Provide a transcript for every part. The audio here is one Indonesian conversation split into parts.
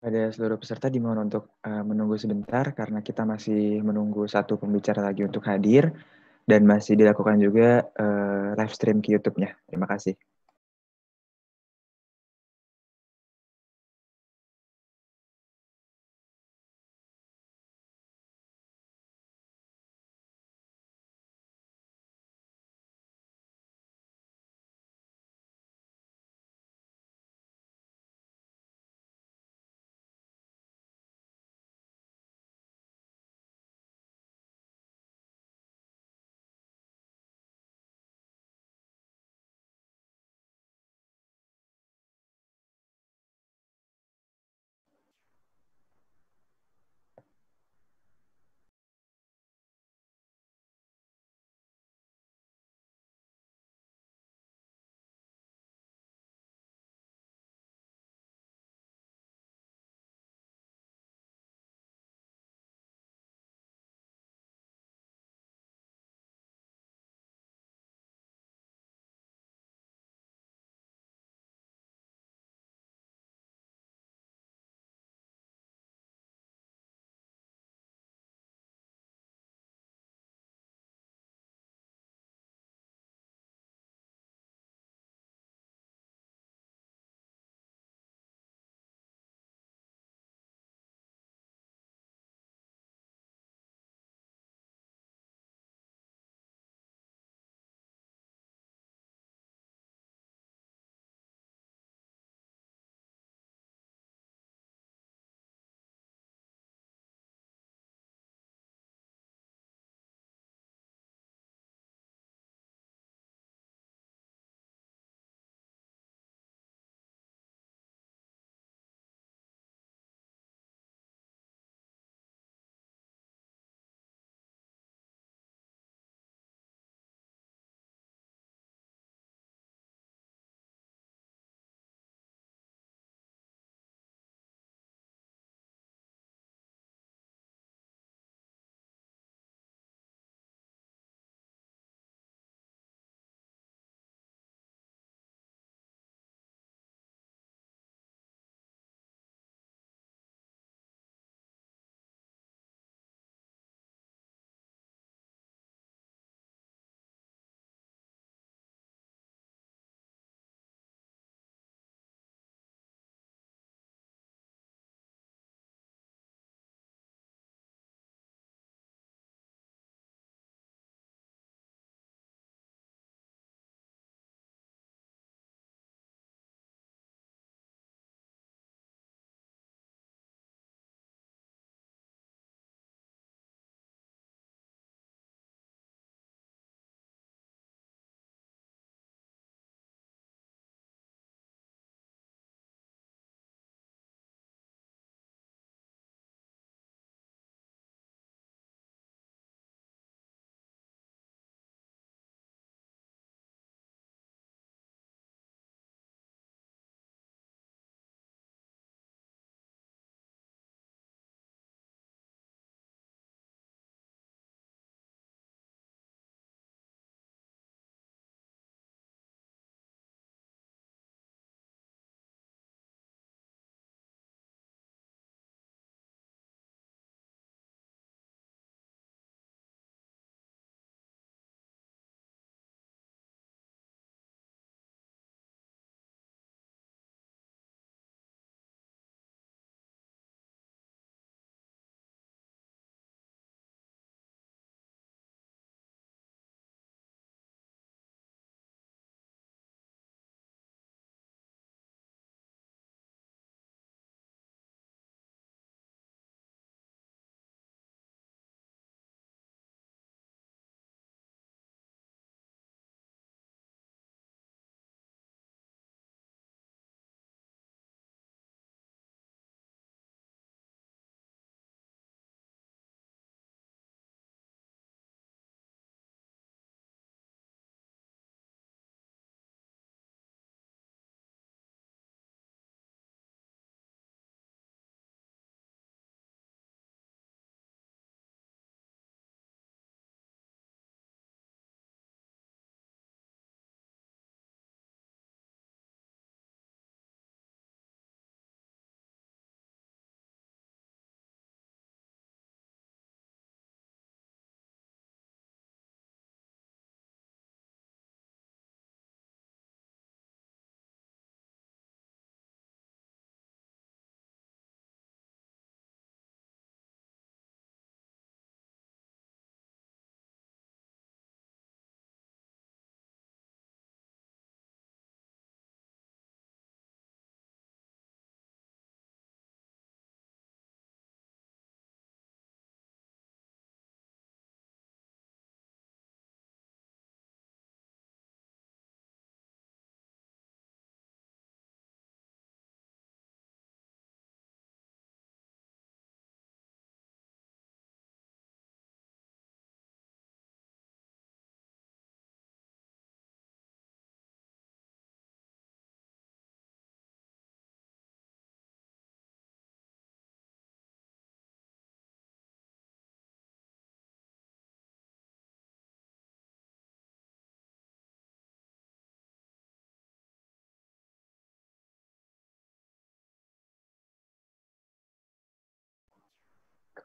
Pada seluruh peserta dimohon untuk uh, menunggu sebentar karena kita masih menunggu satu pembicara lagi untuk hadir dan masih dilakukan juga uh, live stream ke YouTube-nya. Terima kasih.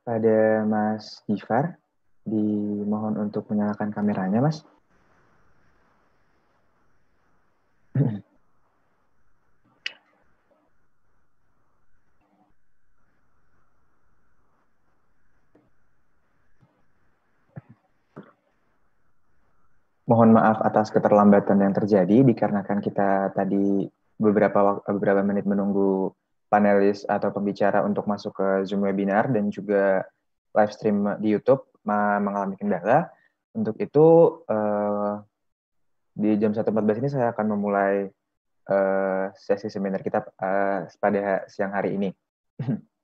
pada Mas Gifar. Dimohon untuk menyalakan kameranya, Mas. Mohon maaf atas keterlambatan yang terjadi dikarenakan kita tadi beberapa beberapa menit menunggu panelis atau pembicara untuk masuk ke Zoom webinar dan juga live stream di YouTube mengalami kendala. Untuk itu uh, di jam 1.14 ini saya akan memulai uh, sesi seminar kita uh, pada siang hari ini.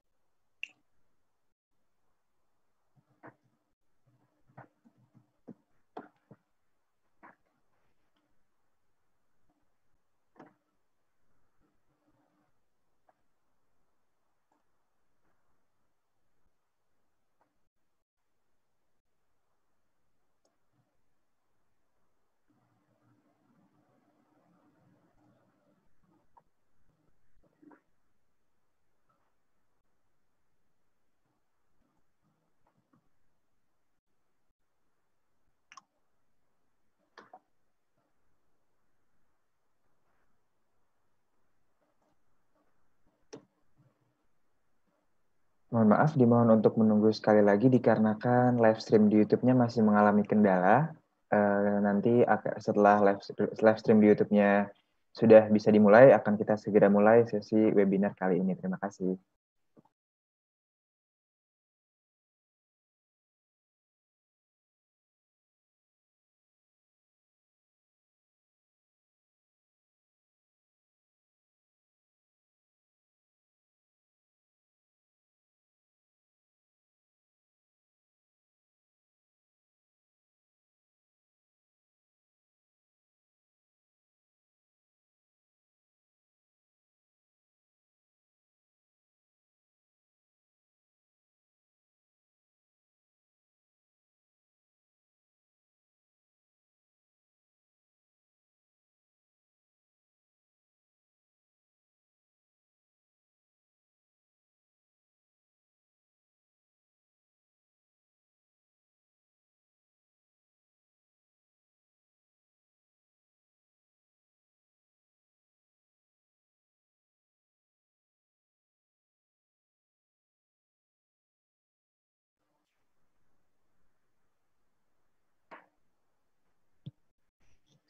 Mohon maaf, dimohon untuk menunggu sekali lagi dikarenakan live stream di YouTube-nya masih mengalami kendala. Uh, nanti setelah live, live stream di YouTube-nya sudah bisa dimulai, akan kita segera mulai sesi webinar kali ini. Terima kasih.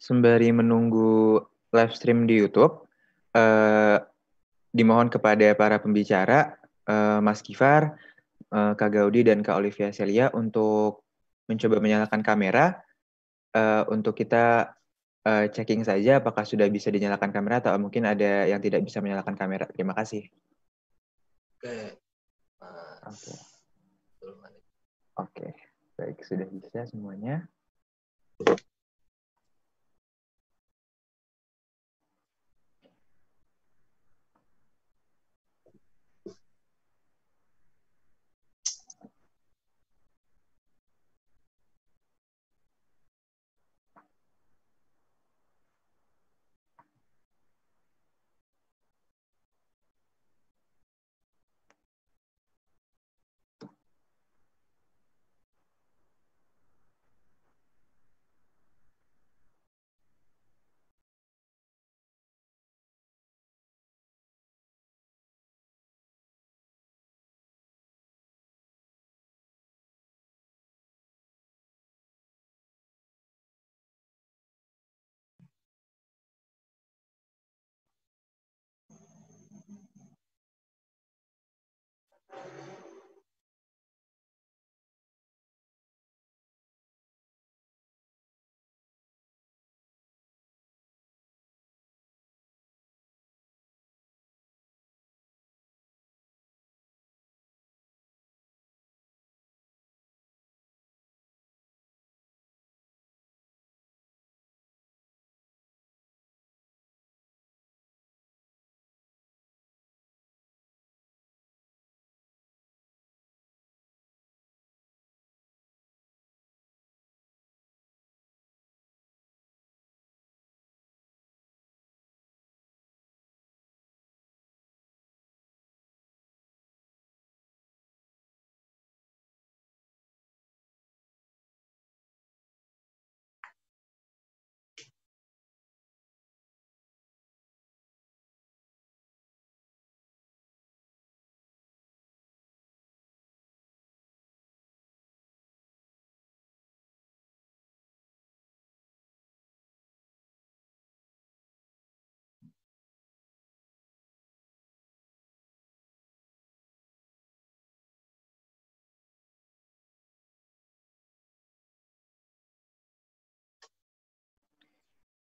sembari menunggu live stream di YouTube, uh, dimohon kepada para pembicara, uh, Mas Kifar, uh, Kak Gaudi, dan Kak Olivia Celia untuk mencoba menyalakan kamera uh, untuk kita uh, checking saja apakah sudah bisa dinyalakan kamera atau mungkin ada yang tidak bisa menyalakan kamera. Terima kasih. Oke. Mas. Oke. Oke. Baik, sudah bisa semuanya.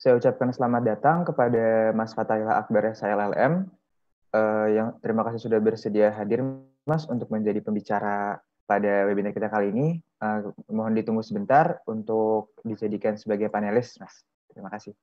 Saya ucapkan selamat datang kepada Mas Fatayla Akbar SLLM. Uh, eh, yang terima kasih sudah bersedia hadir Mas untuk menjadi pembicara pada webinar kita kali ini. Uh, mohon ditunggu sebentar untuk dijadikan sebagai panelis, Mas. Terima kasih.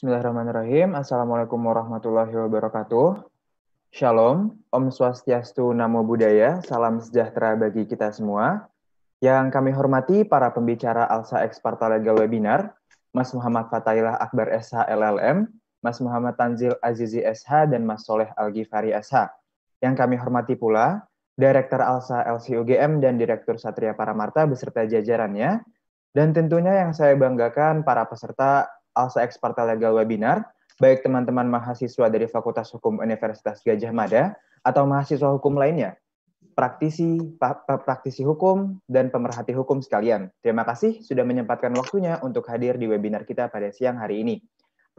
Bismillahirrahmanirrahim. Assalamualaikum warahmatullahi wabarakatuh. Shalom, Om Swastiastu, Namo Buddhaya, salam sejahtera bagi kita semua. Yang kami hormati para pembicara Alsa Eksparta Legal Webinar, Mas Muhammad Fatailah Akbar SH LLM, Mas Muhammad Tanzil Azizi SH, dan Mas Soleh Al-Ghifari SH. Yang kami hormati pula, Direktur Alsa LCUGM dan Direktur Satria Paramarta beserta jajarannya, dan tentunya yang saya banggakan para peserta Alsa Experta Legal Webinar, baik teman-teman mahasiswa dari Fakultas Hukum Universitas Gajah Mada atau mahasiswa hukum lainnya, praktisi, praktisi hukum, dan pemerhati hukum sekalian. Terima kasih sudah menyempatkan waktunya untuk hadir di webinar kita pada siang hari ini.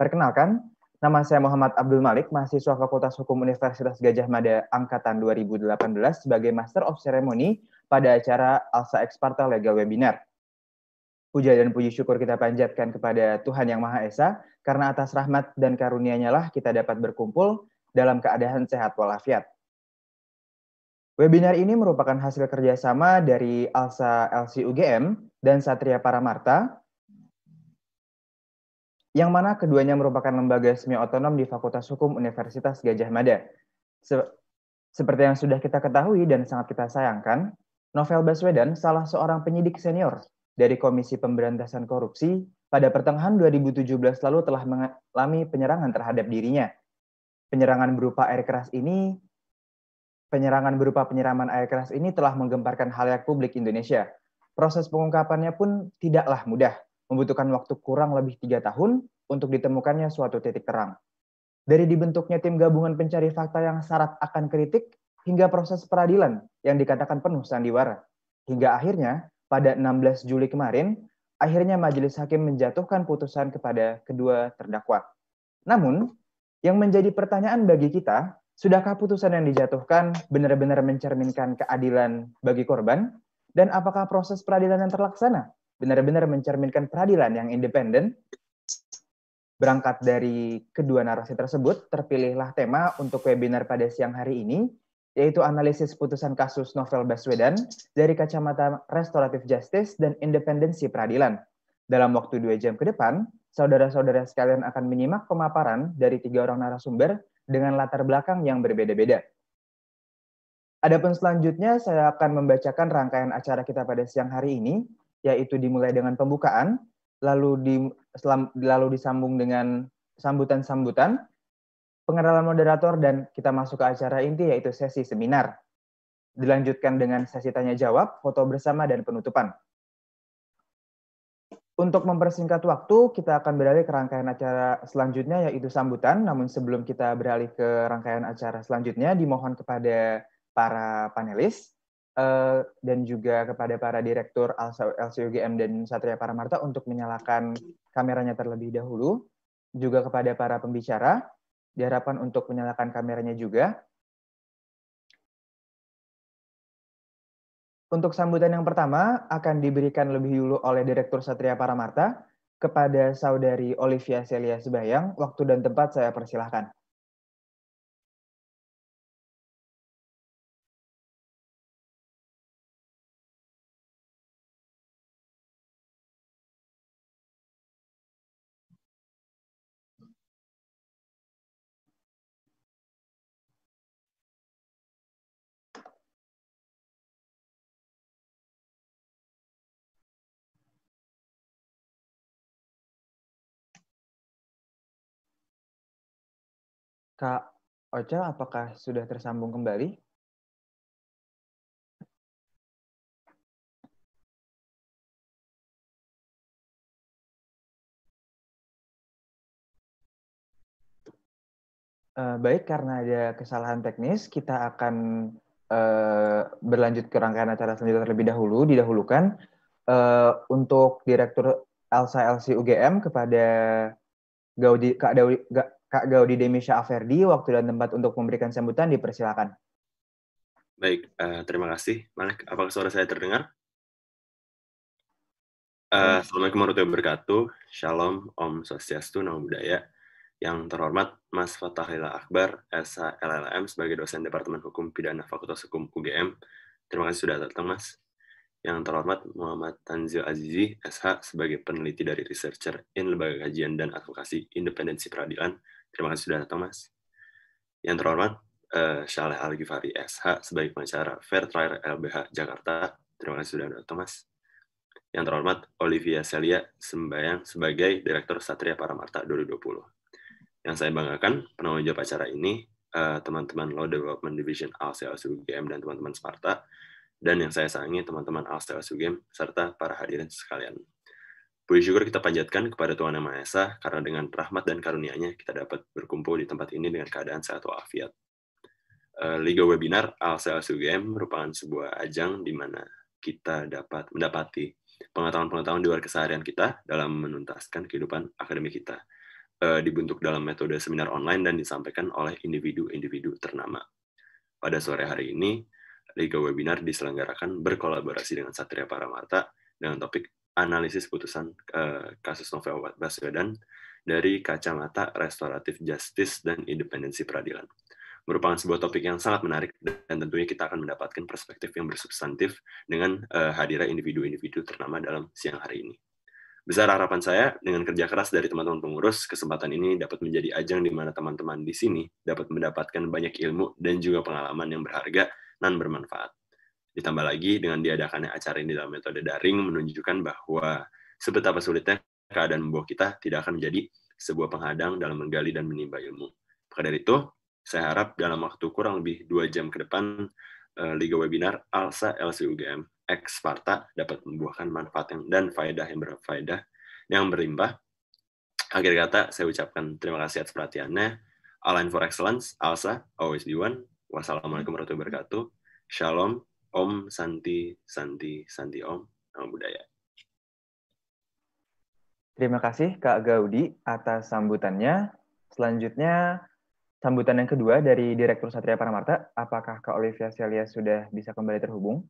Perkenalkan, nama saya Muhammad Abdul Malik, mahasiswa Fakultas Hukum Universitas Gajah Mada Angkatan 2018 sebagai Master of Ceremony pada acara ALSA Experta Legal Webinar. Puja dan puji syukur kita panjatkan kepada Tuhan Yang Maha Esa, karena atas rahmat dan karunia-Nya lah kita dapat berkumpul dalam keadaan sehat walafiat. Webinar ini merupakan hasil kerjasama dari ALSA LC UGM dan Satria Paramarta, yang mana keduanya merupakan lembaga semi otonom di Fakultas Hukum Universitas Gajah Mada. seperti yang sudah kita ketahui dan sangat kita sayangkan, Novel Baswedan salah seorang penyidik senior dari Komisi Pemberantasan Korupsi pada pertengahan 2017 lalu telah mengalami penyerangan terhadap dirinya. Penyerangan berupa air keras ini penyerangan berupa penyiraman air keras ini telah menggemparkan halayak publik Indonesia. Proses pengungkapannya pun tidaklah mudah, membutuhkan waktu kurang lebih tiga tahun untuk ditemukannya suatu titik terang. Dari dibentuknya tim gabungan pencari fakta yang syarat akan kritik, hingga proses peradilan yang dikatakan penuh sandiwara. Hingga akhirnya, pada 16 Juli kemarin, akhirnya majelis hakim menjatuhkan putusan kepada kedua terdakwa. Namun, yang menjadi pertanyaan bagi kita, sudahkah putusan yang dijatuhkan benar-benar mencerminkan keadilan bagi korban? Dan apakah proses peradilan yang terlaksana benar-benar mencerminkan peradilan yang independen? Berangkat dari kedua narasi tersebut, terpilihlah tema untuk webinar pada siang hari ini, yaitu analisis putusan kasus novel Baswedan dari kacamata restoratif justice dan independensi peradilan. Dalam waktu dua jam ke depan, saudara-saudara sekalian akan menyimak pemaparan dari tiga orang narasumber dengan latar belakang yang berbeda-beda. Adapun selanjutnya, saya akan membacakan rangkaian acara kita pada siang hari ini, yaitu dimulai dengan pembukaan, lalu, di, lalu disambung dengan sambutan-sambutan, pengenalan moderator dan kita masuk ke acara inti yaitu sesi seminar. Dilanjutkan dengan sesi tanya jawab, foto bersama dan penutupan. Untuk mempersingkat waktu, kita akan beralih ke rangkaian acara selanjutnya yaitu sambutan. Namun sebelum kita beralih ke rangkaian acara selanjutnya, dimohon kepada para panelis eh, dan juga kepada para direktur LCUGM dan Satria Paramarta untuk menyalakan kameranya terlebih dahulu, juga kepada para pembicara diharapkan untuk menyalakan kameranya juga. Untuk sambutan yang pertama akan diberikan lebih dulu oleh Direktur Satria Paramarta kepada Saudari Olivia Celia Sebayang. Waktu dan tempat saya persilahkan. Kak Ocha, apakah sudah tersambung kembali? Eh, baik, karena ada kesalahan teknis, kita akan uh, berlanjut ke rangkaian acara selanjutnya terlebih dahulu, didahulukan. Uh, untuk Direktur Elsa LC UGM kepada Gaudi, Kak, Daudi, Kak Gaudi Demisha Averdi, waktu dan tempat untuk memberikan sambutan dipersilakan. Baik, uh, terima kasih. Malik, apakah suara saya terdengar? Uh, Assalamualaikum warahmatullahi wabarakatuh. Shalom, Om Swastiastu, Namo Buddhaya. Yang terhormat Mas Fatahila Akbar, SH sebagai dosen Departemen Hukum Pidana Fakultas Hukum UGM. Terima kasih sudah datang, Mas. Yang terhormat Muhammad Tanzil Azizi, SH sebagai peneliti dari Researcher in Lembaga Kajian dan Advokasi Independensi Peradilan Terima kasih sudah datang, Mas. Yang terhormat, uh, eh, Shaleh Al Ghifari SH sebagai pengacara Fair Trial LBH Jakarta. Terima kasih sudah datang, Mas. Yang terhormat, Olivia Celia Sembayang sebagai Direktur Satria Paramarta 2020. Yang saya banggakan, penanggung jawab acara ini, eh, teman-teman uh, Law Development Division ALCLS UGM dan teman-teman Sparta, dan yang saya sayangi teman-teman ALCLS UGM, serta para hadirin sekalian. Puji syukur kita panjatkan kepada Tuhan Yang Maha Esa, karena dengan rahmat dan karunia-Nya kita dapat berkumpul di tempat ini dengan keadaan sehat walafiat. Eh, Liga Webinar ALSLS UGM merupakan sebuah ajang di mana kita dapat mendapati pengetahuan-pengetahuan di luar keseharian kita dalam menuntaskan kehidupan akademik kita eh, dibentuk dalam metode seminar online dan disampaikan oleh individu-individu ternama. Pada sore hari ini, Liga Webinar diselenggarakan berkolaborasi dengan Satria Paramarta dengan topik analisis putusan uh, kasus novel Baswedan dari kacamata restoratif justice dan independensi peradilan. Merupakan sebuah topik yang sangat menarik dan tentunya kita akan mendapatkan perspektif yang bersubstantif dengan uh, hadirnya individu-individu ternama dalam siang hari ini. Besar harapan saya dengan kerja keras dari teman-teman pengurus, kesempatan ini dapat menjadi ajang di mana teman-teman di sini dapat mendapatkan banyak ilmu dan juga pengalaman yang berharga dan bermanfaat. Ditambah lagi dengan diadakannya acara ini dalam metode daring menunjukkan bahwa sebetapa sulitnya keadaan membawa kita tidak akan menjadi sebuah penghadang dalam menggali dan menimba ilmu. Maka dari itu, saya harap dalam waktu kurang lebih dua jam ke depan, eh, Liga Webinar ALSA LCUGM X Sparta dapat membuahkan manfaat yang, dan faedah yang berfaedah yang berlimpah. Akhir kata, saya ucapkan terima kasih atas perhatiannya. Align for Excellence, ALSA, always be one. Wassalamualaikum warahmatullahi wabarakatuh. Shalom, Om Santi Santi Santi Om Nama Budaya. Terima kasih Kak Gaudi atas sambutannya. Selanjutnya sambutan yang kedua dari Direktur Satria Paramarta. Apakah Kak Olivia Celia sudah bisa kembali terhubung?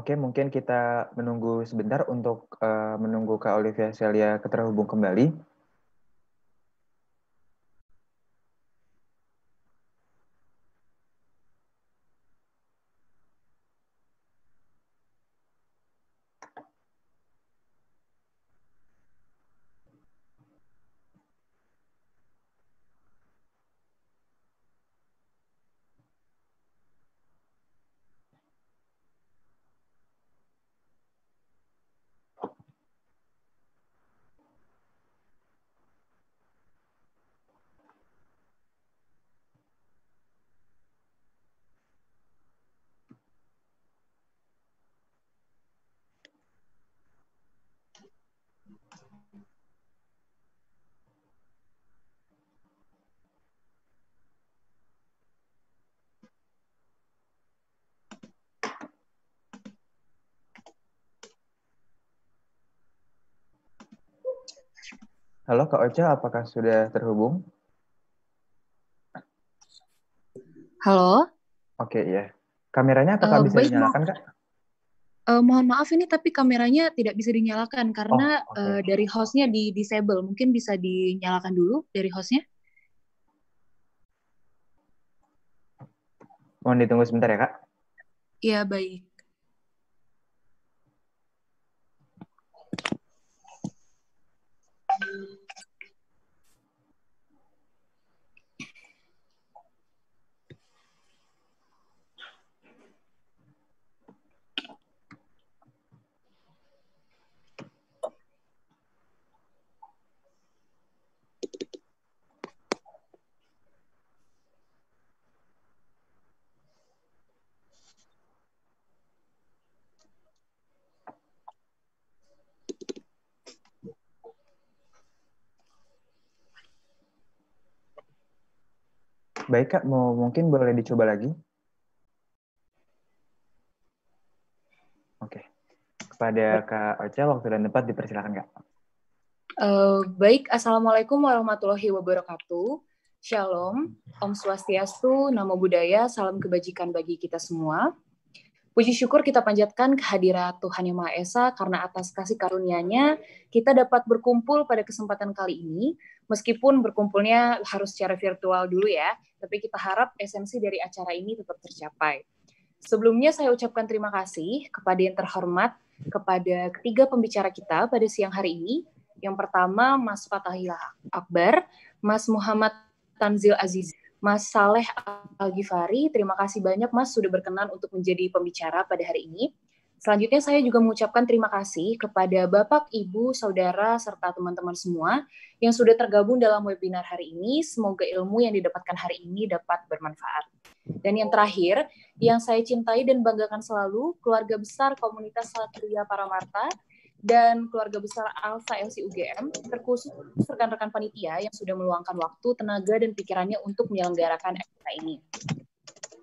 Oke, mungkin kita menunggu sebentar untuk uh, menunggu Kak Olivia Celia keterhubung kembali. Halo Kak Ocha, apakah sudah terhubung? Halo. Oke, ya. Kameranya apakah eh, uh, bisa baik, dinyalakan, Kak? Uh, mohon maaf ini tapi kameranya tidak bisa dinyalakan karena oh, okay. uh, eh, dari hostnya di disable. Mungkin bisa dinyalakan dulu dari hostnya. Mohon ditunggu sebentar ya, Kak. Iya, baik. Baik Kak, mau mungkin boleh dicoba lagi? Oke. Kepada Kak Ocha, waktu dan tempat dipersilakan Kak. Uh, baik, Assalamualaikum warahmatullahi wabarakatuh. Shalom, Om Swastiastu, Namo Buddhaya, salam kebajikan bagi kita semua. Puji syukur kita panjatkan kehadirat Tuhan Yang Maha Esa karena atas kasih karunia-Nya kita dapat berkumpul pada kesempatan kali ini meskipun berkumpulnya harus secara virtual dulu ya, tapi kita harap esensi dari acara ini tetap tercapai. Sebelumnya saya ucapkan terima kasih kepada yang terhormat kepada ketiga pembicara kita pada siang hari ini. Yang pertama Mas Fatahilah Akbar, Mas Muhammad Tanzil Aziz Mas Saleh Al-Ghifari. Terima kasih banyak Mas sudah berkenan untuk menjadi pembicara pada hari ini. Selanjutnya saya juga mengucapkan terima kasih kepada Bapak, Ibu, Saudara, serta teman-teman semua yang sudah tergabung dalam webinar hari ini. Semoga ilmu yang didapatkan hari ini dapat bermanfaat. Dan yang terakhir, yang saya cintai dan banggakan selalu, keluarga besar komunitas Satria Paramarta dan keluarga besar Alsa LC UGM, terkhusus rekan-rekan panitia yang sudah meluangkan waktu, tenaga, dan pikirannya untuk menyelenggarakan acara ini.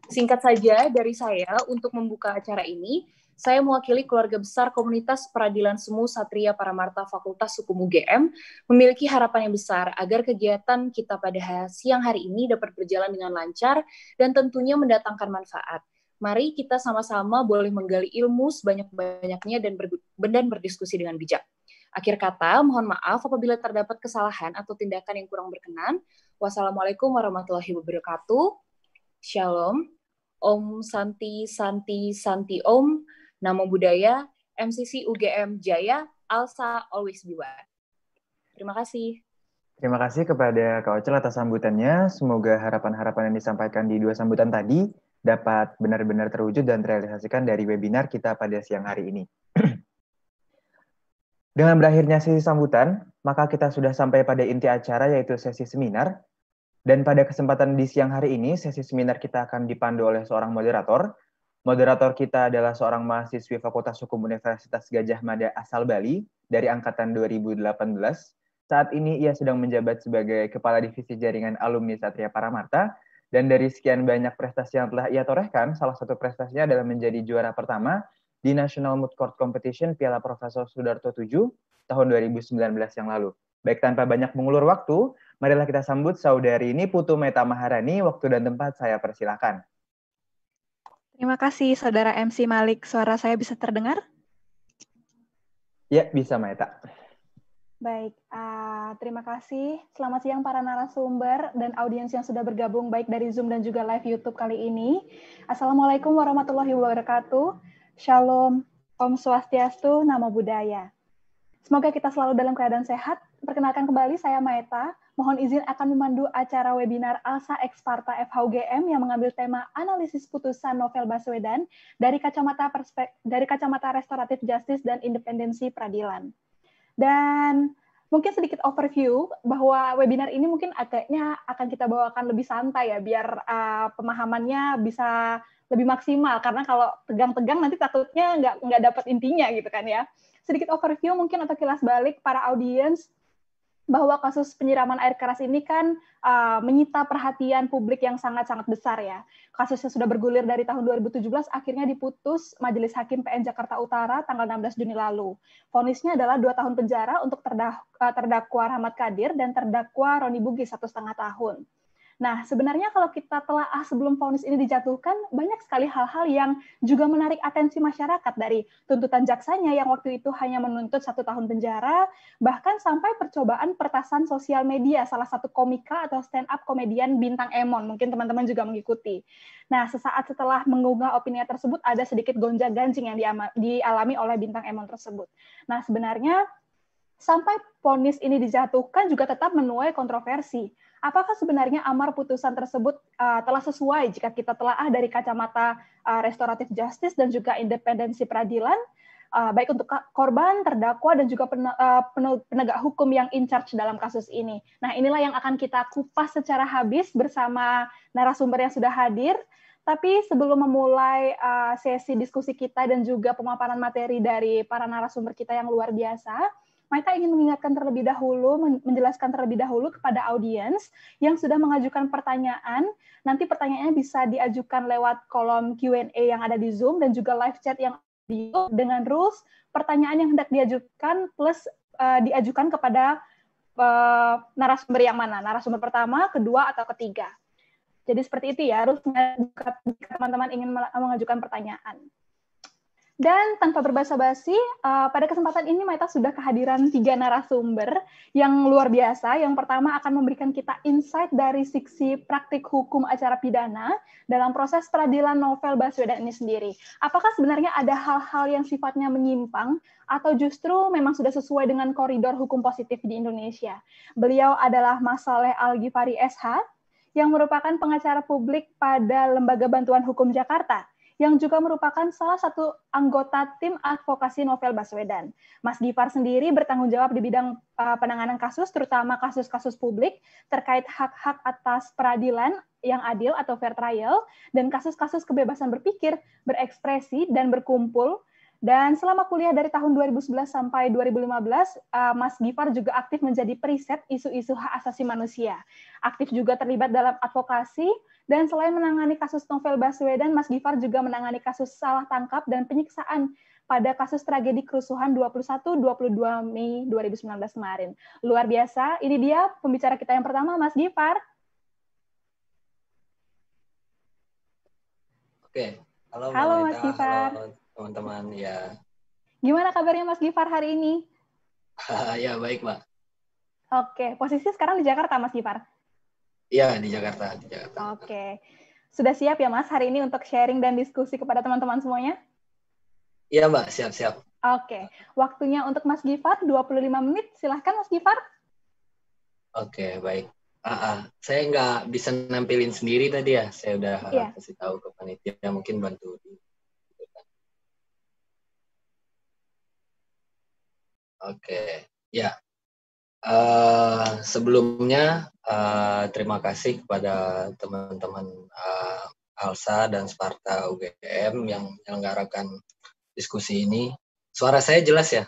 Singkat saja dari saya, untuk membuka acara ini, saya mewakili keluarga besar komunitas Peradilan Semu Satria Paramarta Fakultas Hukum UGM, memiliki harapan yang besar agar kegiatan kita pada siang hari ini dapat berjalan dengan lancar dan tentunya mendatangkan manfaat. Mari kita sama-sama boleh menggali ilmu sebanyak-banyaknya dan, ber, berdiskusi dengan bijak. Akhir kata, mohon maaf apabila terdapat kesalahan atau tindakan yang kurang berkenan. Wassalamualaikum warahmatullahi wabarakatuh. Shalom. Om Santi Santi Santi Om. Namo Buddhaya. MCC UGM Jaya. Alsa Always Be One. Terima kasih. Terima kasih kepada Kak Ocel atas sambutannya. Semoga harapan-harapan yang disampaikan di dua sambutan tadi dapat benar-benar terwujud dan terrealisasikan dari webinar kita pada siang hari ini. Dengan berakhirnya sesi sambutan, maka kita sudah sampai pada inti acara yaitu sesi seminar. Dan pada kesempatan di siang hari ini, sesi seminar kita akan dipandu oleh seorang moderator. Moderator kita adalah seorang mahasiswi Fakultas Hukum Universitas Gajah Mada asal Bali dari angkatan 2018. Saat ini ia sedang menjabat sebagai Kepala Divisi Jaringan Alumni Satria Paramarta dan dari sekian banyak prestasi yang telah ia torehkan, salah satu prestasinya adalah menjadi juara pertama di National Mood Court Competition Piala Profesor Sudarto 7 tahun 2019 yang lalu. Baik tanpa banyak mengulur waktu, marilah kita sambut saudari ini Putu Meta Maharani, waktu dan tempat saya persilahkan. Terima kasih saudara MC Malik, suara saya bisa terdengar? Ya, bisa Meta. Baik, uh, terima kasih. Selamat siang para narasumber dan audiens yang sudah bergabung baik dari Zoom dan juga live YouTube kali ini. Assalamualaikum warahmatullahi wabarakatuh. Shalom, Om Swastiastu, Namo Buddhaya. Semoga kita selalu dalam keadaan sehat. Perkenalkan kembali, saya Maeta. Mohon izin akan memandu acara webinar ALSA Eksparta FHUGM yang mengambil tema analisis putusan novel Baswedan dari kacamata perspek dari kacamata restoratif justice dan independensi peradilan. Dan mungkin sedikit overview bahwa webinar ini mungkin agaknya akan kita bawakan lebih santai ya biar uh, pemahamannya bisa lebih maksimal karena kalau tegang-tegang nanti takutnya nggak nggak dapat intinya gitu kan ya sedikit overview mungkin atau kilas balik para audiens bahwa kasus penyiraman air keras ini kan uh, menyita perhatian publik yang sangat-sangat besar ya. Kasusnya sudah bergulir dari tahun 2017 akhirnya diputus Majelis Hakim PN Jakarta Utara tanggal 16 Juni lalu. Fonisnya adalah dua tahun penjara untuk terdakwa, uh, terdakwa Rahmat Kadir dan terdakwa Roni Bugis satu setengah tahun. Nah, sebenarnya kalau kita telah ah sebelum ponis ini dijatuhkan, banyak sekali hal-hal yang juga menarik atensi masyarakat dari tuntutan jaksanya yang waktu itu hanya menuntut satu tahun penjara, bahkan sampai percobaan pertasan sosial media salah satu komika atau stand-up komedian Bintang Emon. Mungkin teman-teman juga mengikuti. Nah, sesaat setelah mengunggah opini tersebut, ada sedikit gonjang-ganjing yang dialami oleh Bintang Emon tersebut. Nah, sebenarnya sampai ponis ini dijatuhkan juga tetap menuai kontroversi apakah sebenarnya amar putusan tersebut uh, telah sesuai jika kita telah ah dari kacamata uh, restoratif justice dan juga independensi peradilan uh, baik untuk korban, terdakwa dan juga penegak hukum yang in charge dalam kasus ini. Nah, inilah yang akan kita kupas secara habis bersama narasumber yang sudah hadir. Tapi sebelum memulai uh, sesi diskusi kita dan juga pemaparan materi dari para narasumber kita yang luar biasa, Maita ingin mengingatkan terlebih dahulu, menjelaskan terlebih dahulu kepada audiens yang sudah mengajukan pertanyaan. Nanti pertanyaannya bisa diajukan lewat kolom Q&A yang ada di Zoom dan juga live chat yang di dengan rules pertanyaan yang hendak diajukan plus uh, diajukan kepada uh, narasumber yang mana, narasumber pertama, kedua, atau ketiga. Jadi seperti itu ya, harus jika teman-teman ingin mengajukan pertanyaan. Dan tanpa berbasa-basi, uh, pada kesempatan ini Maita sudah kehadiran tiga narasumber yang luar biasa. Yang pertama akan memberikan kita insight dari siksi praktik hukum acara pidana dalam proses peradilan novel Baswedan ini sendiri. Apakah sebenarnya ada hal-hal yang sifatnya menyimpang atau justru memang sudah sesuai dengan koridor hukum positif di Indonesia? Beliau adalah Mas Saleh Al-Ghifari SH, yang merupakan pengacara publik pada Lembaga Bantuan Hukum Jakarta yang juga merupakan salah satu anggota tim advokasi novel Baswedan. Mas Gifar sendiri bertanggung jawab di bidang eh, penanganan kasus, terutama kasus-kasus publik terkait hak-hak atas peradilan yang adil atau fair trial, dan kasus-kasus kebebasan berpikir, berekspresi, dan berkumpul, dan selama kuliah dari tahun 2011 sampai 2015, uh, eh, Mas Gifar juga aktif menjadi periset isu-isu hak asasi manusia. Aktif juga terlibat dalam advokasi, dan selain menangani kasus novel Baswedan, Mas Gifar juga menangani kasus salah tangkap dan penyiksaan pada kasus tragedi kerusuhan 21-22 Mei 2019 kemarin. Luar biasa, ini dia pembicara kita yang pertama, Mas Gifar. Oke, halo, halo Mas Gifar. Halo teman-teman ya. Gimana kabarnya Mas Gifar hari ini? ya baik Mbak. Oke, posisi sekarang di Jakarta Mas Gifar? Iya di Jakarta, di Jakarta. Oke. Sudah siap ya Mas hari ini untuk sharing dan diskusi kepada teman-teman semuanya? Iya Mbak, siap-siap. Oke, waktunya untuk Mas Gifar 25 menit. Silahkan Mas Gifar. Oke, baik. Ah ah. saya nggak bisa nampilin sendiri tadi ya. Saya udah yeah. kasih tahu ke panitia, mungkin bantu Oke, ya. Uh, sebelumnya uh, terima kasih kepada teman-teman uh, Alsa dan Sparta UGM yang menyelenggarakan diskusi ini. Suara saya jelas ya?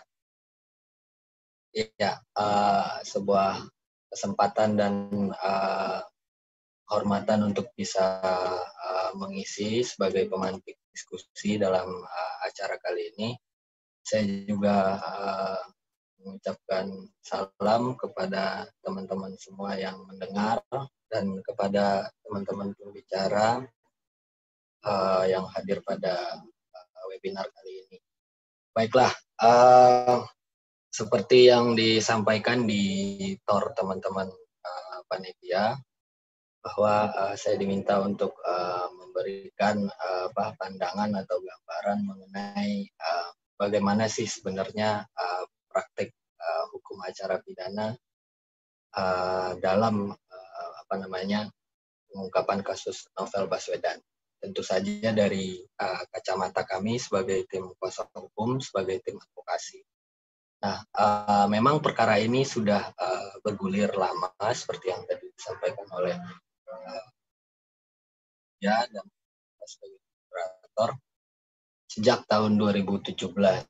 Iya, uh, sebuah kesempatan dan uh, kehormatan untuk bisa uh, mengisi sebagai pemantik diskusi dalam uh, acara kali ini. Saya juga uh, mengucapkan salam kepada teman-teman semua yang mendengar dan kepada teman-teman pembicara uh, yang hadir pada eh, webinar kali ini. Baiklah, uh, seperti yang disampaikan di TOR teman-teman uh, panitia bahwa uh, saya diminta untuk uh, memberikan uh, apa pandangan atau gambaran mengenai uh, bagaimana sih sebenarnya uh, praktek uh, hukum acara pidana uh, dalam uh, apa namanya pengungkapan kasus novel Baswedan. Tentu saja dari uh, kacamata kami sebagai tim kuasa hukum, sebagai tim advokasi. Nah, uh, memang perkara ini sudah uh, bergulir lama, seperti yang tadi disampaikan oleh uh, ya dan sebagai operator sejak tahun 2017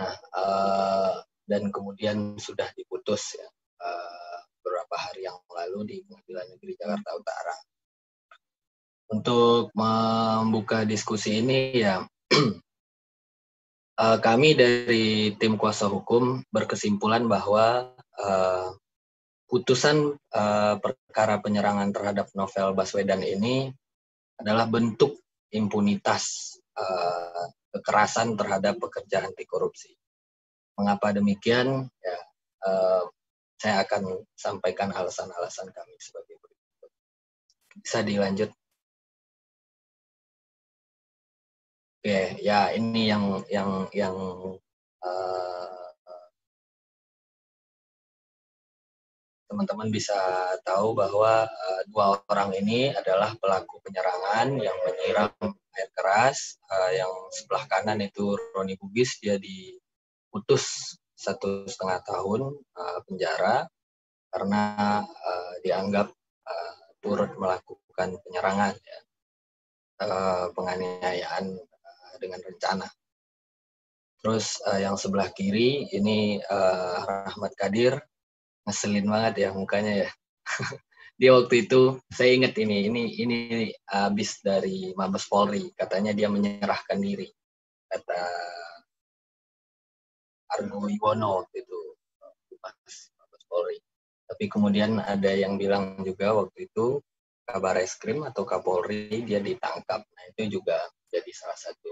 Nah, uh, dan kemudian sudah diputus ya uh, beberapa hari yang lalu di Pengadilan Negeri Jakarta Utara. Untuk membuka diskusi ini ya uh, kami dari tim kuasa hukum berkesimpulan bahwa uh, putusan uh, perkara penyerangan terhadap Novel Baswedan ini adalah bentuk impunitas uh, kekerasan terhadap pekerja anti korupsi. Mengapa demikian? Ya, eh, saya akan sampaikan alasan-alasan kami sebagai berikut. Bisa dilanjut? Oke, ya ini yang yang yang eh, teman-teman bisa tahu bahwa uh, dua orang ini adalah pelaku penyerangan yang menyiram air keras. Uh, yang sebelah kanan itu Roni Bugis, dia diputus satu setengah tahun uh, penjara karena uh, dianggap uh, turut melakukan penyerangan, ya. uh, penganiayaan uh, dengan rencana. Terus uh, yang sebelah kiri ini uh, Rahmat Kadir ngeselin banget ya mukanya ya. dia waktu itu saya ingat ini ini ini habis dari Mabes Polri katanya dia menyerahkan diri kata Argo Iwono waktu itu Mabes, Mabes Polri. Tapi kemudian ada yang bilang juga waktu itu kabar eskrim atau Kapolri dia ditangkap. Nah itu juga jadi salah satu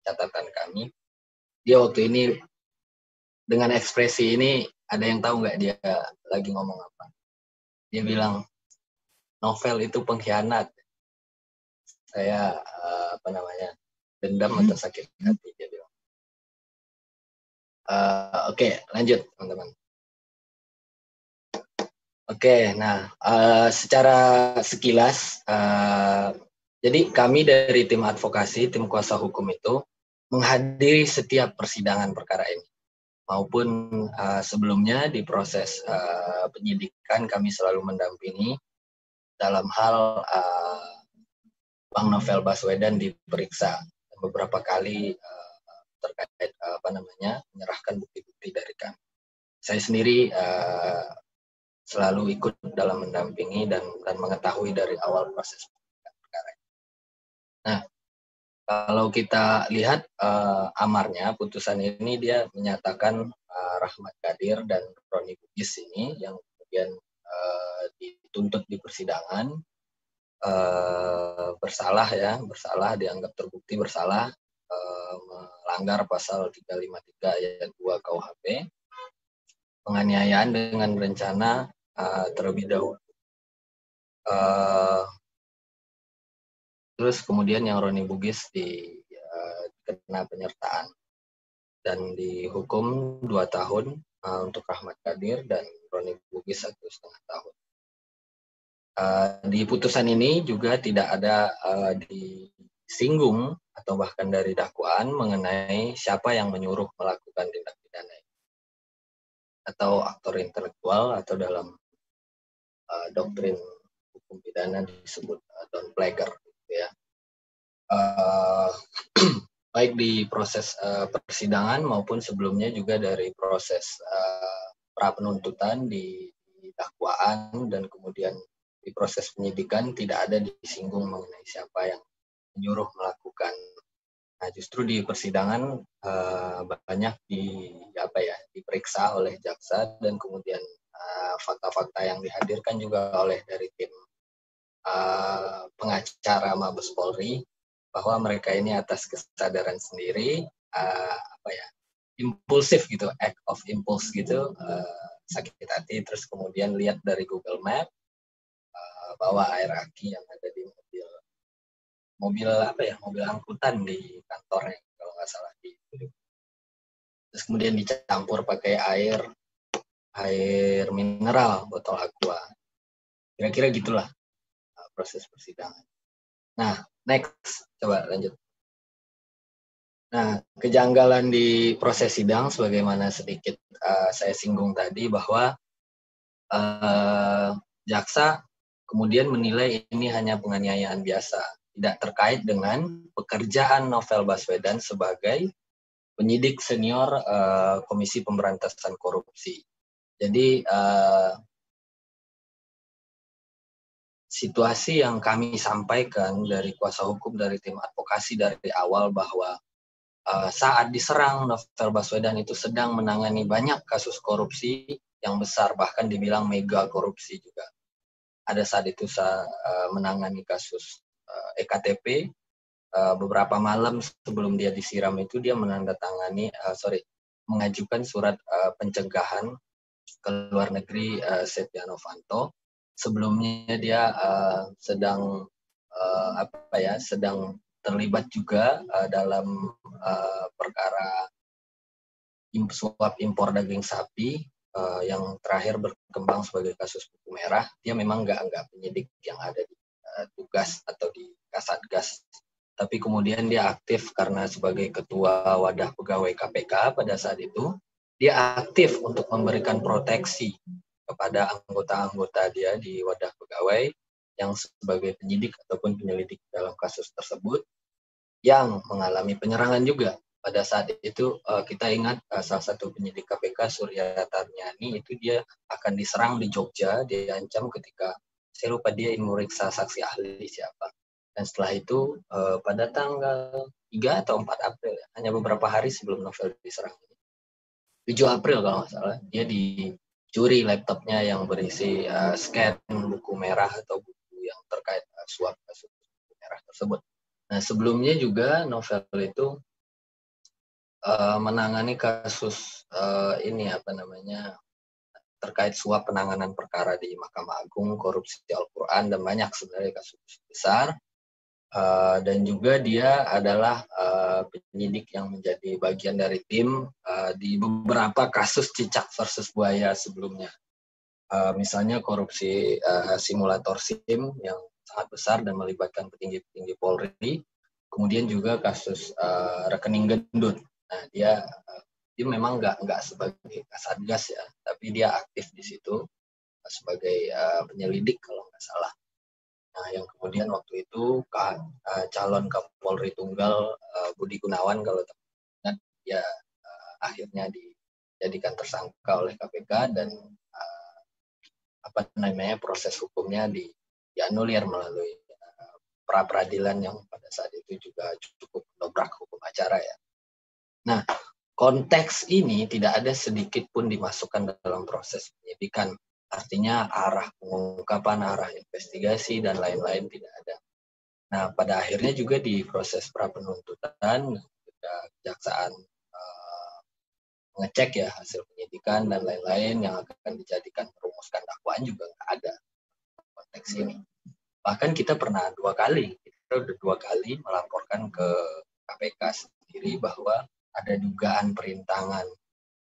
catatan kami. Dia waktu ini dengan ekspresi ini ada yang tahu nggak dia lagi ngomong apa? Dia bilang novel itu pengkhianat. Saya eh, apa namanya dendam atau hmm. sakit hati dia bilang. Uh, Oke, okay, lanjut teman-teman. Oke, okay, nah uh, secara sekilas, uh, jadi kami dari tim advokasi, tim kuasa hukum itu menghadiri setiap persidangan perkara ini maupun uh, sebelumnya di proses uh, penyidikan kami selalu mendampingi dalam hal uh, Bang Novel Baswedan diperiksa beberapa kali uh, terkait uh, apa namanya menyerahkan bukti-bukti dari kami. Saya sendiri uh, selalu ikut dalam mendampingi dan dan mengetahui dari awal proses perkara. Nah, kalau kita lihat uh, amarnya putusan ini dia menyatakan uh, Rahmat Kadir dan Roni Bugis ini yang kemudian uh, dituntut di persidangan uh, bersalah ya bersalah dianggap terbukti bersalah uh, melanggar pasal 353 ayat 2 KUHP penganiayaan dengan rencana uh, terlebih dahulu. Uh, terus kemudian yang Roni Bugis di uh, kena penyertaan dan dihukum dua tahun uh, untuk Rahmat Kadir dan Roni Bugis satu setengah tahun. Uh, di putusan ini juga tidak ada uh, disinggung atau bahkan dari dakwaan mengenai siapa yang menyuruh melakukan tindak pidana ini atau aktor intelektual atau dalam uh, doktrin hukum pidana disebut uh, don ya uh, baik di proses uh, persidangan maupun sebelumnya juga dari proses uh, pra penuntutan di, dakwaan dan kemudian di proses penyidikan tidak ada disinggung mengenai siapa yang menyuruh melakukan. Nah, justru di persidangan uh, banyak di apa ya diperiksa oleh jaksa dan kemudian fakta-fakta uh, yang dihadirkan juga oleh dari tim Eh, pengacara Mabes Polri bahwa mereka ini atas kesadaran sendiri uh, apa ya impulsif gitu act of impulse gitu uh, sakit hati terus kemudian lihat dari Google Map uh, bahwa air aki yang ada di mobil mobil apa ya mobil angkutan di kantornya kalau nggak salah di terus kemudian dicampur pakai air air mineral botol aqua kira-kira gitulah proses persidangan. Nah, next, coba lanjut. Nah, kejanggalan di proses sidang sebagaimana sedikit uh, saya singgung tadi bahwa uh, jaksa kemudian menilai ini hanya penganiayaan biasa, tidak terkait dengan pekerjaan Novel Baswedan sebagai penyidik senior uh, Komisi Pemberantasan Korupsi. Jadi uh, situasi yang kami sampaikan dari kuasa hukum dari tim advokasi dari awal bahwa eh, saat diserang Novel Baswedan itu sedang menangani banyak kasus korupsi yang besar bahkan dibilang mega korupsi juga. Ada saat itu saya eh, menangani kasus uh, eh, EKTP beberapa malam sebelum dia disiram itu dia menandatangani sorry mengajukan surat pencegahan ke luar negeri uh, Setia Novanto sebelumnya dia uh, sedang uh, apa ya sedang terlibat juga uh, dalam uh, perkara suap impor daging sapi uh, yang terakhir berkembang sebagai kasus buku merah dia memang nggak nggak penyidik yang ada di uh, tugas atau di kasatgas tapi kemudian dia aktif karena sebagai ketua wadah pegawai KPK pada saat itu dia aktif untuk memberikan proteksi kepada anggota-anggota dia di wadah pegawai yang sebagai penyidik ataupun penyelidik dalam kasus tersebut yang mengalami penyerangan juga. Pada saat itu eh, kita ingat eh, salah satu penyidik KPK Surya Tarniani itu dia akan diserang di Jogja, dia ancam ketika saya lupa dia ingin meriksa saksi ahli siapa. Dan setelah itu eh, pada tanggal 3 atau 4 April, hanya beberapa hari sebelum novel diserang. 7 April kalau nggak salah, dia di curi laptopnya yang berisi uh, scan buku merah atau buku yang terkait uh, suap kasus eh, buku merah tersebut. Nah sebelumnya juga novel itu uh, menangani kasus uh, ini apa namanya terkait suap penanganan perkara di Mahkamah Agung, korupsi Al-Quran, dan banyak sebenarnya kasus besar uh, dan juga dia adalah uh, penyidik yang menjadi bagian dari tim uh, di beberapa kasus cicak versus buaya sebelumnya. Uh, misalnya korupsi uh, simulator SIM yang sangat besar dan melibatkan petinggi-petinggi Polri. Kemudian juga kasus uh, rekening gendut. Nah, dia uh, dia memang nggak nggak sebagai kasatgas ya, tapi dia aktif di situ sebagai uh, penyelidik kalau nggak salah. Nah, yang kemudian waktu itu uh, calon Kapolri tunggal uh, Budi Gunawan kalau teman ya uh, akhirnya dijadikan tersangka oleh KPK dan uh, apa namanya proses hukumnya di dianulir melalui uh, pra peradilan yang pada saat itu juga cukup dobrak hukum acara ya. Nah, konteks ini tidak ada sedikit pun dimasukkan dalam proses penyidikan Artinya arah pengungkapan, arah investigasi, dan lain-lain tidak ada. Nah, pada akhirnya juga di proses pra penuntutan, kejaksaan eh, ngecek ya hasil penyidikan dan lain-lain yang akan dijadikan merumuskan dakwaan juga nggak ada konteks ini. Bahkan kita pernah dua kali, kita sudah dua kali melaporkan ke KPK sendiri bahwa ada dugaan perintangan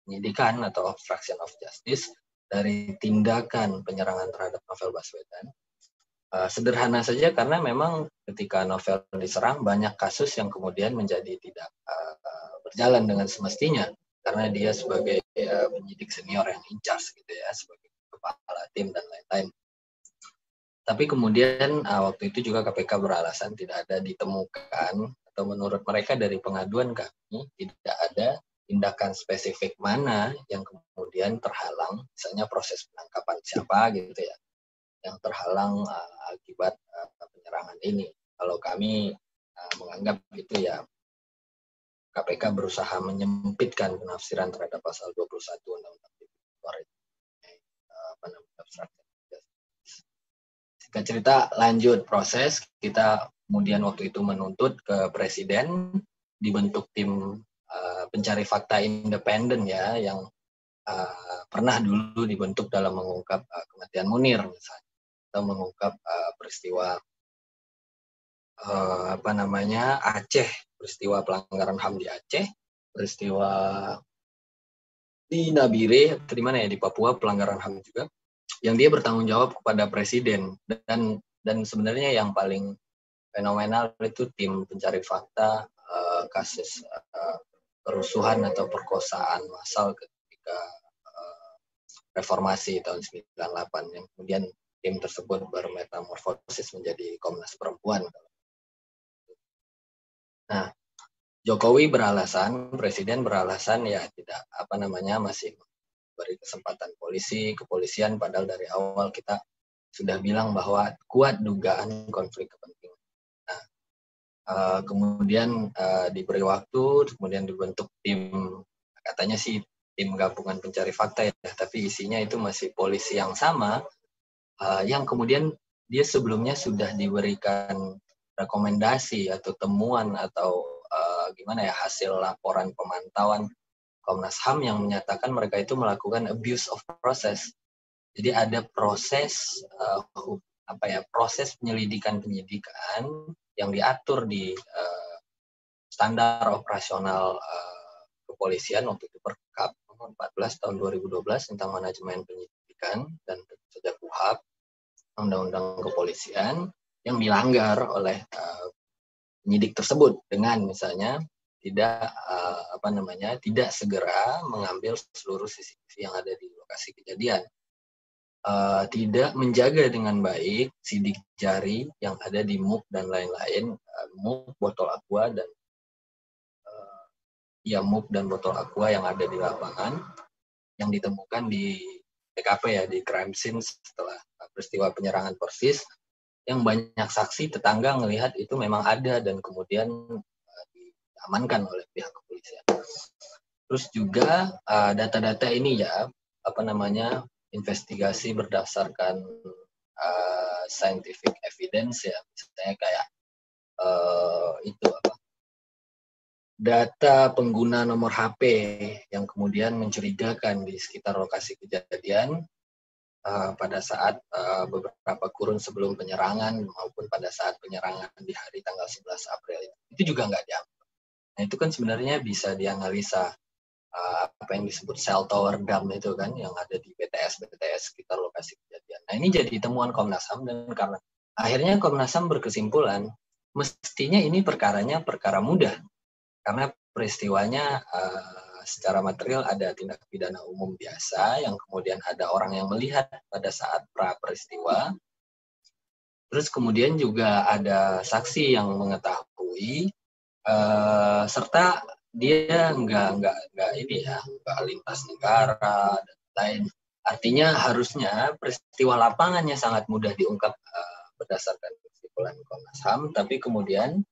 penyidikan atau obstruction of justice dari tindakan penyerangan terhadap Novel Baswedan. Uh, sederhana saja karena memang ketika Novel diserang banyak kasus yang kemudian menjadi tidak uh, berjalan dengan semestinya karena dia sebagai uh, penyidik senior yang incas gitu ya sebagai kepala tim dan lain-lain. Tapi kemudian uh, waktu itu juga KPK beralasan tidak ada ditemukan atau menurut mereka dari pengaduan kami tidak ada tindakan spesifik mana yang kemudian terhalang, misalnya proses penangkapan siapa gitu ya, yang terhalang uh, akibat uh, penyerangan ini. Kalau kami uh, menganggap itu ya KPK berusaha menyempitkan penafsiran terhadap pasal 21 Undang-Undang Tipikor apa cerita lanjut proses kita kemudian waktu itu menuntut ke presiden dibentuk tim Eh, pencari fakta independen ya yang uh, pernah dulu dibentuk dalam mengungkap uh, kematian Munir misalnya atau mengungkap uh, peristiwa uh, apa namanya Aceh peristiwa pelanggaran HAM di Aceh peristiwa di Nabire terima di mana ya di Papua pelanggaran HAM juga yang dia bertanggung jawab kepada presiden dan dan sebenarnya yang paling fenomenal itu tim pencari fakta uh, kasus uh, kerusuhan atau perkosaan massal ketika eh, reformasi tahun 98 yang kemudian tim tersebut bermetamorfosis menjadi Komnas Perempuan. Nah, Jokowi beralasan, presiden beralasan ya tidak apa namanya masih beri kesempatan polisi, kepolisian padahal dari awal kita sudah bilang bahwa kuat dugaan konflik kepentingan Eh, kemudian uh, diberi waktu, kemudian dibentuk tim, katanya sih tim gabungan pencari fakta ya, tapi isinya itu masih polisi yang sama, uh, yang kemudian dia sebelumnya sudah diberikan rekomendasi atau temuan atau uh, gimana ya hasil laporan pemantauan Komnas HAM yang menyatakan mereka itu melakukan abuse of process. Jadi ada proses uh, apa ya proses penyelidikan penyidikan yang diatur di uh, standar operasional uh, kepolisian waktu itu Perkap 14 tahun 2012 tentang manajemen penyidikan dan sejak kuhab Undang-Undang Kepolisian yang dilanggar oleh uh, penyidik tersebut dengan misalnya tidak uh, apa namanya tidak segera mengambil seluruh sisi-sisi yang ada di lokasi kejadian uh, tidak menjaga dengan baik sidik jari yang ada di muk dan lain-lain, uh, eh, muk botol aqua dan uh, eh, ya muk dan botol aqua yang ada di lapangan yang ditemukan di TKP ya di crime scene setelah peristiwa penyerangan Persis yang banyak saksi tetangga melihat itu memang ada dan kemudian diamankan oleh pihak kepolisian. Terus juga data -data ini ya apa namanya investigasi berdasarkan uh, scientific evidence ya misalnya kayak uh, itu apa data pengguna nomor HP yang kemudian mencurigakan di sekitar lokasi kejadian uh, pada saat uh, beberapa kurun sebelum penyerangan maupun pada saat penyerangan di hari tanggal 11 April itu juga nggak diambil. Nah itu kan sebenarnya bisa dianalisa Eh, apa yang disebut cell tower dam itu kan yang ada di BTS BTS sekitar lokasi kejadian. Nah ini jadi temuan Komnas Ham dan karena akhirnya Komnas Ham berkesimpulan mestinya ini perkaranya perkara mudah karena peristiwanya uh, secara material ada tindak pidana umum biasa yang kemudian ada orang yang melihat pada saat pra peristiwa. Terus kemudian juga ada saksi yang mengetahui uh, serta dia nggak nggak nggak ini ya nggak lintas negara dan lain artinya harusnya peristiwa lapangannya sangat mudah diungkap uh, berdasarkan kesimpulan Komnas Ham tapi kemudian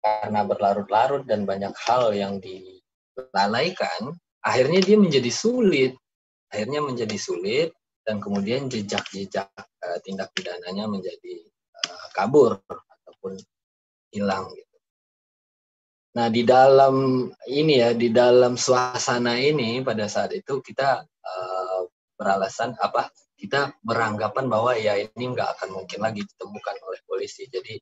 karena berlarut-larut dan banyak hal yang dilalaikan akhirnya dia menjadi sulit akhirnya menjadi sulit dan kemudian jejak-jejak uh, tindak pidananya menjadi uh, kabur ataupun hilang gitu. Nah, di dalam ini ya, di dalam suasana ini pada saat itu kita uh, beralasan apa? Kita beranggapan bahwa ya ini nggak akan mungkin lagi ditemukan oleh polisi. Jadi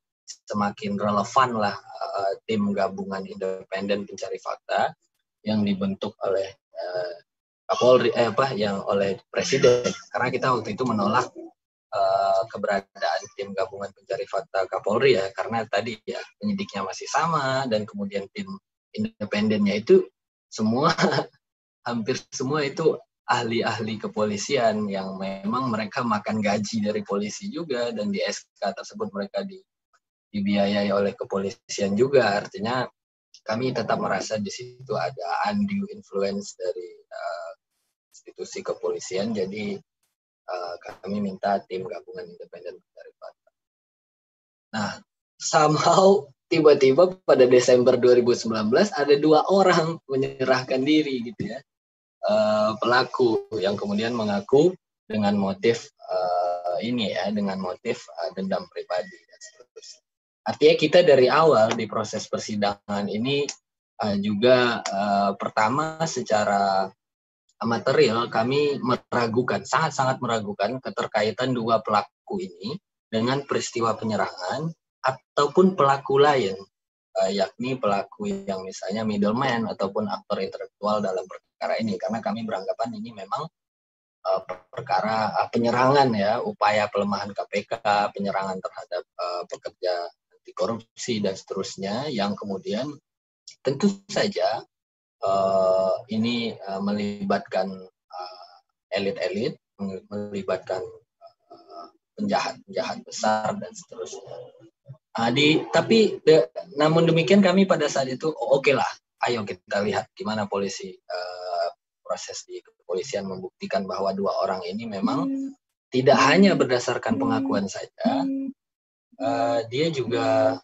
semakin relevan lah uh, tim gabungan independen pencari fakta yang dibentuk oleh uh, Kapolri eh, apa yang oleh presiden karena kita waktu itu menolak Eh, keberadaan tim gabungan pencari fakta Kapolri ya karena tadi ya penyidiknya masih sama dan kemudian tim independennya itu semua hampir semua itu ahli-ahli kepolisian yang memang mereka makan gaji dari polisi juga dan di SK tersebut mereka di, dibiayai oleh kepolisian juga artinya kami tetap merasa di situ ada undue influence dari uh, institusi kepolisian jadi uh, kami minta tim gabungan independen dari Batam. Nah, somehow tiba-tiba pada Desember 2019 ada dua orang menyerahkan diri gitu ya. Uh, pelaku yang kemudian mengaku dengan motif uh, ini ya, dengan motif uh, dendam pribadi dan seterusnya. Artinya kita dari awal di proses persidangan ini uh, juga uh, pertama secara material kami meragukan, sangat-sangat meragukan keterkaitan dua pelaku ini dengan peristiwa penyerangan ataupun pelaku lain, eh, yakni pelaku yang misalnya middleman ataupun aktor intelektual dalam perkara ini. Karena kami beranggapan ini memang eh, perkara eh, penyerangan ya, upaya pelemahan KPK, penyerangan terhadap pekerja anti korupsi dan seterusnya yang kemudian tentu saja uh, ini uh, melibatkan eh, elit-elit, uh, melibatkan penjahat-penjahat besar dan seterusnya. Uh, di, tapi de, namun demikian kami pada saat itu oh, oke okay lah, ayo kita lihat gimana polisi uh, proses di kepolisian membuktikan bahwa dua orang ini memang hmm. tidak hanya berdasarkan hmm. pengakuan saja, uh, dia juga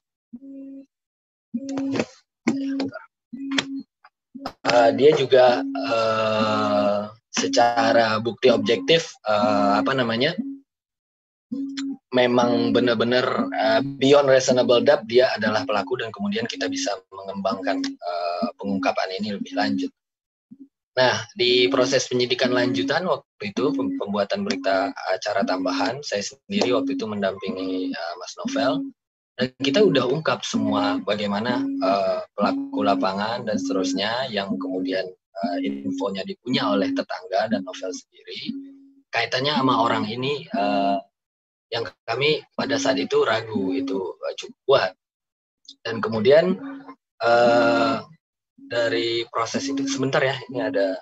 uh, dia juga uh, secara bukti objektif uh, apa namanya memang benar-benar uh, beyond reasonable doubt dia adalah pelaku dan kemudian kita bisa mengembangkan uh, pengungkapan ini lebih lanjut. Nah, di proses penyidikan lanjutan waktu itu pembuatan berita acara tambahan, saya sendiri waktu itu mendampingi uh, Mas Novel dan kita udah ungkap semua bagaimana uh, pelaku lapangan dan seterusnya yang kemudian uh, infonya dipunya oleh tetangga dan novel sendiri. Kaitannya sama orang ini uh, yang kami pada saat itu ragu itu uh, cukup kuat. Dan kemudian uh, dari proses itu sebentar ya, ini ada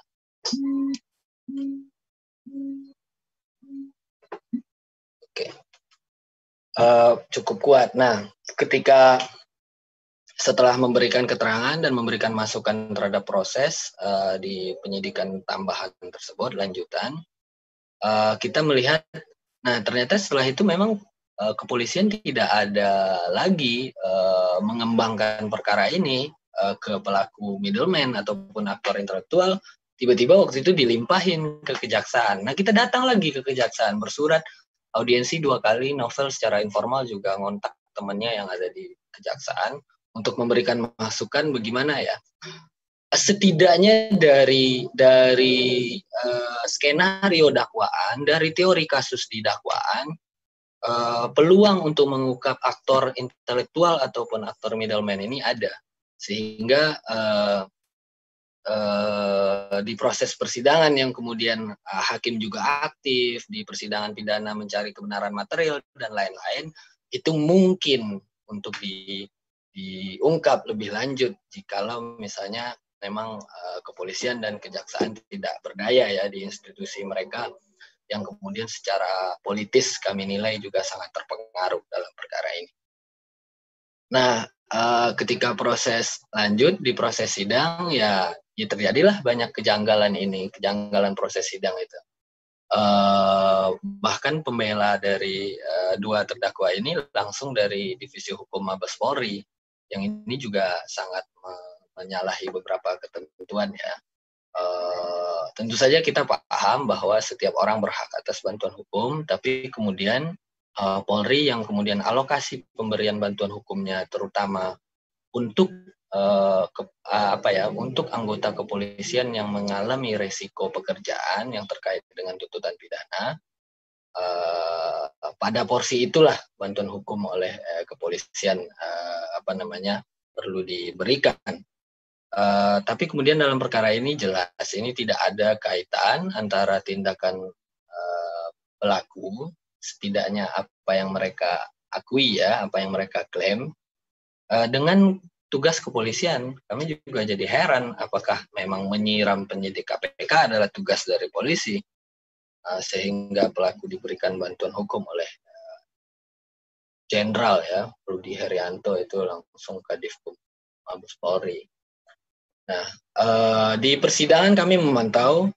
Eh, cukup kuat. Nah, ketika setelah memberikan keterangan dan memberikan masukan terhadap proses uh, di penyidikan tambahan tersebut lanjutan, uh, kita melihat, nah ternyata setelah itu memang uh, kepolisian tidak ada lagi uh, mengembangkan perkara ini uh, ke pelaku middleman ataupun aktor intelektual. Tiba-tiba waktu itu dilimpahin ke kejaksaan. Nah kita datang lagi ke kejaksaan bersurat audiensi dua kali novel secara informal juga ngontak temannya yang ada di kejaksaan untuk memberikan masukan bagaimana ya setidaknya dari dari uh, skenario dakwaan dari teori kasus di dakwaan uh, peluang untuk mengungkap aktor intelektual ataupun aktor middleman ini ada sehingga uh, Eh, di proses persidangan yang kemudian eh, hakim juga aktif di persidangan pidana mencari kebenaran material dan lain-lain itu mungkin untuk di, diungkap lebih lanjut jikalau misalnya memang eh, kepolisian dan kejaksaan tidak berdaya ya di institusi mereka yang kemudian secara politis kami nilai juga sangat terpengaruh dalam perkara ini. Nah, eh, ketika proses lanjut di proses sidang ya ya terjadilah banyak kejanggalan ini, kejanggalan proses sidang itu. Uh, bahkan pembela dari uh, dua terdakwa ini langsung dari divisi hukum Mabes Polri, yang ini juga sangat me menyalahi beberapa ketentuan ya. Uh, tentu saja kita paham bahwa setiap orang berhak atas bantuan hukum, tapi kemudian uh, Polri yang kemudian alokasi pemberian bantuan hukumnya, terutama untuk Eh, ke, eh, apa ya untuk anggota kepolisian yang mengalami resiko pekerjaan yang terkait dengan tuntutan pidana eh, pada porsi itulah bantuan hukum oleh eh, kepolisian eh, apa namanya perlu diberikan. eh, tapi kemudian dalam perkara ini jelas ini tidak ada kaitan antara tindakan eh, pelaku setidaknya apa yang mereka akui ya apa yang mereka klaim eh, dengan tugas kepolisian. Kami juga jadi heran apakah memang menyiram penyidik KPK adalah tugas dari polisi eh, sehingga pelaku diberikan bantuan hukum oleh eh, jenderal ya Rudi Herianto itu langsung Kadifkum Mabes Polri. Nah eh, di persidangan kami memantau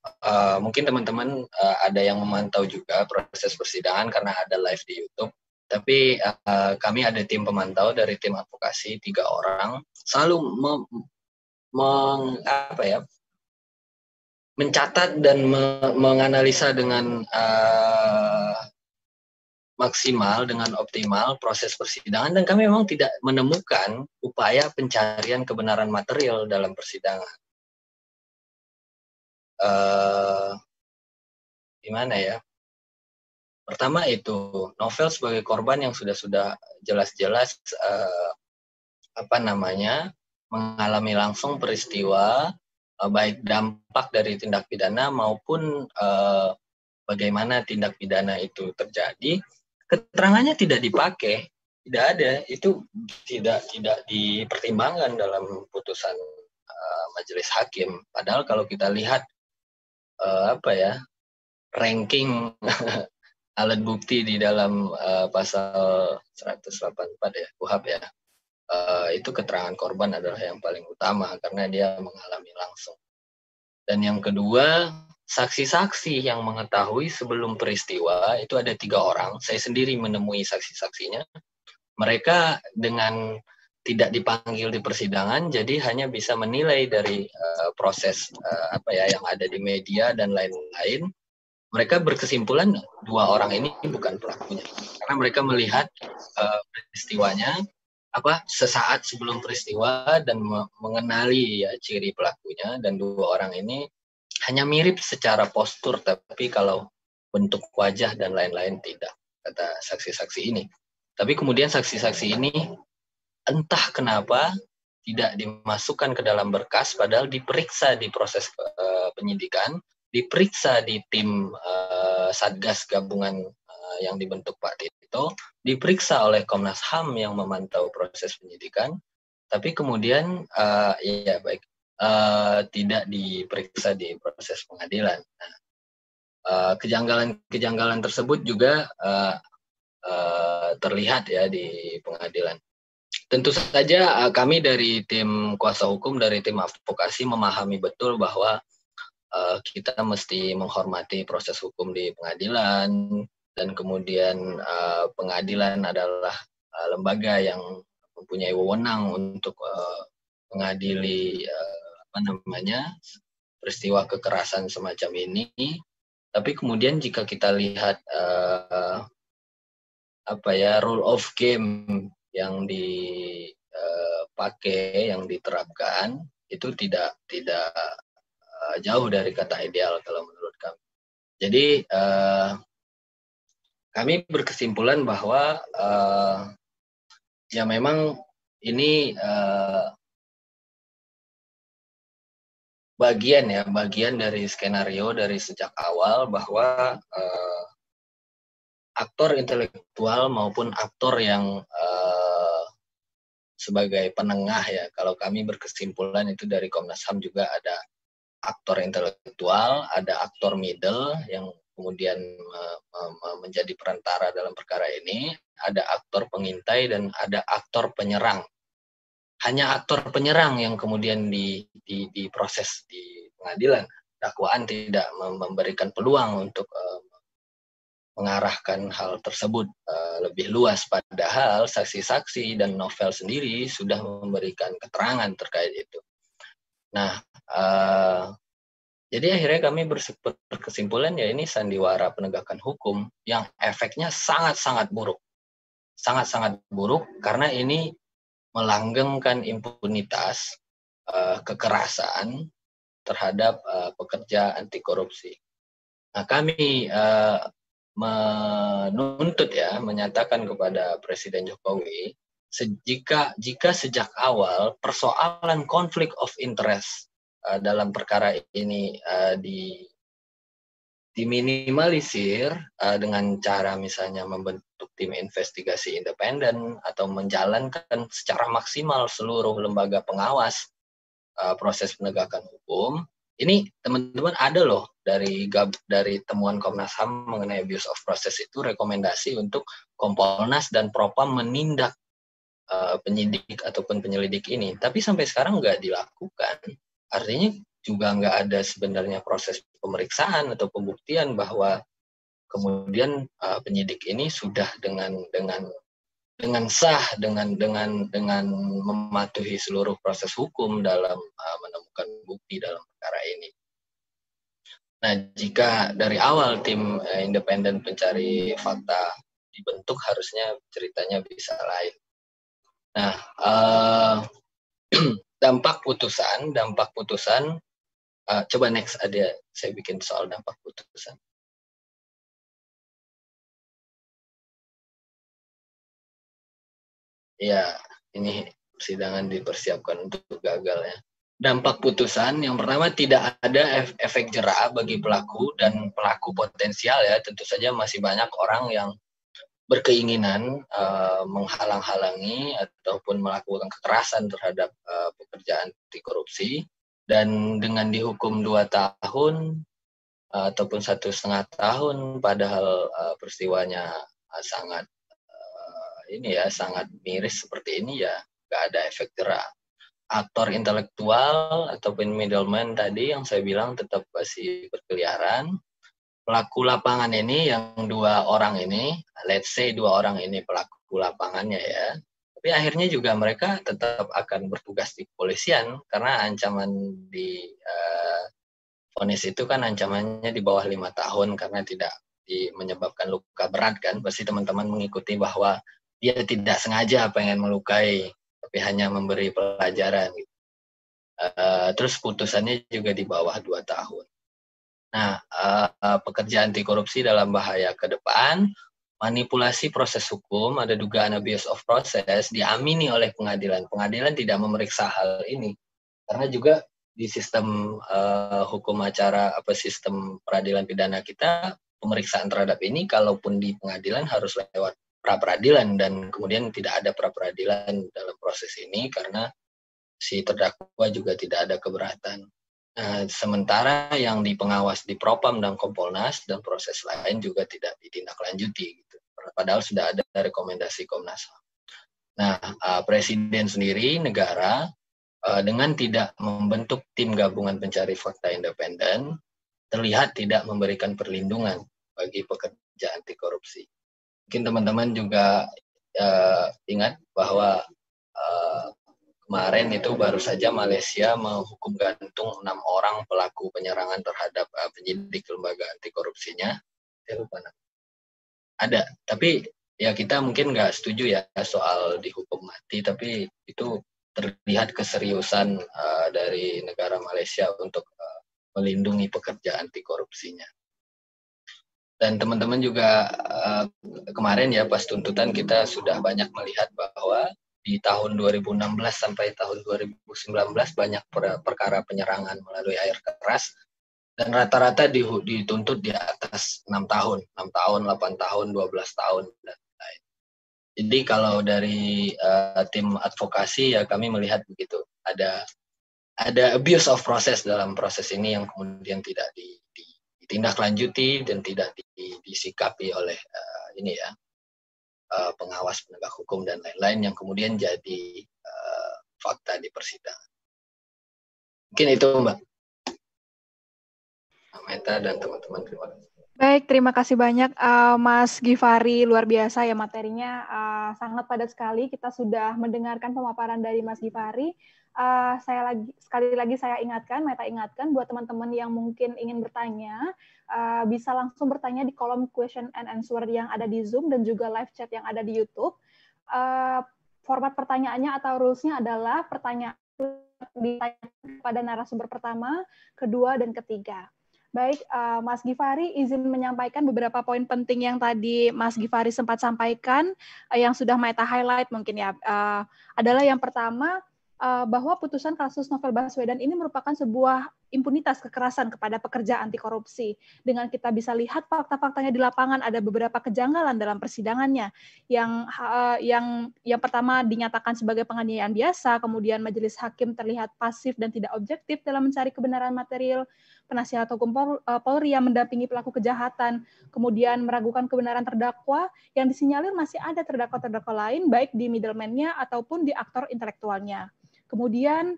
mungkin teman-teman ada yang memantau juga proses persidangan karena ada live di YouTube tapi uh, kami ada tim pemantau dari tim advokasi tiga orang selalu meng, apa ya mencatat dan me, menganalisa dengan uh, maksimal dengan optimal proses persidangan dan kami memang tidak menemukan upaya pencarian kebenaran material dalam persidangan. Uh, gimana ya? Pertama itu novel sebagai korban yang sudah sudah jelas-jelas uh, apa namanya mengalami langsung peristiwa uh, baik dampak dari tindak pidana maupun uh, bagaimana tindak pidana itu terjadi. Keterangannya tidak dipakai, tidak ada, itu tidak tidak dipertimbangkan dalam putusan uh, majelis hakim. Padahal kalau kita lihat uh, apa ya ranking alat bukti di dalam uh, pasal 184 ya KUHAP ya uh, itu keterangan korban adalah yang paling utama karena dia mengalami langsung dan yang kedua saksi-saksi yang mengetahui sebelum peristiwa itu ada tiga orang saya sendiri menemui saksi-saksinya mereka dengan tidak dipanggil di persidangan jadi hanya bisa menilai dari uh, proses uh, apa ya yang ada di media dan lain-lain mereka berkesimpulan dua orang ini bukan pelakunya karena mereka melihat uh, peristiwanya apa sesaat sebelum peristiwa dan mengenali ya ciri pelakunya dan dua orang ini hanya mirip secara postur tapi kalau bentuk wajah dan lain-lain tidak kata saksi-saksi ini tapi kemudian saksi-saksi ini entah kenapa tidak dimasukkan ke dalam berkas padahal diperiksa di proses uh, penyidikan diperiksa di tim uh, Satgas gabungan uh, yang dibentuk Pak Tito, diperiksa oleh Komnas HAM yang memantau proses penyidikan, tapi kemudian uh, ya baik uh, tidak diperiksa di proses pengadilan. Nah, kejanggalan-kejanggalan tersebut juga uh, uh, terlihat ya di pengadilan. Tentu saja kami dari tim kuasa hukum dari tim advokasi memahami betul bahwa uh, kita mesti menghormati proses hukum di pengadilan dan kemudian uh, pengadilan adalah uh, lembaga yang mempunyai wewenang untuk uh, mengadili uh, apa namanya peristiwa kekerasan semacam ini tapi kemudian jika kita lihat uh, apa ya rule of game yang dipakai yang diterapkan itu tidak tidak jauh dari kata ideal kalau menurut kami. Jadi uh, kami berkesimpulan bahwa uh, ya memang ini uh, bagian ya bagian dari skenario dari sejak awal bahwa uh, aktor intelektual maupun aktor yang uh, sebagai penengah ya kalau kami berkesimpulan itu dari Komnas Ham juga ada aktor intelektual, ada aktor middle yang kemudian eh, menjadi perantara dalam perkara ini, ada aktor pengintai dan ada aktor penyerang. Hanya aktor penyerang yang kemudian di, di, diproses di pengadilan. Dakwaan tidak memberikan peluang untuk eh, mengarahkan hal tersebut eh, lebih luas. Padahal saksi-saksi dan novel sendiri sudah memberikan keterangan terkait itu Nah, uh, jadi akhirnya kami berkesimpulan ya ini sandiwara penegakan hukum yang efeknya sangat-sangat buruk. Sangat-sangat buruk karena ini melanggengkan impunitas, uh, kekerasan terhadap uh, pekerja anti korupsi. Nah, kami uh, menuntut ya menyatakan kepada Presiden Jokowi jika jika sejak awal persoalan konflik of interest uh, dalam perkara ini uh, di diminimalisir uh, dengan cara misalnya membentuk tim investigasi independen atau menjalankan secara maksimal seluruh lembaga pengawas uh, proses penegakan hukum ini teman-teman ada loh dari gab, dari temuan Komnas Ham mengenai abuse of process itu rekomendasi untuk Kompolnas dan Propam menindak Eh, penyidik ataupun penyelidik ini, tapi sampai sekarang nggak dilakukan. Artinya juga nggak ada sebenarnya proses pemeriksaan atau pembuktian bahwa kemudian uh, penyidik ini sudah dengan dengan dengan sah dengan dengan dengan mematuhi seluruh proses hukum dalam uh, menemukan bukti dalam perkara ini. Nah, jika dari awal tim uh, independen pencari fakta dibentuk harusnya ceritanya bisa lain. Nah, uh, dampak putusan, dampak putusan. Uh, coba next ada saya bikin soal dampak putusan. Ya, ini persidangan dipersiapkan untuk gagal ya. Dampak putusan yang pertama tidak ada efek jerah bagi pelaku dan pelaku potensial ya. Tentu saja masih banyak orang yang berkeinginan uh, menghalang-halangi ataupun melakukan kekerasan terhadap uh, pekerjaan anti korupsi dan dengan dihukum dua tahun uh, ataupun satu setengah tahun padahal uh, peristiwanya uh, sangat uh, ini ya sangat miris seperti ini ya nggak ada efek jerah aktor intelektual ataupun middleman tadi yang saya bilang tetap masih berkeliaran pelaku lapangan ini yang dua orang ini, let's say dua orang ini pelaku lapangannya ya. Tapi akhirnya juga mereka tetap akan bertugas di kepolisian karena ancaman di eh, vonis uh, itu kan ancamannya di bawah lima tahun karena tidak di, menyebabkan luka berat kan. Pasti teman-teman mengikuti bahwa dia tidak sengaja pengen melukai tapi hanya memberi pelajaran. Uh, terus putusannya juga di bawah dua tahun. Nah, eh, pekerja anti korupsi dalam bahaya ke depan, manipulasi proses hukum, ada dugaan abuse of process diamini oleh pengadilan. Pengadilan tidak memeriksa hal ini karena juga di sistem uh, hukum acara apa sistem peradilan pidana kita pemeriksaan terhadap ini kalaupun di pengadilan harus lewat pra peradilan dan kemudian tidak ada pra peradilan dalam proses ini karena si terdakwa juga tidak ada keberatan. Eh, sementara yang di pengawas di Propam dan Kompolnas dan proses lain juga tidak ditindaklanjuti gitu. Padahal sudah ada rekomendasi Komnas HAM. Nah, eh, presiden sendiri negara eh, dengan tidak membentuk tim gabungan pencari fakta independen terlihat tidak memberikan perlindungan bagi pekerja anti korupsi. Mungkin teman-teman juga uh, ingat bahwa uh, Kemarin itu baru saja Malaysia menghukum gantung enam orang pelaku penyerangan terhadap uh, penyidik lembaga anti korupsinya. Saya Ada, tapi ya kita mungkin nggak setuju ya soal dihukum mati, tapi itu terlihat keseriusan uh, dari negara Malaysia untuk uh, melindungi pekerja anti korupsinya dan teman-teman juga uh, kemarin ya pas tuntutan kita sudah banyak melihat bahwa di tahun 2016 sampai tahun 2019 banyak per perkara penyerangan melalui air keras dan rata-rata dituntut di atas 6 tahun, 6 tahun, 8 tahun, 12 tahun dan lain. Jadi kalau dari uh, tim advokasi ya kami melihat begitu. Ada ada abuse of process dalam proses ini yang kemudian tidak di, di, ditindaklanjuti dan tidak di, disikapi oleh uh, ini ya Eh, pengawas penegak hukum dan lain-lain yang kemudian jadi uh, fakta di persidangan. Mungkin itu Mbak. Meta dan teman-teman terima kasih. Baik, terima kasih banyak uh, Mas Givari. Luar biasa ya materinya uh, sangat padat sekali. Kita sudah mendengarkan pemaparan dari Mas Givari uh, saya lagi sekali lagi saya ingatkan, Meta ingatkan buat teman-teman yang mungkin ingin bertanya, uh, bisa langsung bertanya di kolom question and answer yang ada di Zoom dan juga live chat yang ada di YouTube. Uh, format pertanyaannya atau rulesnya adalah pertanyaan ditanyakan kepada narasumber pertama, kedua, dan ketiga. Baik, uh, Mas Givari izin menyampaikan beberapa poin penting yang tadi Mas Givari sempat sampaikan, uh, yang sudah Meta highlight mungkin ya, uh, adalah yang pertama, uh, bahwa putusan kasus Novel Baswedan ini merupakan sebuah impunitas kekerasan kepada pekerja anti korupsi. Dengan kita bisa lihat fakta-faktanya di lapangan ada beberapa kejanggalan dalam persidangannya yang uh, yang yang pertama dinyatakan sebagai penganiayaan biasa, kemudian majelis hakim terlihat pasif dan tidak objektif dalam mencari kebenaran material. Penasihat hukum Pol, uh, Polri yang mendampingi pelaku kejahatan, kemudian meragukan kebenaran terdakwa yang disinyalir masih ada terdakwa-terdakwa lain baik di middleman-nya ataupun di aktor intelektualnya. Kemudian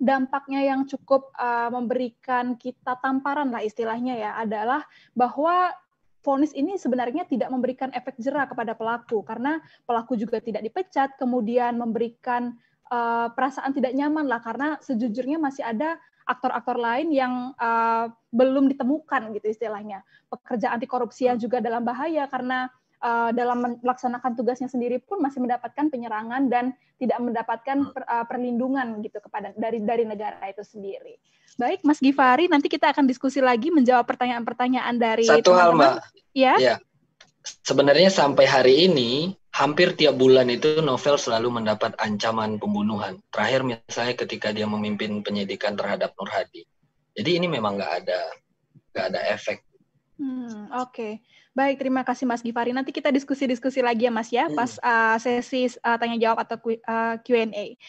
dampaknya yang cukup uh, memberikan kita tamparan lah istilahnya ya adalah bahwa vonis ini sebenarnya tidak memberikan efek jerah kepada pelaku karena pelaku juga tidak dipecat kemudian memberikan uh, perasaan tidak nyaman lah karena sejujurnya masih ada aktor-aktor lain yang uh, belum ditemukan gitu istilahnya pekerja anti korupsi yang juga dalam bahaya karena uh, dalam melaksanakan tugasnya sendiri pun masih mendapatkan penyerangan dan tidak mendapatkan per, uh, perlindungan gitu kepada dari dari negara itu sendiri. Baik, Mas Givari. nanti kita akan diskusi lagi menjawab pertanyaan-pertanyaan dari satu teman -teman. hal, Mbak. Ya. ya. Sebenarnya sampai hari ini hampir tiap bulan itu novel selalu mendapat ancaman pembunuhan. Terakhir misalnya ketika dia memimpin penyidikan terhadap Nur Hadi. Jadi ini memang nggak ada nggak ada efek. Hmm, Oke, okay. Baik, terima kasih Mas Givari. Nanti kita diskusi-diskusi lagi ya Mas ya, hmm. pas uh, sesi uh, tanya jawab atau uh, Q&A.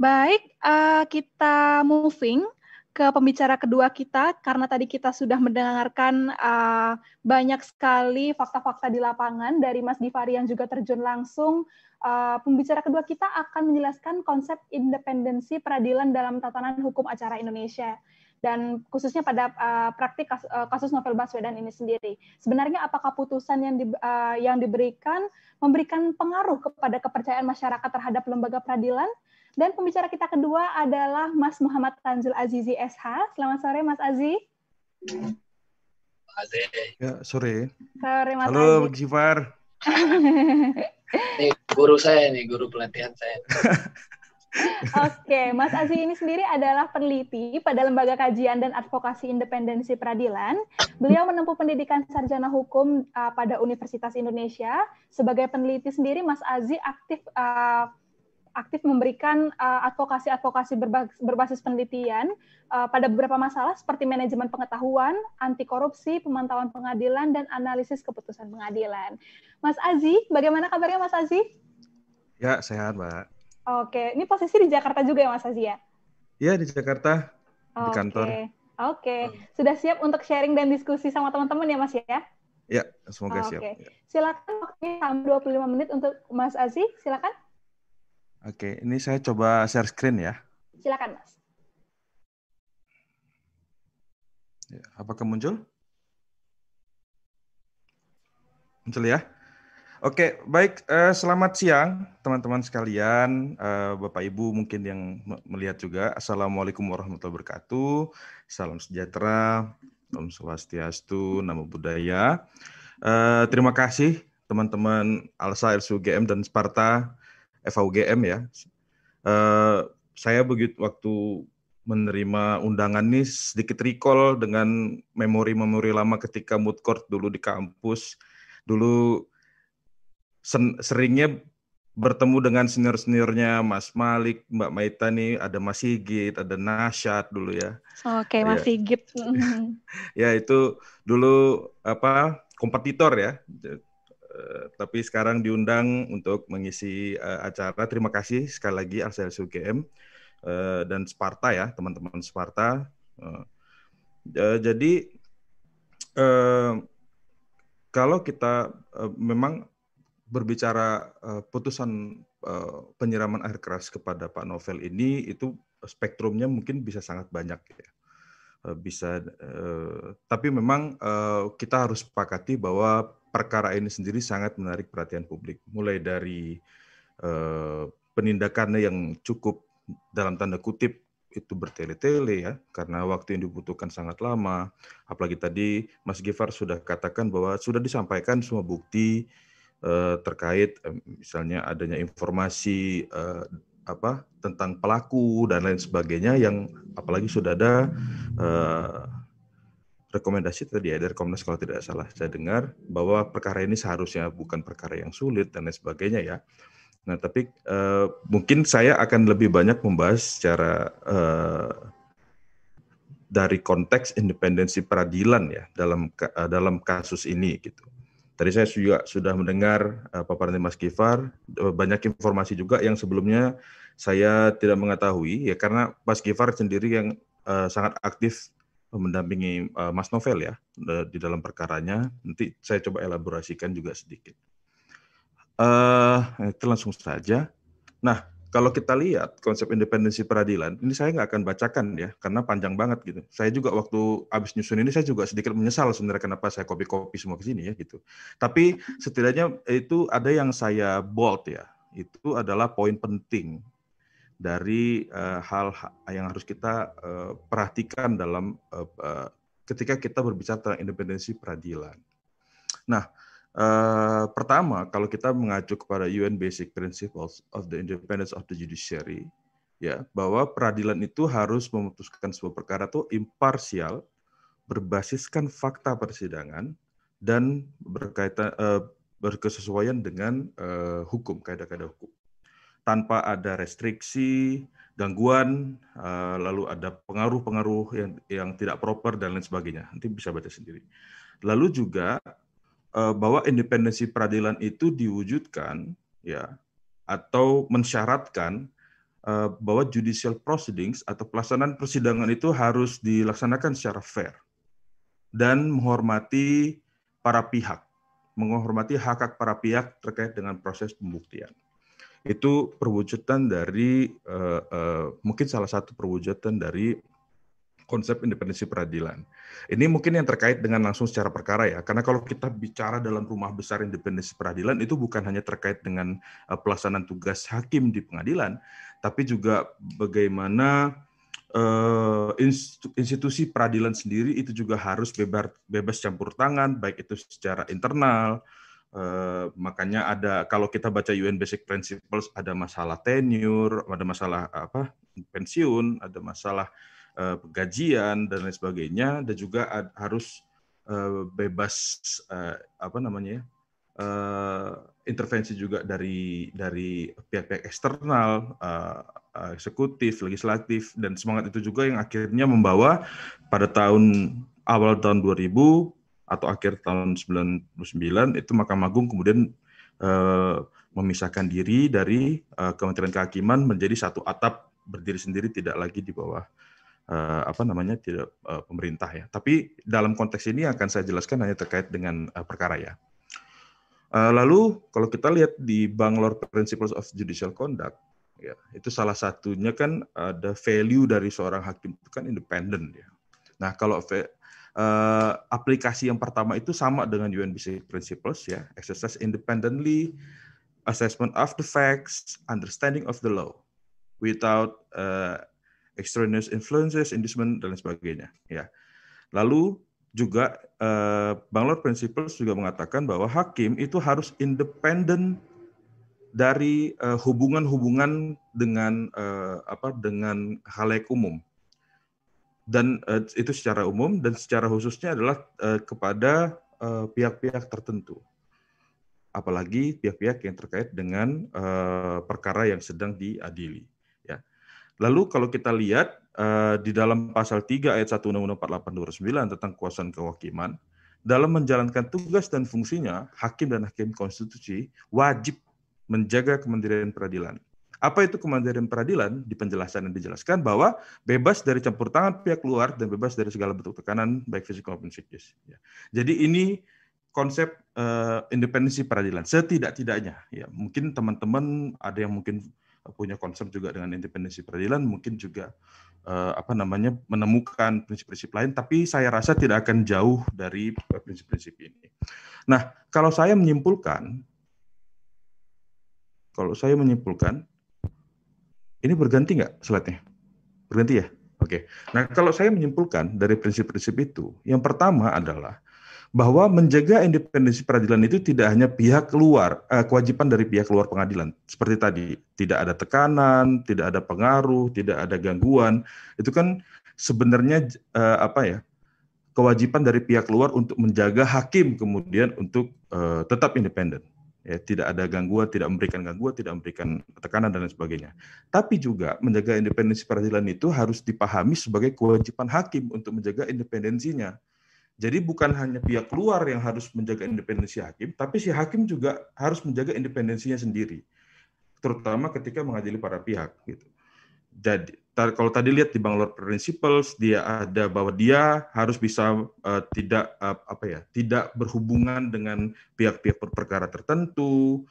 Baik, uh, kita moving ke pembicara kedua kita karena tadi kita sudah mendengarkan uh, banyak sekali fakta-fakta di lapangan dari Mas Givari yang juga terjun langsung. Uh, pembicara kedua kita akan menjelaskan konsep independensi peradilan dalam tatanan hukum acara Indonesia dan khususnya pada uh, praktik kas, uh, kasus novel Baswedan ini sendiri. Sebenarnya apakah putusan yang di, uh, yang diberikan memberikan pengaruh kepada kepercayaan masyarakat terhadap lembaga peradilan? Dan pembicara kita kedua adalah Mas Muhammad Tanzul Azizi SH. Selamat sore Mas Aziz. Ya, sore. Sore Mas Halo, Aziz. Halo, Bang Ini guru saya nih, guru pelatihan saya. Oke, Mas Aziz ini sendiri adalah peneliti pada Lembaga Kajian dan Advokasi Independensi Peradilan. Beliau menempuh pendidikan sarjana hukum uh, pada Universitas Indonesia. Sebagai peneliti sendiri, Mas Aziz aktif uh, aktif memberikan uh, advokasi-advokasi berbasis, berbasis penelitian uh, pada beberapa masalah seperti manajemen pengetahuan, anti korupsi, pemantauan pengadilan, dan analisis keputusan pengadilan. Mas Aziz, bagaimana kabarnya Mas Aziz? Ya, sehat, Mbak. Oke, ini posisi di Jakarta juga ya Mas Azia? Ya? Iya di Jakarta, Oke. di kantor. Oke, hmm. sudah siap untuk sharing dan diskusi sama teman-teman ya Mas ya? Ya, semoga Oke. siap. Ya. Silakan waktunya 25 menit untuk Mas Aziz, silakan. Oke, ini saya coba share screen ya. Silakan Mas. Iya, apakah muncul? Muncul ya? Oke, baik. Uh, selamat siang, teman-teman sekalian, uh, Bapak Ibu mungkin yang melihat juga. Assalamualaikum warahmatullahi wabarakatuh. Salam sejahtera, Om Swastiastu, Namo Buddhaya. Uh, terima kasih teman-teman Alsa LSUGM dan Sparta FAUGM ya. Uh, saya begitu waktu menerima undangan ini sedikit recall dengan memori-memori lama ketika mood court dulu di kampus. Dulu seringnya bertemu dengan senior-seniornya Mas Malik, Mbak Maita nih, ada Mas Sigit, ada Nasyat dulu ya. Oke, okay, iya. Mas Sigit. ya itu dulu apa kompetitor ya. Eh, tapi sekarang diundang untuk mengisi eh, acara. Terima kasih sekali lagi Arsels UGM eh, dan Sparta ya, teman-teman Sparta. jadi kalau kita memang berbicara uh, putusan uh, penyiraman air keras kepada Pak Novel ini itu spektrumnya mungkin bisa sangat banyak ya. Uh, bisa uh, tapi memang uh, kita harus sepakati bahwa perkara ini sendiri sangat menarik perhatian publik mulai dari uh, penindakannya yang cukup dalam tanda kutip itu bertele-tele ya karena waktu yang dibutuhkan sangat lama apalagi tadi Mas Gifar sudah katakan bahwa sudah disampaikan semua bukti Eh, terkait misalnya adanya informasi eh, apa tentang pelaku dan lain sebagainya yang apalagi sudah ada eh, rekomendasi tadi ya dari Komnas kalau tidak salah saya dengar bahwa perkara ini seharusnya bukan perkara yang sulit dan lain sebagainya ya. Nah tapi eh, mungkin saya akan lebih banyak membahas secara eh, dari konteks independensi peradilan ya dalam dalam kasus ini gitu. Tadi saya juga sudah mendengar uh, eh, paparan dari Mas Kifar, eh, banyak informasi juga yang sebelumnya saya tidak mengetahui ya karena Mas Kifar sendiri yang uh, sangat aktif mendampingi uh, Mas Novel ya di dalam perkaranya. Nanti saya coba elaborasikan juga sedikit. Uh, itu langsung saja. Nah, kalau kita lihat konsep independensi peradilan, ini saya nggak akan bacakan ya, karena panjang banget gitu. Saya juga waktu habis nyusun ini, saya juga sedikit menyesal sebenarnya kenapa saya copy-copy semua ke sini ya gitu. Tapi setidaknya itu ada yang saya bold ya, itu adalah poin penting dari uh, hal yang harus kita uh, perhatikan dalam uh, uh, ketika kita berbicara tentang independensi peradilan. Nah, Eh, pertama, kalau kita mengacu kepada UN Basic Principles of the Independence of the Judiciary, ya bahwa peradilan itu harus memutuskan sebuah perkara itu imparsial, berbasiskan fakta persidangan dan berkaitan uh, berkesesuaian dengan uh, hukum, kaidah-kaidah hukum, tanpa ada restriksi, gangguan, uh, lalu ada pengaruh-pengaruh yang yang tidak proper dan lain sebagainya. Nanti bisa baca sendiri. Lalu juga Eh, bahwa independensi peradilan itu diwujudkan ya atau mensyaratkan eh, bahwa judicial proceedings atau pelaksanaan persidangan itu harus dilaksanakan secara fair dan menghormati para pihak, menghormati hak hak para pihak terkait dengan proses pembuktian. Itu perwujudan dari uh, uh, mungkin salah satu perwujudan dari konsep independensi peradilan. Ini mungkin yang terkait dengan langsung secara perkara ya, karena kalau kita bicara dalam rumah besar independensi peradilan itu bukan hanya terkait dengan eh, pelaksanaan tugas hakim di pengadilan, tapi juga bagaimana eh, institusi peradilan sendiri itu juga harus bebas, bebas campur tangan, baik itu secara internal. Uh, makanya ada kalau kita baca UN Basic Principles ada masalah tenure, ada masalah apa pensiun, ada masalah Eh, gajian dan lain sebagainya dan juga harus eh, bebas eh, apa namanya ya, intervensi juga dari dari pihak-pihak eksternal eksekutif legislatif dan semangat itu juga yang akhirnya membawa pada tahun awal tahun 2000 atau akhir tahun 99 itu Mahkamah Agung kemudian memisahkan diri dari Kementerian Kehakiman menjadi satu atap berdiri sendiri tidak lagi di bawah uh, apa namanya tidak uh, pemerintah ya. Tapi dalam konteks ini akan saya jelaskan hanya terkait dengan uh, perkara ya. Uh, lalu kalau kita lihat di Bangalore Principles of Judicial Conduct ya itu salah satunya kan ada value dari seorang hakim itu kan independen ya. Nah kalau uh, aplikasi yang pertama itu sama dengan UNBC Principles ya, exercise independently, assessment of the facts, understanding of the law, without uh, extraneous influences, inducement dan lain sebagainya. Ya. Lalu juga eh, Bangalore Principles juga mengatakan bahwa hakim itu harus independen dari eh, hubungan-hubungan eh, dengan eh, apa dengan halayak umum dan uh, itu secara umum dan secara khususnya adalah uh, kepada pihak-pihak tertentu apalagi pihak-pihak yang terkait dengan uh, perkara yang sedang diadili Lalu kalau kita lihat uh, di dalam pasal 3 ayat 1 Undang-Undang 48 tentang kekuasaan kehakiman, dalam menjalankan tugas dan fungsinya, hakim dan hakim konstitusi wajib menjaga kemandirian peradilan. Apa itu kemandirian peradilan? Di penjelasan yang dijelaskan bahwa bebas dari campur tangan pihak luar dan bebas dari segala bentuk tekanan baik fisik maupun psikis. Ya. Jadi ini konsep uh, independensi peradilan setidak-tidaknya. Ya, mungkin teman-teman ada yang mungkin Eh, punya konsep juga dengan independensi peradilan mungkin juga uh, apa namanya menemukan prinsip-prinsip lain tapi saya rasa tidak akan jauh dari eh, prinsip-prinsip ini. Nah, kalau saya menyimpulkan kalau saya menyimpulkan ini berganti nggak slide-nya? Berganti ya? Oke. Nah, kalau saya menyimpulkan dari prinsip-prinsip itu, yang pertama adalah bahwa menjaga independensi peradilan itu tidak hanya pihak keluar eh, kewajiban dari pihak luar pengadilan. Seperti tadi, tidak ada tekanan, tidak ada pengaruh, tidak ada gangguan. Itu kan sebenarnya eh, apa ya? kewajiban dari pihak luar untuk menjaga hakim kemudian untuk eh, tetap independen. Ya, tidak ada gangguan, tidak memberikan gangguan, tidak memberikan tekanan dan lain sebagainya. Tapi juga menjaga independensi peradilan itu harus dipahami sebagai kewajiban hakim untuk menjaga independensinya jadi bukan hanya pihak luar yang harus menjaga independensi hakim, tapi si hakim juga harus menjaga independensinya sendiri, terutama ketika mengadili para pihak. Gitu. Jadi kalau tadi lihat di Bangalore Principles dia ada bahwa dia harus bisa uh, tidak uh, apa ya, tidak berhubungan dengan pihak-pihak perkara tertentu,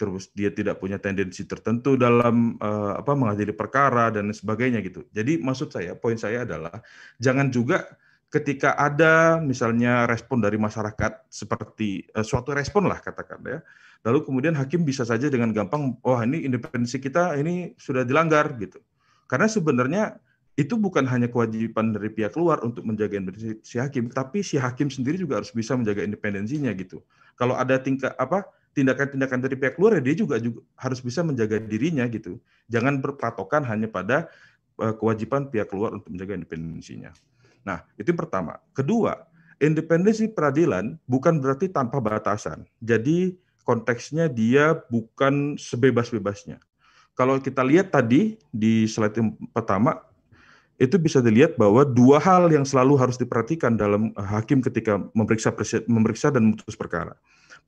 terus dia tidak punya tendensi tertentu dalam uh, apa mengadili perkara dan sebagainya gitu. Jadi maksud saya, poin saya adalah jangan juga ketika ada misalnya respon dari masyarakat seperti eh, suatu respon lah katakan ya. Lalu kemudian hakim bisa saja dengan gampang wah oh, ini independensi kita ini sudah dilanggar gitu. Karena sebenarnya itu bukan hanya kewajiban dari pihak luar untuk menjaga independensi si hakim, tapi si hakim sendiri juga harus bisa menjaga independensinya gitu. Kalau ada tingkat apa tindakan-tindakan dari pihak luar ya dia juga, juga harus bisa menjaga dirinya gitu. Jangan berpatokan hanya pada eh, kewajiban pihak luar untuk menjaga independensinya. Nah, itu pertama. Kedua, independensi peradilan bukan berarti tanpa batasan. Jadi konteksnya dia bukan sebebas-bebasnya. Kalau kita lihat tadi di slide yang pertama, itu bisa dilihat bahwa dua hal yang selalu harus diperhatikan dalam eh, hakim ketika memeriksa memeriksa dan memutus perkara.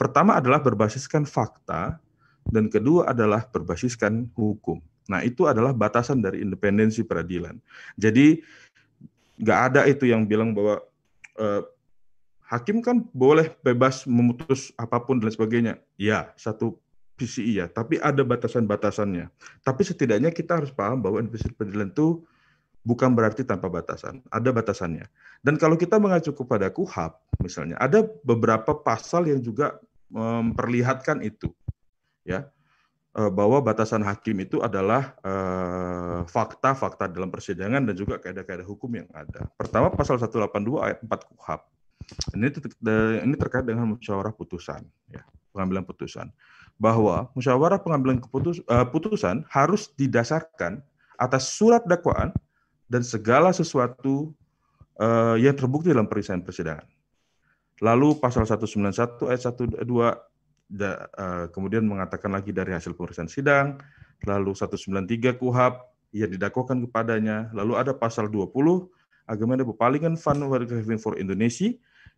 Pertama adalah berbasiskan fakta dan kedua adalah berbasiskan hukum. Nah, itu adalah batasan dari independensi peradilan. Jadi nggak ada itu yang bilang bahwa eh, hakim kan boleh bebas memutus apapun dan sebagainya. Ya, satu sisi iya, tapi ada batasan-batasannya. Tapi setidaknya kita harus paham bahwa investasi pengadilan itu bukan berarti tanpa batasan, ada batasannya. Dan kalau kita mengacu kepada KUHAP misalnya, ada beberapa pasal yang juga eh, memperlihatkan itu. Ya, Eh, bahwa batasan hakim itu adalah fakta-fakta eh, dalam persidangan dan juga kaedah-kaedah hukum yang ada. Pertama pasal 182 ayat 4 KUHAP. Ini ini terkait dengan musyawarah putusan ya, pengambilan putusan. Bahwa musyawarah pengambilan keputus, eh, putusan harus didasarkan atas surat dakwaan dan segala sesuatu yang terbukti dalam perisian persidangan. Lalu pasal 191 ayat 12 da, uh, kemudian mengatakan lagi dari hasil pemeriksaan sidang, lalu 193 KUHAP yang didakwakan kepadanya. Lalu ada pasal 20 agama Pepalingan Fund Wargraving for Indonesia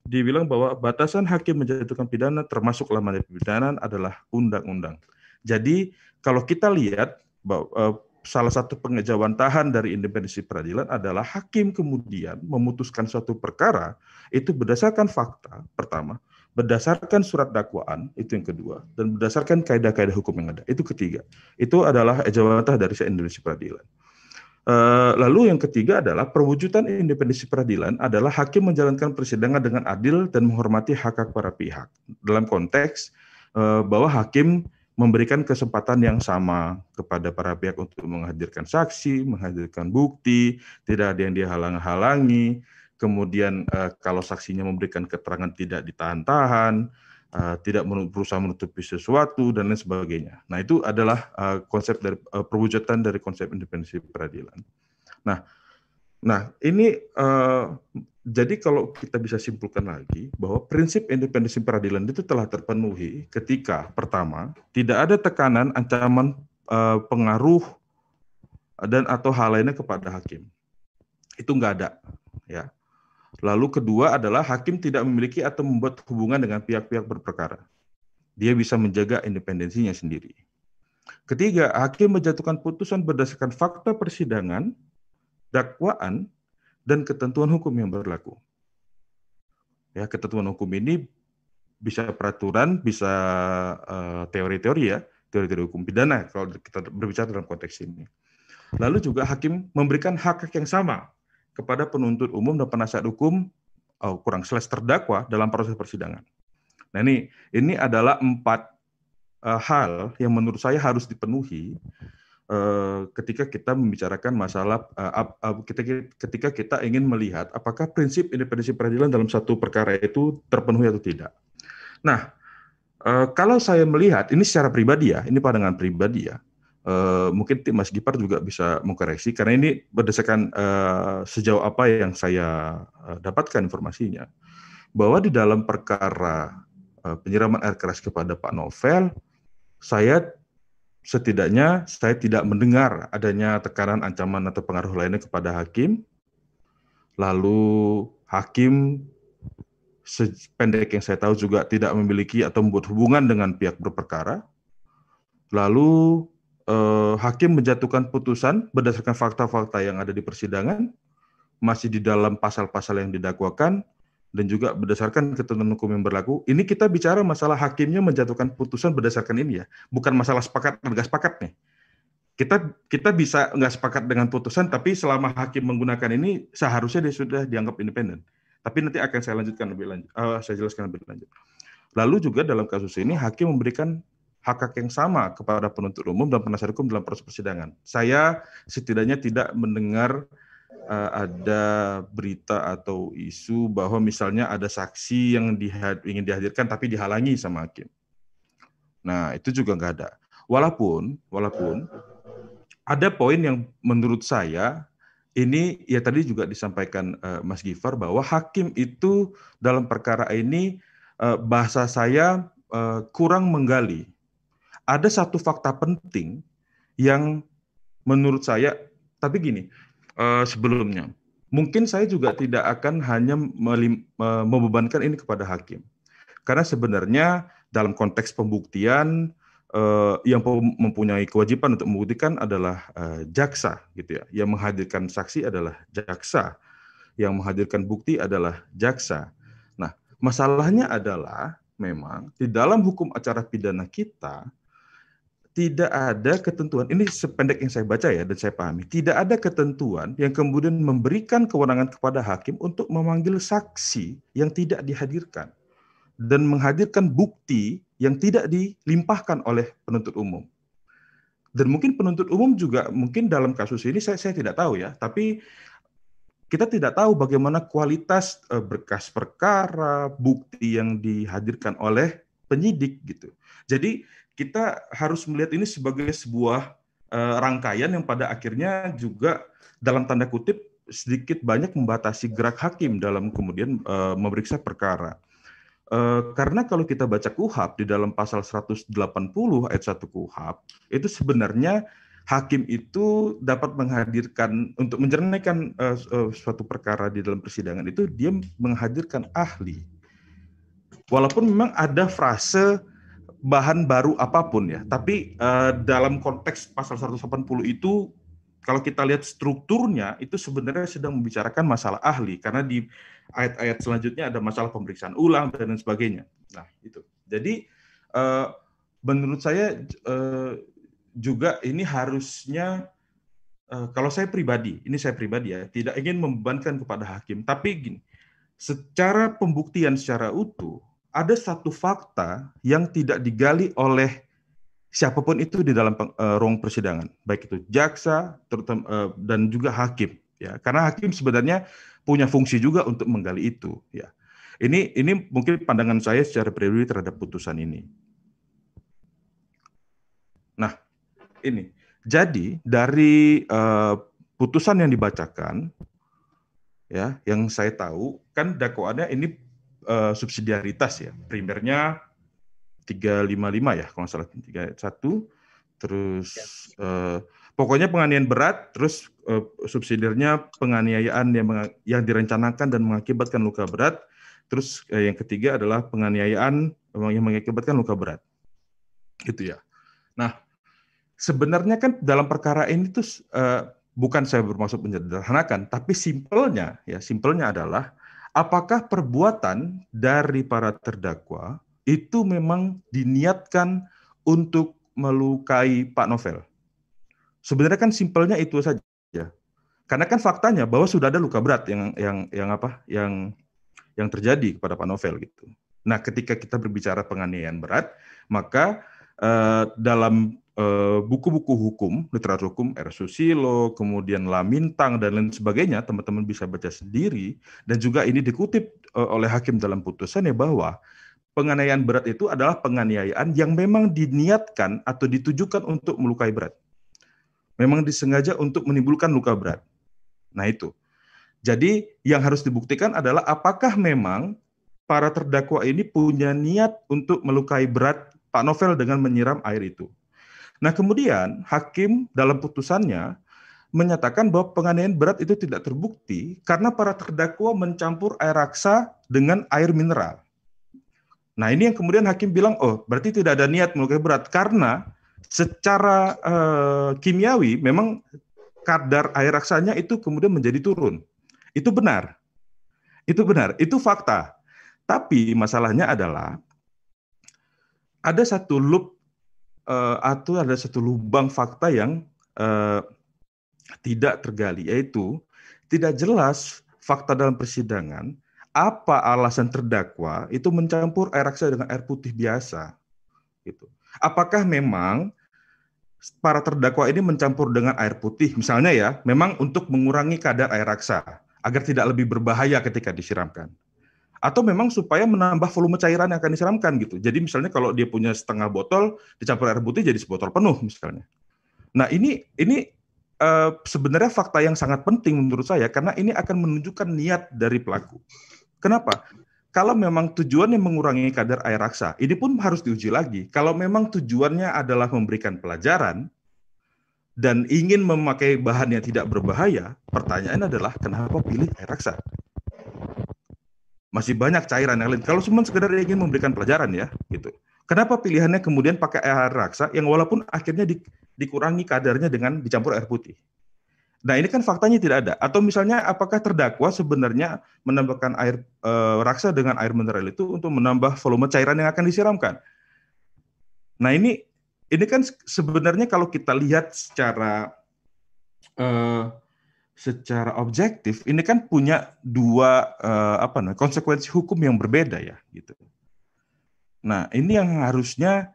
dibilang bahwa batasan hakim menjatuhkan pidana termasuk lamanya pidana adalah undang-undang. Jadi kalau kita lihat bahwa, uh, eh, salah satu pengejauhan tahan dari independensi peradilan adalah hakim kemudian memutuskan suatu perkara itu berdasarkan fakta pertama, berdasarkan surat dakwaan itu yang kedua dan berdasarkan kaidah-kaidah hukum yang ada itu ketiga itu adalah ejawantah dari Indonesia peradilan eh, lalu yang ketiga adalah perwujudan independensi peradilan adalah hakim menjalankan persidangan dengan adil dan menghormati hak hak para pihak dalam konteks eh, bahwa hakim memberikan kesempatan yang sama kepada para pihak untuk menghadirkan saksi, menghadirkan bukti, tidak ada yang dihalang-halangi, kemudian uh, kalau saksinya memberikan keterangan tidak ditahan-tahan, uh, tidak berusaha menutupi sesuatu dan lain sebagainya. Nah itu adalah uh, konsep dari uh, perwujudan dari konsep independensi peradilan. Nah, nah ini uh, jadi kalau kita bisa simpulkan lagi bahwa prinsip independensi peradilan itu telah terpenuhi ketika pertama tidak ada tekanan ancaman uh, pengaruh dan atau hal lainnya kepada hakim itu nggak ada ya Lalu kedua adalah hakim tidak memiliki atau membuat hubungan dengan pihak-pihak berperkara. Dia bisa menjaga independensinya sendiri. Ketiga, hakim menjatuhkan putusan berdasarkan fakta persidangan, dakwaan, dan ketentuan hukum yang berlaku. Ya, ketentuan hukum ini bisa peraturan, bisa teori eh, teori-teori ya, teori-teori hukum pidana kalau kita berbicara dalam konteks ini. Lalu juga hakim memberikan hak-hak yang sama kepada penuntut umum dan penasihat hukum oh, kurang selesai terdakwa dalam proses persidangan. Nah ini ini adalah empat uh, hal yang menurut saya harus dipenuhi uh, ketika kita membicarakan masalah uh, uh, ketika, ketika kita ingin melihat apakah prinsip independensi peradilan dalam satu perkara itu terpenuhi atau tidak. Nah uh, kalau saya melihat ini secara pribadi ya, ini pandangan pribadi ya Eh, mungkin tim Mas Gipar juga bisa mengkoreksi karena ini berdasarkan uh, sejauh apa yang saya uh, dapatkan informasinya bahwa di dalam perkara uh, penyiraman air keras kepada Pak Novel saya setidaknya saya tidak mendengar adanya tekanan ancaman atau pengaruh lainnya kepada hakim lalu hakim sependek yang saya tahu juga tidak memiliki atau membuat hubungan dengan pihak berperkara lalu eh, hakim menjatuhkan putusan berdasarkan fakta-fakta yang ada di persidangan, masih di dalam pasal-pasal yang didakwakan, dan juga berdasarkan ketentuan hukum yang berlaku. Ini kita bicara masalah hakimnya menjatuhkan putusan berdasarkan ini ya, bukan masalah sepakat nggak sepakat nih. Kita kita bisa nggak sepakat dengan putusan, tapi selama hakim menggunakan ini seharusnya dia sudah dianggap independen. Tapi nanti akan saya lanjutkan lebih lanjut, uh, saya jelaskan lebih lanjut. Lalu juga dalam kasus ini hakim memberikan hak hak yang sama kepada penuntut umum dan penasihat hukum dalam proses persidangan. Saya setidaknya tidak mendengar uh, ada berita atau isu bahwa misalnya ada saksi yang dihad ingin dihadirkan tapi dihalangi sama hakim. Nah itu juga nggak ada. Walaupun, walaupun ada poin yang menurut saya ini ya tadi juga disampaikan uh, Mas Gifar bahwa hakim itu dalam perkara ini uh, bahasa saya uh, kurang menggali ada satu fakta penting yang menurut saya, tapi gini, uh, sebelumnya mungkin saya juga tidak akan hanya melim, uh, membebankan ini kepada hakim, karena sebenarnya dalam konteks pembuktian uh, yang mempunyai kewajiban untuk membuktikan adalah uh, jaksa gitu ya. Yang menghadirkan saksi adalah jaksa. Yang menghadirkan bukti adalah jaksa. Nah, masalahnya adalah memang di dalam hukum acara pidana kita tidak ada ketentuan, ini sependek yang saya baca ya dan saya pahami, tidak ada ketentuan yang kemudian memberikan kewenangan kepada hakim untuk memanggil saksi yang tidak dihadirkan dan menghadirkan bukti yang tidak dilimpahkan oleh penuntut umum. Dan mungkin penuntut umum juga mungkin dalam kasus ini saya saya tidak tahu ya, tapi kita tidak tahu bagaimana kualitas eh, berkas perkara, bukti yang dihadirkan oleh penyidik gitu. Jadi kita harus melihat ini sebagai sebuah uh, rangkaian yang pada akhirnya juga dalam tanda kutip sedikit banyak membatasi gerak hakim dalam kemudian uh, memeriksa perkara. Uh, karena kalau kita baca KUHAP di dalam pasal 180 ayat 1 KUHAP itu sebenarnya hakim itu dapat menghadirkan untuk menjernihkan uh, uh, suatu perkara di dalam persidangan itu dia menghadirkan ahli. Walaupun memang ada frase bahan baru apapun ya, tapi uh, dalam konteks pasal 180 itu kalau kita lihat strukturnya itu sebenarnya sedang membicarakan masalah ahli karena di ayat-ayat selanjutnya ada masalah pemeriksaan ulang dan lain sebagainya. Nah, itu. Jadi uh, menurut saya uh, juga ini harusnya uh, kalau saya pribadi, ini saya pribadi ya, tidak ingin membebankan kepada hakim, tapi gini, secara pembuktian secara utuh ada satu fakta yang tidak digali oleh siapapun itu di dalam uh, ruang persidangan, baik itu jaksa terutama, uh, dan juga hakim, ya. Karena hakim sebenarnya punya fungsi juga untuk menggali itu, ya. Ini ini mungkin pandangan saya secara pribadi terhadap putusan ini. Nah, ini. Jadi dari uh, putusan yang dibacakan ya, yang saya tahu kan dakwaannya ini uh, subsidiaritas ya. Primernya 355 ya kalau salah 31 terus ya. uh, pokoknya penganiayaan berat terus uh, subsidiarnya penganiayaan yang yang direncanakan dan mengakibatkan luka berat terus uh, yang ketiga adalah penganiayaan yang mengakibatkan luka berat. Gitu ya. Nah, sebenarnya kan dalam perkara ini tuh uh, bukan saya bermaksud menyederhanakan, tapi simpelnya ya simpelnya adalah apakah perbuatan dari para terdakwa itu memang diniatkan untuk melukai Pak Novel? Sebenarnya kan simpelnya itu saja. Karena kan faktanya bahwa sudah ada luka berat yang yang yang apa? yang yang terjadi kepada Pak Novel gitu. Nah, ketika kita berbicara penganiayaan berat, maka eh, dalam Eh, buku-buku hukum, literatur hukum, R. Susilo, kemudian Lamintang, dan lain sebagainya, teman-teman bisa baca sendiri. Dan juga ini dikutip eh, oleh hakim dalam putusannya bahwa penganiayaan berat itu adalah penganiayaan yang memang diniatkan atau ditujukan untuk melukai berat. Memang disengaja untuk menimbulkan luka berat. Nah itu. Jadi yang harus dibuktikan adalah apakah memang para terdakwa ini punya niat untuk melukai berat Pak Novel dengan menyiram air itu. Nah, kemudian hakim dalam putusannya menyatakan bahwa penganiayaan berat itu tidak terbukti karena para terdakwa mencampur air raksa dengan air mineral. Nah, ini yang kemudian hakim bilang, "Oh, berarti tidak ada niat melukai berat karena secara uh, kimiawi memang kadar air raksanya itu kemudian menjadi turun." Itu benar. Itu benar, itu fakta. Tapi masalahnya adalah ada satu loop uh, eh, atau ada satu lubang fakta yang uh, tidak tergali, yaitu tidak jelas fakta dalam persidangan apa alasan terdakwa itu mencampur air raksa dengan air putih biasa, gitu. Apakah memang para terdakwa ini mencampur dengan air putih, misalnya ya, memang untuk mengurangi kadar air raksa agar tidak lebih berbahaya ketika disiramkan atau memang supaya menambah volume cairan yang akan disiramkan gitu. Jadi misalnya kalau dia punya setengah botol dicampur air putih jadi sebotol penuh misalnya. Nah, ini ini uh, sebenarnya fakta yang sangat penting menurut saya karena ini akan menunjukkan niat dari pelaku. Kenapa? Kalau memang tujuannya mengurangi kadar air raksa, ini pun harus diuji lagi. Kalau memang tujuannya adalah memberikan pelajaran dan ingin memakai bahan yang tidak berbahaya, pertanyaan adalah kenapa pilih air raksa? masih banyak cairan yang lain. Kalau cuma sekedar ingin memberikan pelajaran ya, gitu. Kenapa pilihannya kemudian pakai air raksa yang walaupun akhirnya di, dikurangi kadarnya dengan dicampur air putih? Nah ini kan faktanya tidak ada. Atau misalnya apakah terdakwa sebenarnya menambahkan air e, raksa dengan air mineral itu untuk menambah volume cairan yang akan disiramkan? Nah ini ini kan sebenarnya kalau kita lihat secara uh, secara objektif ini kan punya dua uh, apa namanya konsekuensi hukum yang berbeda ya gitu. Nah, ini yang harusnya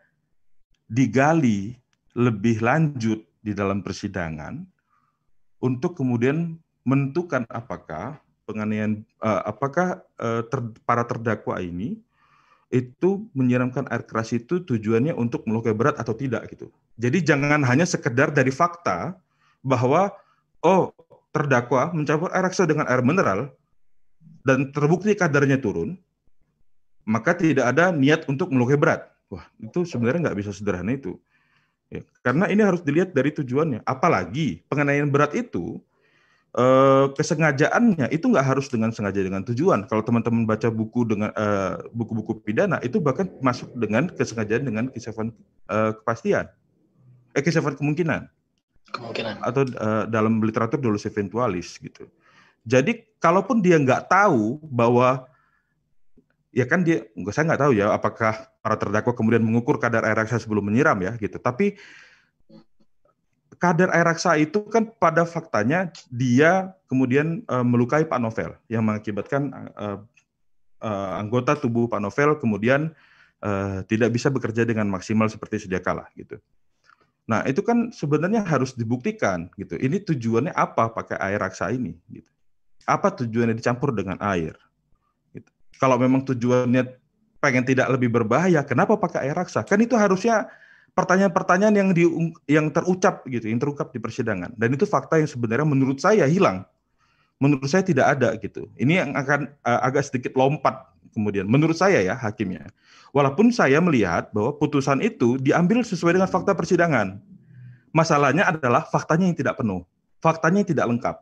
digali lebih lanjut di dalam persidangan untuk kemudian menentukan apakah penganiayaan uh, apakah uh, ter, para terdakwa ini itu menyiramkan air keras itu tujuannya untuk melukai berat atau tidak gitu. Jadi jangan hanya sekedar dari fakta bahwa oh terdakwa mencampur air raksa dengan air mineral dan terbukti kadarnya turun, maka tidak ada niat untuk melukai berat. Wah, itu sebenarnya nggak bisa sederhana itu. Ya, karena ini harus dilihat dari tujuannya. Apalagi pengenaian berat itu eh, kesengajaannya itu nggak harus dengan sengaja dengan tujuan. Kalau teman-teman baca buku dengan eh, buku-buku pidana itu bahkan masuk dengan kesengajaan dengan kesiapan eh, kepastian, eh kesiapan kemungkinan kemungkinan atau uh, dalam literatur dulu eventualis gitu. Jadi kalaupun dia nggak tahu bahwa ya kan dia nggak saya nggak tahu ya apakah para terdakwa kemudian mengukur kadar air raksa sebelum menyiram ya gitu. Tapi kadar air raksa itu kan pada faktanya dia kemudian uh, melukai Pak Novel yang mengakibatkan uh, uh, anggota tubuh Pak Novel kemudian uh, tidak bisa bekerja dengan maksimal seperti sedia kala gitu. Nah, itu kan sebenarnya harus dibuktikan gitu. Ini tujuannya apa pakai air raksa ini gitu. Apa tujuannya dicampur dengan air? Gitu. Kalau memang tujuannya pengen tidak lebih berbahaya, kenapa pakai air raksa? Kan itu harusnya pertanyaan-pertanyaan yang di yang terucap gitu, yang terungkap di persidangan. Dan itu fakta yang sebenarnya menurut saya hilang. Menurut saya tidak ada gitu. Ini yang akan uh, agak sedikit lompat kemudian menurut saya ya hakimnya. Walaupun saya melihat bahwa putusan itu diambil sesuai dengan fakta persidangan. Masalahnya adalah faktanya yang tidak penuh, faktanya yang tidak lengkap.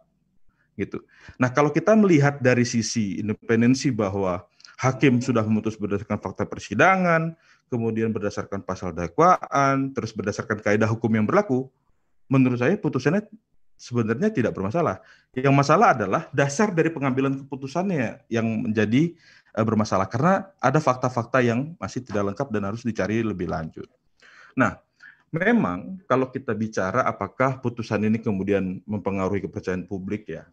Gitu. Nah, kalau kita melihat dari sisi independensi bahwa hakim sudah memutus berdasarkan fakta persidangan, kemudian berdasarkan pasal dakwaan, terus berdasarkan kaidah hukum yang berlaku, menurut saya putusannya sebenarnya tidak bermasalah. Yang masalah adalah dasar dari pengambilan keputusannya yang menjadi uh, bermasalah karena ada fakta-fakta yang masih tidak lengkap dan harus dicari lebih lanjut. Nah, memang kalau kita bicara apakah putusan ini kemudian mempengaruhi kepercayaan publik ya,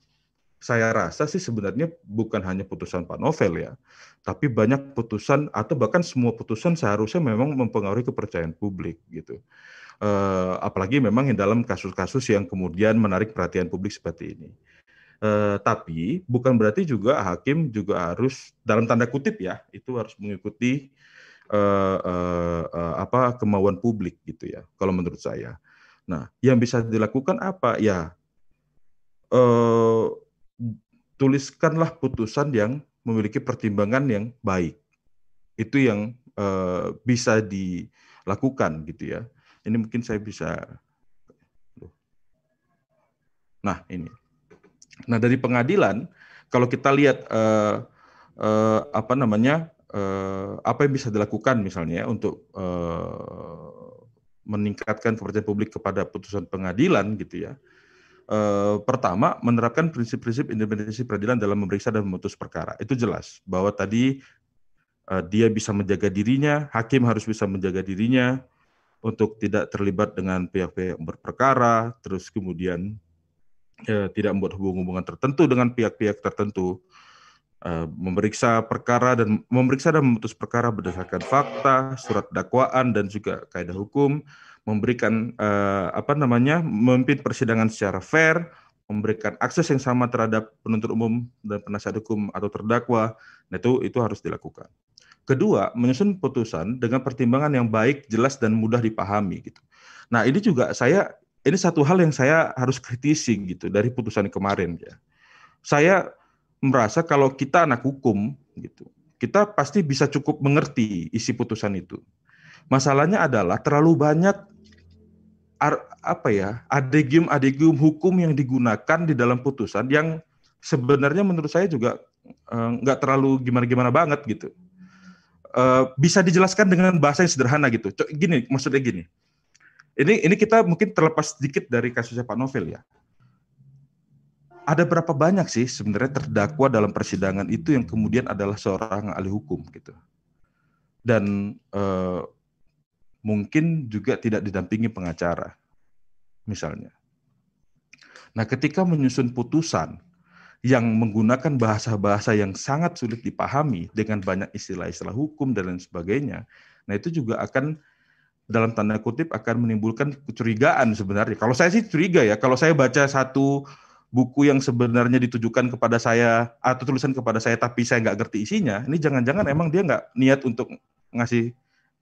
saya rasa sih sebenarnya bukan hanya putusan Pak Novel ya, tapi banyak putusan atau bahkan semua putusan seharusnya memang mempengaruhi kepercayaan publik gitu. Uh, apalagi memang dalam kasus-kasus yang kemudian menarik perhatian publik seperti ini. Eh, tapi bukan berarti juga hakim juga harus dalam tanda kutip ya itu harus mengikuti eh, eh, eh, apa kemauan publik gitu ya kalau menurut saya. Nah, yang bisa dilakukan apa ya? Eh, tuliskanlah putusan yang memiliki pertimbangan yang baik. Itu yang eh, bisa dilakukan gitu ya. Ini mungkin saya bisa. Nah, ini. Nah dari pengadilan kalau kita lihat eh, eh, apa namanya eh, apa yang bisa dilakukan misalnya ya untuk eh, meningkatkan kepercayaan publik kepada putusan pengadilan gitu ya. Eh, pertama menerapkan prinsip-prinsip independensi peradilan dalam memeriksa dan memutus perkara itu jelas bahwa tadi eh, dia bisa menjaga dirinya, hakim harus bisa menjaga dirinya untuk tidak terlibat dengan pihak-pihak berperkara, terus kemudian eh, tidak membuat hubungan-hubungan tertentu dengan pihak-pihak tertentu, eh, memeriksa perkara dan memeriksa dan memutus perkara berdasarkan fakta, surat dakwaan dan juga kaidah hukum, memberikan eh, apa namanya memimpin persidangan secara fair, memberikan akses yang sama terhadap penuntut umum dan penasihat hukum atau terdakwa, nah itu itu harus dilakukan. Kedua, menyusun putusan dengan pertimbangan yang baik, jelas dan mudah dipahami gitu. Nah, ini juga saya ini satu hal yang saya harus kritisi gitu dari putusan kemarin ya. Saya merasa kalau kita anak hukum gitu, kita pasti bisa cukup mengerti isi putusan itu. Masalahnya adalah terlalu banyak ar, apa ya, adegium-adegium hukum yang digunakan di dalam putusan yang sebenarnya menurut saya juga eh, nggak eh, terlalu gimana-gimana banget gitu. Eh, bisa dijelaskan dengan bahasa yang sederhana gitu. Gini, maksudnya gini ini ini kita mungkin terlepas sedikit dari kasusnya Pak Novel ya. Ada berapa banyak sih sebenarnya terdakwa dalam persidangan itu yang kemudian adalah seorang ahli hukum gitu. Dan eh, mungkin juga tidak didampingi pengacara misalnya. Nah, ketika menyusun putusan yang menggunakan bahasa-bahasa yang sangat sulit dipahami dengan banyak istilah-istilah hukum dan lain sebagainya, nah itu juga akan dalam tanda kutip akan menimbulkan kecurigaan sebenarnya. Kalau saya sih curiga ya, kalau saya baca satu buku yang sebenarnya ditujukan kepada saya atau tulisan kepada saya tapi saya nggak ngerti isinya, ini jangan-jangan emang dia nggak niat untuk ngasih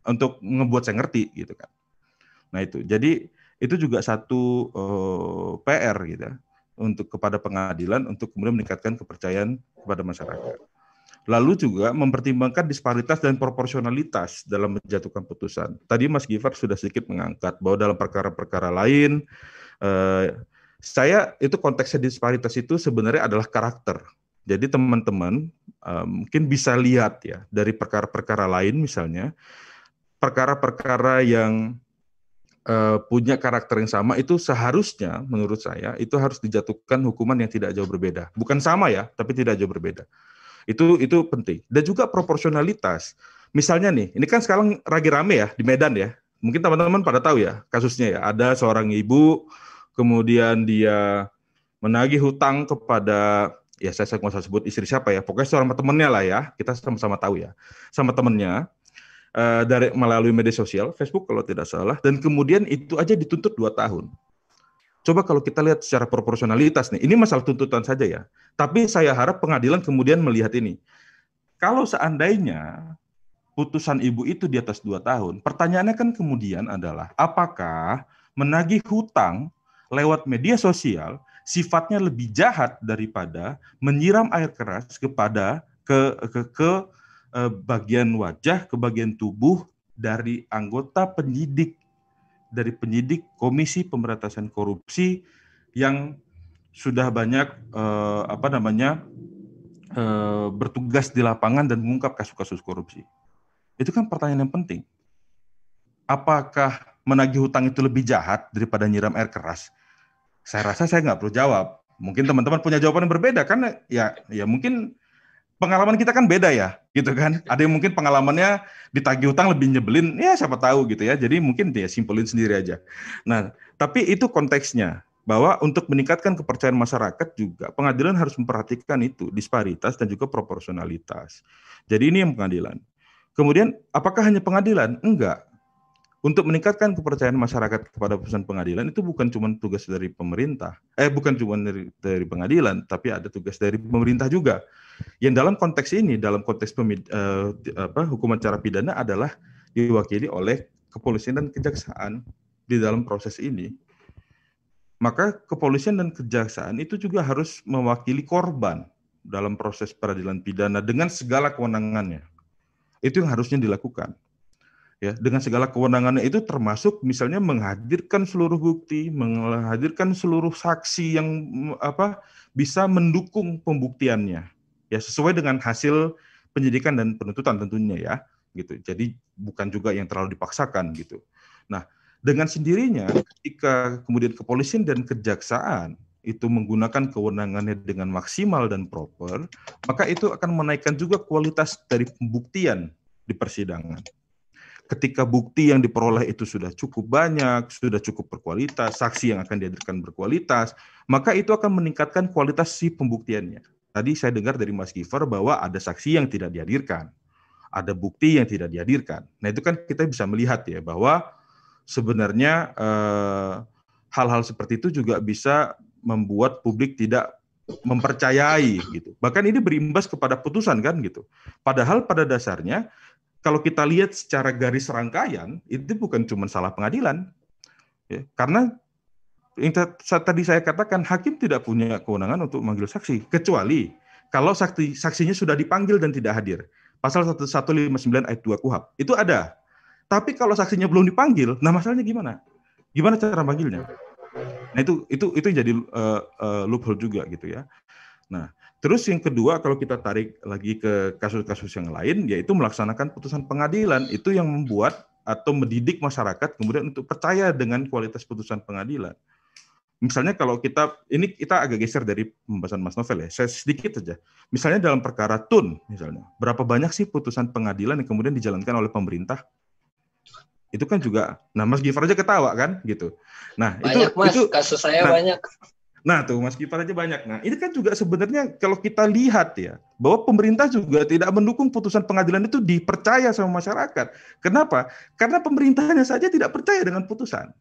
untuk ngebuat saya ngerti gitu kan. Nah itu, jadi itu juga satu uh, eh, PR gitu ya, untuk kepada pengadilan untuk kemudian meningkatkan kepercayaan kepada masyarakat lalu juga mempertimbangkan disparitas dan proporsionalitas dalam menjatuhkan putusan. Tadi Mas Gifar sudah sedikit mengangkat bahwa dalam perkara-perkara lain, eh, saya itu konteksnya disparitas itu sebenarnya adalah karakter. Jadi teman-teman eh, mungkin bisa lihat ya dari perkara-perkara lain misalnya, perkara-perkara yang eh, punya karakter yang sama itu seharusnya menurut saya itu harus dijatuhkan hukuman yang tidak jauh berbeda. Bukan sama ya, tapi tidak jauh berbeda. Itu itu penting. Dan juga proporsionalitas. Misalnya nih, ini kan sekarang lagi rame ya di Medan ya. Mungkin teman-teman pada tahu ya kasusnya ya. Ada seorang ibu kemudian dia menagih hutang kepada ya saya saya nggak saya sebut istri siapa ya pokoknya seorang temennya lah ya kita sama-sama tahu ya sama temennya uh, dari melalui media sosial Facebook kalau tidak salah dan kemudian itu aja dituntut dua tahun Coba kalau kita lihat secara proporsionalitas nih, ini masalah tuntutan saja ya. Tapi saya harap pengadilan kemudian melihat ini. Kalau seandainya putusan ibu itu di atas dua tahun, pertanyaannya kan kemudian adalah apakah menagih hutang lewat media sosial sifatnya lebih jahat daripada menyiram air keras kepada ke ke, ke eh, bagian wajah, ke bagian tubuh dari anggota penyidik dari penyidik Komisi Pemberantasan Korupsi yang sudah banyak eh, apa namanya eh, bertugas di lapangan dan mengungkap kasus-kasus korupsi. Itu kan pertanyaan yang penting. Apakah menagih hutang itu lebih jahat daripada nyiram air keras? Saya rasa saya nggak perlu jawab. Mungkin teman-teman punya jawaban yang berbeda karena ya ya mungkin pengalaman kita kan beda ya, gitu kan. Iya. Ada yang mungkin pengalamannya ditagih utang lebih nyebelin, ya siapa tahu gitu ya. Jadi mungkin dia simpulin sendiri aja. Nah, tapi itu konteksnya bahwa untuk meningkatkan kepercayaan masyarakat juga pengadilan harus memperhatikan itu disparitas dan juga proporsionalitas. Jadi ini yang pengadilan. Kemudian apakah hanya pengadilan? Enggak untuk meningkatkan kepercayaan masyarakat kepada putusan pengadilan itu bukan cuma tugas dari pemerintah, eh bukan cuma dari, dari pengadilan, tapi ada tugas dari pemerintah juga. Yang dalam konteks ini, dalam konteks pemid, uh, eh, apa, hukuman cara pidana adalah diwakili oleh kepolisian dan kejaksaan di dalam proses ini. Maka kepolisian dan kejaksaan itu juga harus mewakili korban dalam proses peradilan pidana dengan segala kewenangannya. Itu yang harusnya dilakukan ya dengan segala kewenangannya itu termasuk misalnya menghadirkan seluruh bukti, menghadirkan seluruh saksi yang mm, apa bisa mendukung pembuktiannya ya sesuai dengan hasil penyidikan dan penuntutan tentunya ya gitu. Jadi bukan juga yang terlalu dipaksakan gitu. Nah, dengan sendirinya ketika kemudian kepolisian dan kejaksaan itu menggunakan kewenangannya dengan maksimal dan proper, maka itu akan menaikkan juga kualitas dari pembuktian di persidangan ketika bukti yang diperoleh itu sudah cukup banyak, sudah cukup berkualitas, saksi yang akan dihadirkan berkualitas, maka itu akan meningkatkan kualitas si pembuktiannya. Tadi saya dengar dari Mas Giver bahwa ada saksi yang tidak dihadirkan, ada bukti yang tidak dihadirkan. Nah itu kan kita bisa melihat ya bahwa sebenarnya hal eh, hal-hal seperti itu juga bisa membuat publik tidak mempercayai gitu. Bahkan ini berimbas kepada putusan kan gitu. Padahal pada dasarnya kalau kita lihat secara garis rangkaian, itu bukan cuma salah pengadilan. Ya, karena yang tadi saya katakan, hakim tidak punya kewenangan untuk memanggil saksi. Kecuali kalau saksi, saksinya sudah dipanggil dan tidak hadir. Pasal 159 ayat 2 KUHAP. Itu ada. Tapi kalau saksinya belum dipanggil, nah masalahnya gimana? Gimana cara manggilnya? Nah itu itu itu jadi uh, uh, loophole juga gitu ya. Nah Terus yang kedua kalau kita tarik lagi ke kasus-kasus yang lain yaitu melaksanakan putusan pengadilan itu yang membuat atau mendidik masyarakat kemudian untuk percaya dengan kualitas putusan pengadilan. Misalnya kalau kita ini kita agak geser dari pembahasan Mas Novel ya, saya sedikit saja. Misalnya dalam perkara tun misalnya, berapa banyak sih putusan pengadilan yang kemudian dijalankan oleh pemerintah? Itu kan juga, nah Mas Giver aja ketawa kan gitu. Nah banyak itu mas, itu kasus saya nah, banyak. Nah tuh Mas Kipar aja banyak. Nah ini kan juga sebenarnya kalau kita lihat ya bahwa pemerintah juga tidak mendukung putusan pengadilan itu dipercaya sama masyarakat. Kenapa? Karena pemerintahnya saja tidak percaya dengan putusan.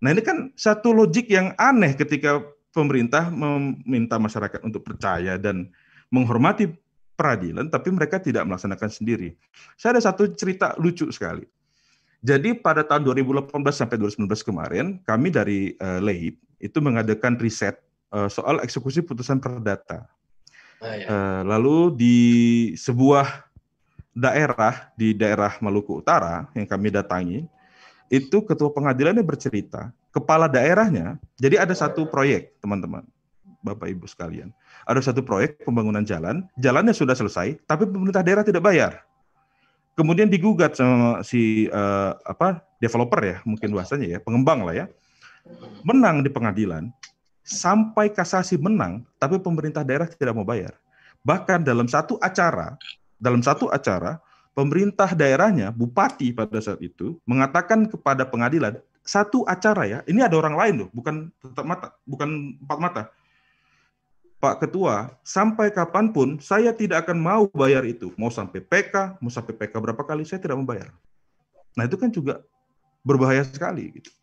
Nah ini kan satu logik yang aneh ketika pemerintah meminta masyarakat untuk percaya dan menghormati peradilan, tapi mereka tidak melaksanakan sendiri. Saya ada satu cerita lucu sekali. Jadi pada tahun 2018 sampai 2019 kemarin, kami dari uh, eh, LEIP, itu mengadakan riset uh, soal eksekusi putusan perdata. uh, ah, ya. eh, lalu di sebuah daerah di daerah Maluku Utara yang kami datangi, itu ketua pengadilannya bercerita kepala daerahnya. Jadi ada satu proyek teman-teman, bapak ibu sekalian, ada satu proyek pembangunan jalan, jalannya sudah selesai, tapi pemerintah daerah tidak bayar. Kemudian digugat sama si uh, apa developer ya, mungkin bahasanya ya, pengembang lah ya menang di pengadilan, sampai kasasi menang, tapi pemerintah daerah tidak mau bayar. Bahkan dalam satu acara, dalam satu acara, pemerintah daerahnya, bupati pada saat itu, mengatakan kepada pengadilan, satu acara ya, ini ada orang lain loh, bukan tetap mata, bukan empat mata. Pak Ketua, sampai kapanpun saya tidak akan mau bayar itu. Mau sampai PK, mau sampai PK berapa kali, saya tidak mau bayar. Nah itu kan juga berbahaya sekali. Gitu.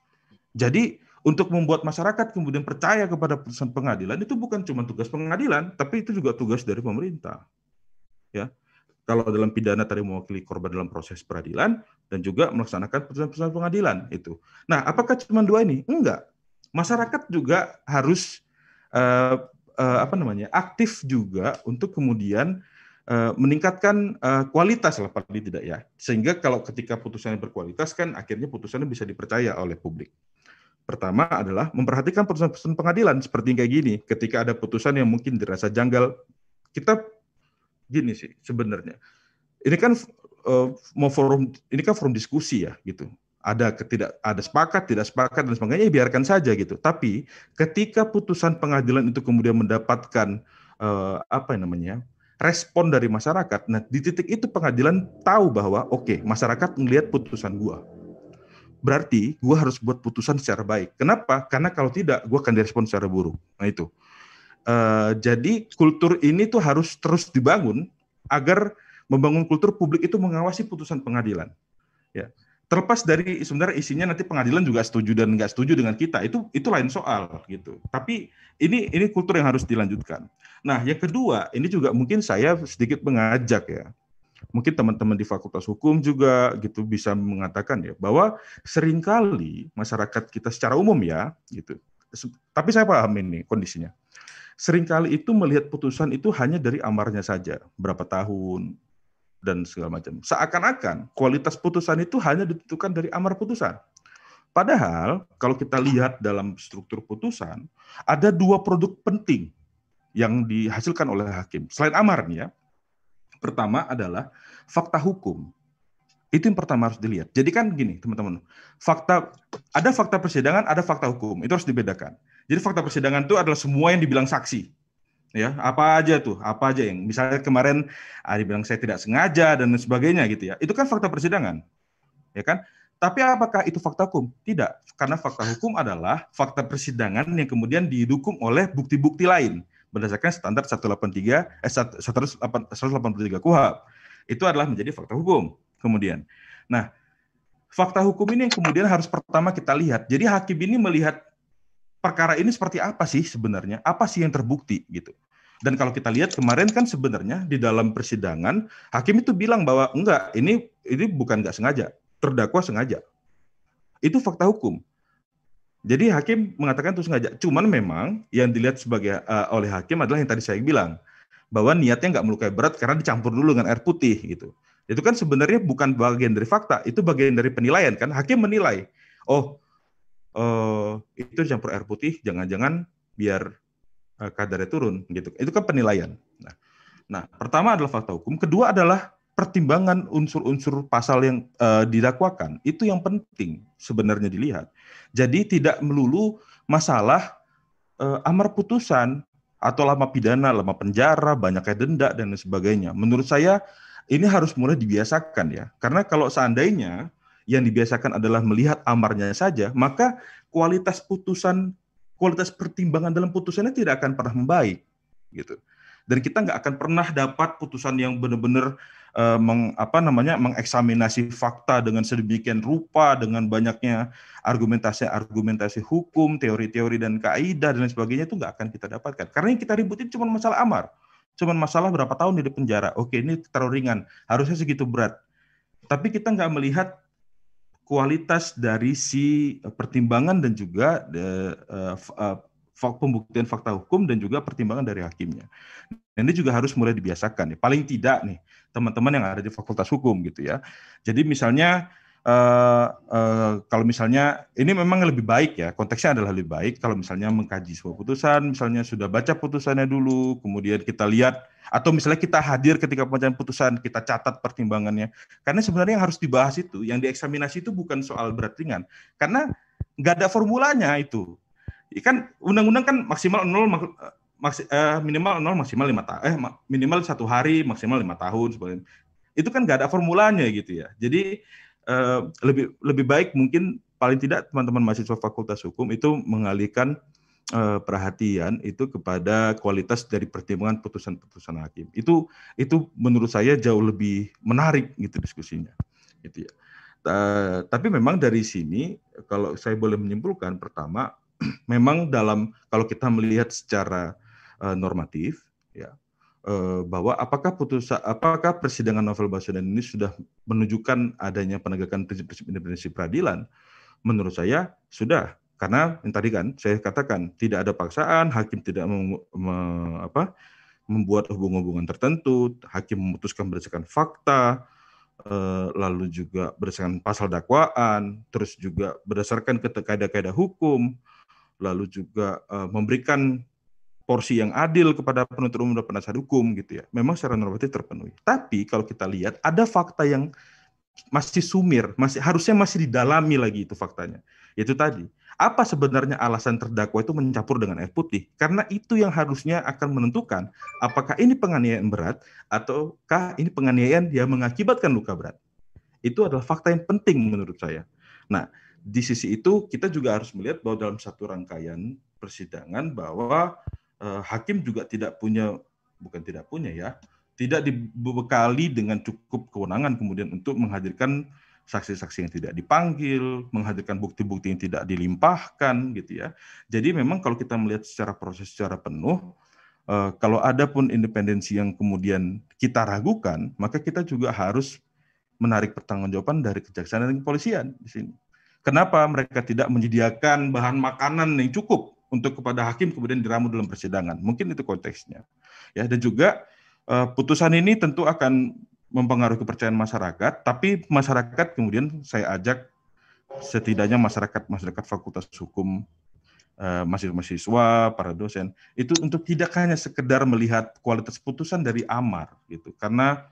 Jadi untuk membuat masyarakat kemudian percaya kepada putusan pengadilan itu bukan cuma tugas pengadilan, tapi itu juga tugas dari pemerintah. Ya. Kalau dalam pidana tadi mewakili korban dalam proses peradilan dan juga melaksanakan putusan-putusan pengadilan itu. Nah, apakah cuma dua ini? Enggak. Masyarakat juga harus uh, uh, apa namanya? aktif juga untuk kemudian eh, meningkatkan kualitas lah paling tidak ya. Sehingga kalau ketika putusannya berkualitas kan akhirnya putusannya bisa dipercaya oleh publik. Pertama adalah memperhatikan putusan-putusan pengadilan seperti kayak gini. Ketika ada putusan yang mungkin dirasa janggal, kita gini sih sebenarnya. Ini kan uh, mau forum ini kan forum diskusi ya gitu. Ada ketidak ada sepakat, tidak sepakat dan sebagainya ya biarkan saja gitu. Tapi ketika putusan pengadilan itu kemudian mendapatkan uh, apa namanya? respon dari masyarakat. Nah, di titik itu pengadilan tahu bahwa oke, okay, masyarakat melihat putusan gua berarti gue harus buat putusan secara baik. Kenapa? Karena kalau tidak, gue akan direspon secara buruk. Nah itu. Uh, jadi kultur ini tuh harus terus dibangun agar membangun kultur publik itu mengawasi putusan pengadilan. Ya. Terlepas dari sebenarnya isinya nanti pengadilan juga setuju dan nggak setuju dengan kita itu itu lain soal gitu. Tapi ini ini kultur yang harus dilanjutkan. Nah yang kedua ini juga mungkin saya sedikit mengajak ya mungkin teman-teman di Fakultas Hukum juga gitu bisa mengatakan ya bahwa seringkali masyarakat kita secara umum ya gitu. Tapi saya paham ini kondisinya. Seringkali itu melihat putusan itu hanya dari amarnya saja, berapa tahun dan segala macam. Seakan-akan kualitas putusan itu hanya ditentukan dari amar putusan. Padahal kalau kita lihat dalam struktur putusan ada dua produk penting yang dihasilkan oleh hakim. Selain amar nih ya, Pertama adalah fakta hukum. Itu yang pertama harus dilihat. Jadi kan gini, teman-teman. Fakta ada fakta persidangan, ada fakta hukum. Itu harus dibedakan. Jadi fakta persidangan itu adalah semua yang dibilang saksi. Ya, apa aja tuh, apa aja yang misalnya kemarin ah, bilang saya tidak sengaja dan sebagainya gitu ya. Itu kan fakta persidangan. Ya kan? Tapi apakah itu fakta hukum? Tidak, karena fakta hukum adalah fakta persidangan yang kemudian didukung oleh bukti-bukti lain berdasarkan standar 183 eh, 183 KUHP. Itu adalah menjadi fakta hukum kemudian. Nah, fakta hukum ini yang kemudian harus pertama kita lihat. Jadi hakim ini melihat perkara ini seperti apa sih sebenarnya? Apa sih yang terbukti gitu? Dan kalau kita lihat kemarin kan sebenarnya di dalam persidangan hakim itu bilang bahwa enggak ini ini bukan enggak sengaja, terdakwa sengaja. Itu fakta hukum. Jadi hakim mengatakan itu sengaja. Cuman memang yang dilihat sebagai uh, oleh hakim adalah yang tadi saya bilang bahwa niatnya nggak melukai berat karena dicampur dulu dengan air putih gitu. Itu kan sebenarnya bukan bagian dari fakta, itu bagian dari penilaian kan. Hakim menilai, oh uh, itu dicampur air putih, jangan-jangan biar uh, kadarnya turun gitu. Itu kan penilaian. Nah, nah pertama adalah fakta hukum, kedua adalah pertimbangan unsur-unsur pasal yang uh, didakwakan itu yang penting sebenarnya dilihat. Jadi tidak melulu masalah uh, amar putusan atau lama pidana, lama penjara, banyaknya denda dan sebagainya. Menurut saya ini harus mulai dibiasakan ya. Karena kalau seandainya yang dibiasakan adalah melihat amarnya saja, maka kualitas putusan, kualitas pertimbangan dalam putusannya tidak akan pernah membaik, gitu. Dan kita nggak akan pernah dapat putusan yang benar-benar uh, meng, apa namanya mengeksaminasi fakta dengan sedemikian rupa dengan banyaknya argumentasi-argumentasi hukum, teori-teori dan kaidah dan sebagainya itu nggak akan kita dapatkan. Karena yang kita ributin cuma masalah amar, cuma masalah berapa tahun di penjara. Oke, ini terlalu ringan, harusnya segitu berat. Tapi kita nggak melihat kualitas dari si pertimbangan dan juga the, uh, uh, eh, pembuktian fakta hukum dan juga pertimbangan dari hakimnya. Dan ini juga harus mulai dibiasakan nih. Paling tidak nih teman-teman yang ada di fakultas hukum gitu ya. Jadi misalnya uh, uh, kalau misalnya ini memang lebih baik ya konteksnya adalah lebih baik kalau misalnya mengkaji sebuah putusan misalnya sudah baca putusannya dulu kemudian kita lihat atau misalnya kita hadir ketika pembacaan putusan kita catat pertimbangannya karena sebenarnya yang harus dibahas itu yang dieksaminasi itu bukan soal berat ringan karena nggak ada formulanya itu Iya kan undang-undang kan maksimal nol maks, eh, minimal nol maksimal lima tahun eh minimal satu hari maksimal lima tahun sebenarnya Itu kan nggak ada formulanya gitu ya. Jadi eh, lebih lebih baik mungkin paling tidak teman-teman mahasiswa Fakultas Hukum itu mengalihkan eh, perhatian itu kepada kualitas dari pertimbangan putusan-putusan hakim. Itu itu menurut saya jauh lebih menarik gitu diskusinya. Gitu ya. Uh, tapi memang dari sini kalau saya boleh menyimpulkan pertama memang dalam kalau kita melihat secara uh, normatif ya uh, bahwa apakah putusan apakah persidangan novel Baswedan ini sudah menunjukkan adanya penegakan prinsip-prinsip independensi peradilan menurut saya sudah karena yang tadi kan saya katakan tidak ada paksaan hakim tidak mem, me, apa, membuat hubungan-hubungan tertentu hakim memutuskan berdasarkan fakta eh, lalu juga berdasarkan pasal dakwaan terus juga berdasarkan kaidah kaedah hukum lalu juga uh, memberikan porsi yang adil kepada penuntut umum dan penasihat hukum gitu ya. Memang secara normatif terpenuhi. Tapi kalau kita lihat ada fakta yang masih sumir, masih harusnya masih didalami lagi itu faktanya. Itu tadi, apa sebenarnya alasan terdakwa itu mencampur dengan air putih? Karena itu yang harusnya akan menentukan apakah ini penganiayaan berat ataukah ini penganiayaan yang mengakibatkan luka berat. Itu adalah fakta yang penting menurut saya. Nah, di sisi itu kita juga harus melihat bahwa dalam satu rangkaian persidangan bahwa eh, hakim juga tidak punya bukan tidak punya ya tidak dibekali dengan cukup kewenangan kemudian untuk menghadirkan saksi-saksi yang tidak dipanggil, menghadirkan bukti-bukti yang tidak dilimpahkan gitu ya. Jadi memang kalau kita melihat secara proses secara penuh eh, kalau ada pun independensi yang kemudian kita ragukan, maka kita juga harus menarik pertanggungjawaban dari kejaksaan dan kepolisian di sini. Kenapa mereka tidak menyediakan bahan makanan yang cukup untuk kepada hakim kemudian diramu dalam persidangan? Mungkin itu konteksnya. Ya, dan juga eh, putusan ini tentu akan mempengaruhi kepercayaan masyarakat, tapi masyarakat kemudian saya ajak setidaknya masyarakat masyarakat fakultas hukum uh, mahasiswa para dosen itu untuk tidak hanya sekedar melihat kualitas putusan dari amar gitu karena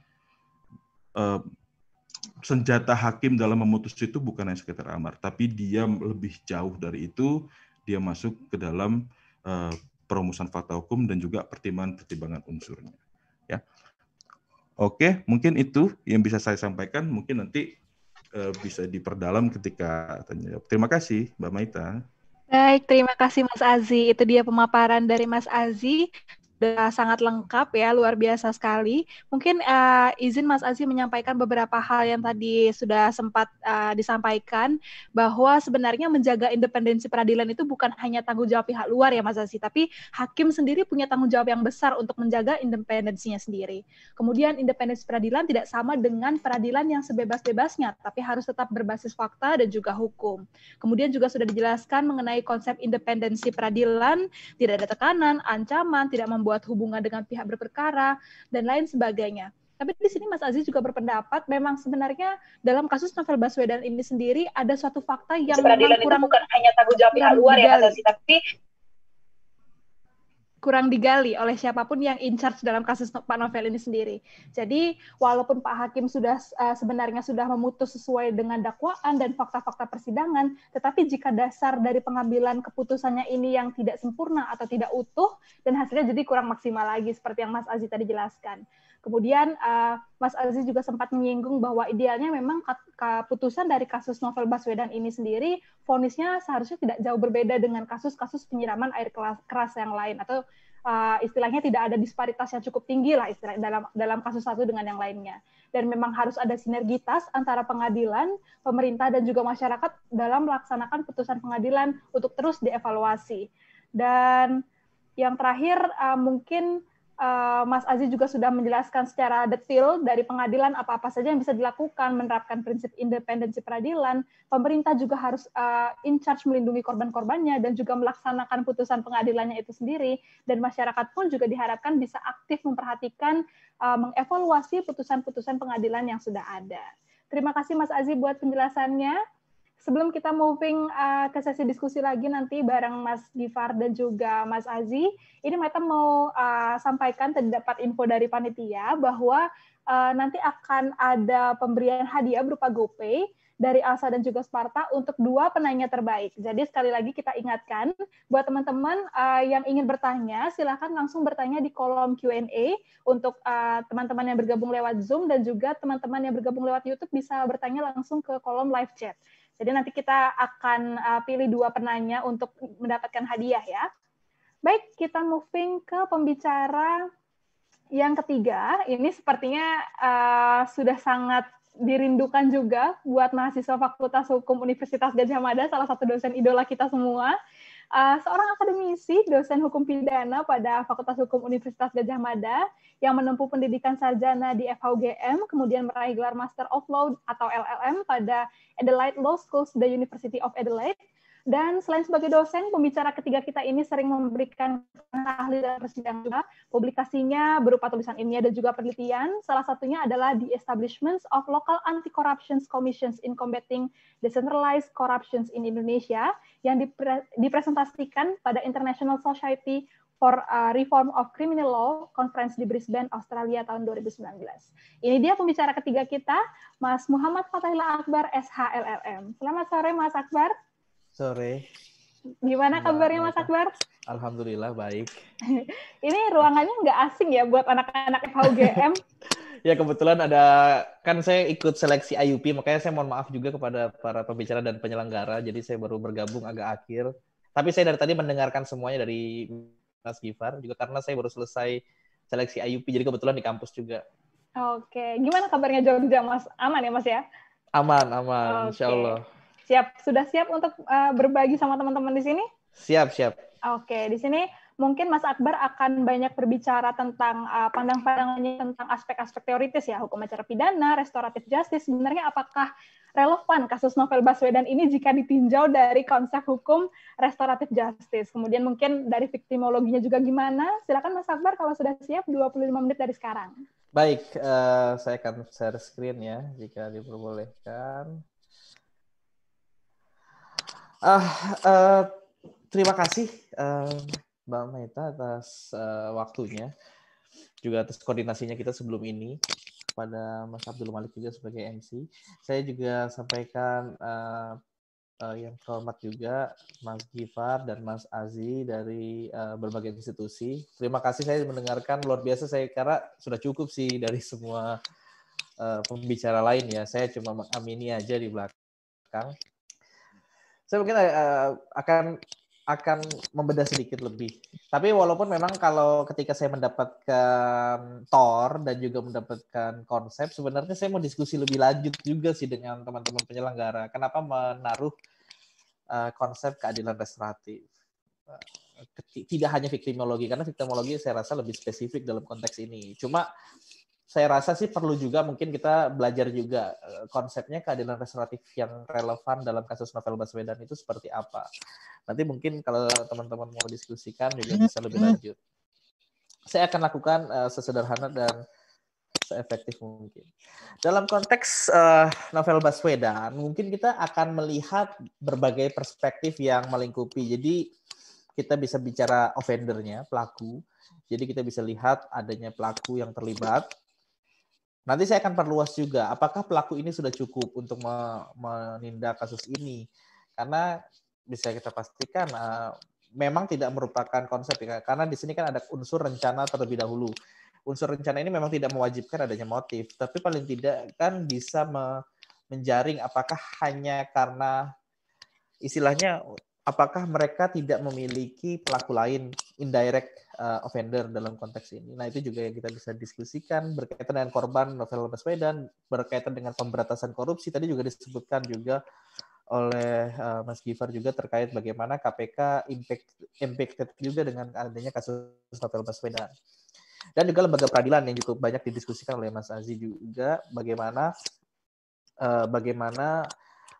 eh, senjata hakim dalam memutus itu bukan hanya sekitar amar, tapi dia lebih jauh dari itu, dia masuk ke dalam uh, perumusan fakta hukum dan juga pertimbangan-pertimbangan unsurnya. Ya, oke, mungkin itu yang bisa saya sampaikan. Mungkin nanti uh, bisa diperdalam ketika tanya Terima kasih, Mbak Maita. Baik, terima kasih Mas Azi. Itu dia pemaparan dari Mas Azi sudah sangat lengkap ya, luar biasa sekali. Mungkin uh, izin Mas Aziz menyampaikan beberapa hal yang tadi sudah sempat uh, disampaikan bahwa sebenarnya menjaga independensi peradilan itu bukan hanya tanggung jawab pihak luar ya Mas Aziz, tapi hakim sendiri punya tanggung jawab yang besar untuk menjaga independensinya sendiri. Kemudian independensi peradilan tidak sama dengan peradilan yang sebebas-bebasnya, tapi harus tetap berbasis fakta dan juga hukum. Kemudian juga sudah dijelaskan mengenai konsep independensi peradilan, tidak ada tekanan, ancaman, tidak membuat membuat hubungan dengan pihak berperkara dan lain sebagainya. Tapi di sini Mas Aziz juga berpendapat memang sebenarnya dalam kasus novel Baswedan ini sendiri ada suatu fakta yang Pengadilan memang kurang bukan hanya tanggung jawab pihak luar ya Mas Aziz, tapi kurang digali oleh siapapun yang in charge dalam kasus Pak Novel ini sendiri. Jadi walaupun Pak Hakim sudah eh, sebenarnya sudah memutus sesuai dengan dakwaan dan fakta-fakta persidangan, tetapi jika dasar dari pengambilan keputusannya ini yang tidak sempurna atau tidak utuh dan hasilnya jadi kurang maksimal lagi seperti yang Mas Aziz tadi jelaskan. Kemudian uh, Mas Aziz juga sempat menyinggung bahwa idealnya memang keputusan dari kasus novel Baswedan ini sendiri fonisnya seharusnya tidak jauh berbeda dengan kasus-kasus penyiraman air keras yang lain atau uh, istilahnya tidak ada disparitas yang cukup tinggi lah istilah dalam dalam kasus satu dengan yang lainnya. Dan memang harus ada sinergitas antara pengadilan, pemerintah dan juga masyarakat dalam melaksanakan putusan pengadilan untuk terus dievaluasi. Dan yang terakhir uh, mungkin Eh, Mas Aziz juga sudah menjelaskan secara detail dari pengadilan apa-apa saja yang bisa dilakukan, menerapkan prinsip independensi peradilan, pemerintah juga harus uh, in charge melindungi korban-korbannya dan juga melaksanakan putusan pengadilannya itu sendiri, dan masyarakat pun juga diharapkan bisa aktif memperhatikan, eh, mengevaluasi putusan-putusan pengadilan yang sudah ada. Terima kasih Mas Aziz buat penjelasannya sebelum kita moving uh, ke sesi diskusi lagi nanti bareng Mas Gifar dan juga Mas Azi, ini Meta mau uh, sampaikan terdapat info dari panitia bahwa uh, nanti akan ada pemberian hadiah berupa GoPay dari Alsa dan juga Sparta untuk dua penanya terbaik. Jadi sekali lagi kita ingatkan buat teman-teman uh, yang ingin bertanya, silahkan langsung bertanya di kolom Q&A untuk teman-teman uh, teman -teman yang bergabung lewat Zoom dan juga teman-teman yang bergabung lewat YouTube bisa bertanya langsung ke kolom live chat. Jadi nanti kita akan uh, pilih dua penanya untuk mendapatkan hadiah ya. Baik, kita moving ke pembicara yang ketiga. Ini sepertinya uh, sudah sangat dirindukan juga buat mahasiswa Fakultas Hukum Universitas Gajah Mada, salah satu dosen idola kita semua uh, seorang akademisi, dosen hukum pidana pada Fakultas Hukum Universitas Gajah Mada yang menempuh pendidikan sarjana di FHUGM, kemudian meraih gelar Master of Law atau LLM pada Adelaide Law School, the University of Adelaide, dan selain sebagai dosen, pembicara ketiga kita ini sering memberikan ahli dan persidangan juga. Publikasinya berupa tulisan ilmiah dan juga penelitian. Salah satunya adalah The Establishments of Local Anti-Corruption Commissions in Combating Decentralized Corruptions in Indonesia yang dipre dipresentasikan pada International Society for uh, Reform of Criminal Law Conference di Brisbane, Australia tahun 2019. Ini dia pembicara ketiga kita, Mas Muhammad Fatahila Akbar, SHLLM. Selamat sore, Mas Akbar. Sore. Gimana iya, kabarnya iya, Mas Akbar? Alhamdulillah baik. Ini ruangannya nggak asing ya buat anak-anak FHUGM. ya kebetulan ada kan saya ikut seleksi IUP makanya saya mohon maaf juga kepada para pembicara dan penyelenggara jadi saya baru bergabung agak akhir. Tapi saya dari tadi mendengarkan semuanya dari Mas Gifar juga karena saya baru selesai seleksi IUP jadi kebetulan di kampus juga. Oke, gimana kabarnya Jogja Mas? Aman ya Mas ya? Aman, aman, Oke. insya Allah. Siap, sudah siap untuk uh, berbagi sama teman-teman di sini? Siap, siap. Oke, di sini mungkin Mas Akbar akan banyak berbicara tentang uh, eh, pandang-pandangannya tentang aspek-aspek teoritis ya, hukum acara pidana, restoratif justice. Sebenarnya apakah relevan kasus novel Baswedan ini jika ditinjau dari konsep hukum restoratif justice? Kemudian mungkin dari victimologinya juga gimana? Silakan Mas Akbar kalau sudah siap 25 menit dari sekarang. Baik, uh, saya akan share screen ya jika diperbolehkan. Uh, terima kasih uh, Mbak Meta atas uh, waktunya, juga atas koordinasinya kita sebelum ini kepada Mas Abdul Malik juga sebagai MC. Saya juga sampaikan uh, uh, yang terhormat juga Mas Gifar dan Mas Azi dari uh, berbagai institusi. Terima kasih saya mendengarkan luar biasa saya kira sudah cukup sih dari semua uh, pembicara lain ya. Saya cuma mengamini aja di belakang saya mungkin uh, akan akan membedah sedikit lebih. Tapi walaupun memang kalau ketika saya mendapatkan TOR dan juga mendapatkan konsep, sebenarnya saya mau diskusi lebih lanjut juga sih dengan teman-teman penyelenggara. Kenapa menaruh uh, konsep keadilan restoratif? Tidak hanya victimologi, karena victimologi saya rasa lebih spesifik dalam konteks ini. Cuma saya rasa sih perlu juga mungkin kita belajar juga eh, konsepnya keadilan restoratif yang relevan dalam kasus novel Baswedan itu seperti apa. Nanti mungkin kalau teman-teman mau diskusikan juga mm-hmm. bisa lebih lanjut. Saya akan lakukan uh, sesederhana dan seefektif mungkin. Dalam konteks uh, novel Baswedan, mungkin kita akan melihat berbagai perspektif yang melingkupi. Jadi kita bisa bicara offendernya, pelaku. Jadi kita bisa lihat adanya pelaku yang terlibat, Nanti saya akan perluas juga, apakah pelaku ini sudah cukup untuk menindak kasus ini? Karena bisa kita pastikan uh, memang tidak merupakan konsep ya, karena di sini kan ada unsur rencana terlebih dahulu. Unsur rencana ini memang tidak mewajibkan adanya motif, tapi paling tidak kan bisa menjaring apakah hanya karena istilahnya apakah mereka tidak memiliki pelaku lain indirect uh, offender dalam konteks ini. Nah, itu juga yang kita bisa diskusikan berkaitan dengan korban Novel Baswedan, berkaitan dengan pemberantasan korupsi tadi juga disebutkan juga oleh uh, Mas Giver juga terkait bagaimana KPK impact impacted juga dengan adanya kasus Novel Baswedan. Dan juga lembaga peradilan yang cukup banyak didiskusikan oleh Mas Aziz juga bagaimana uh, bagaimana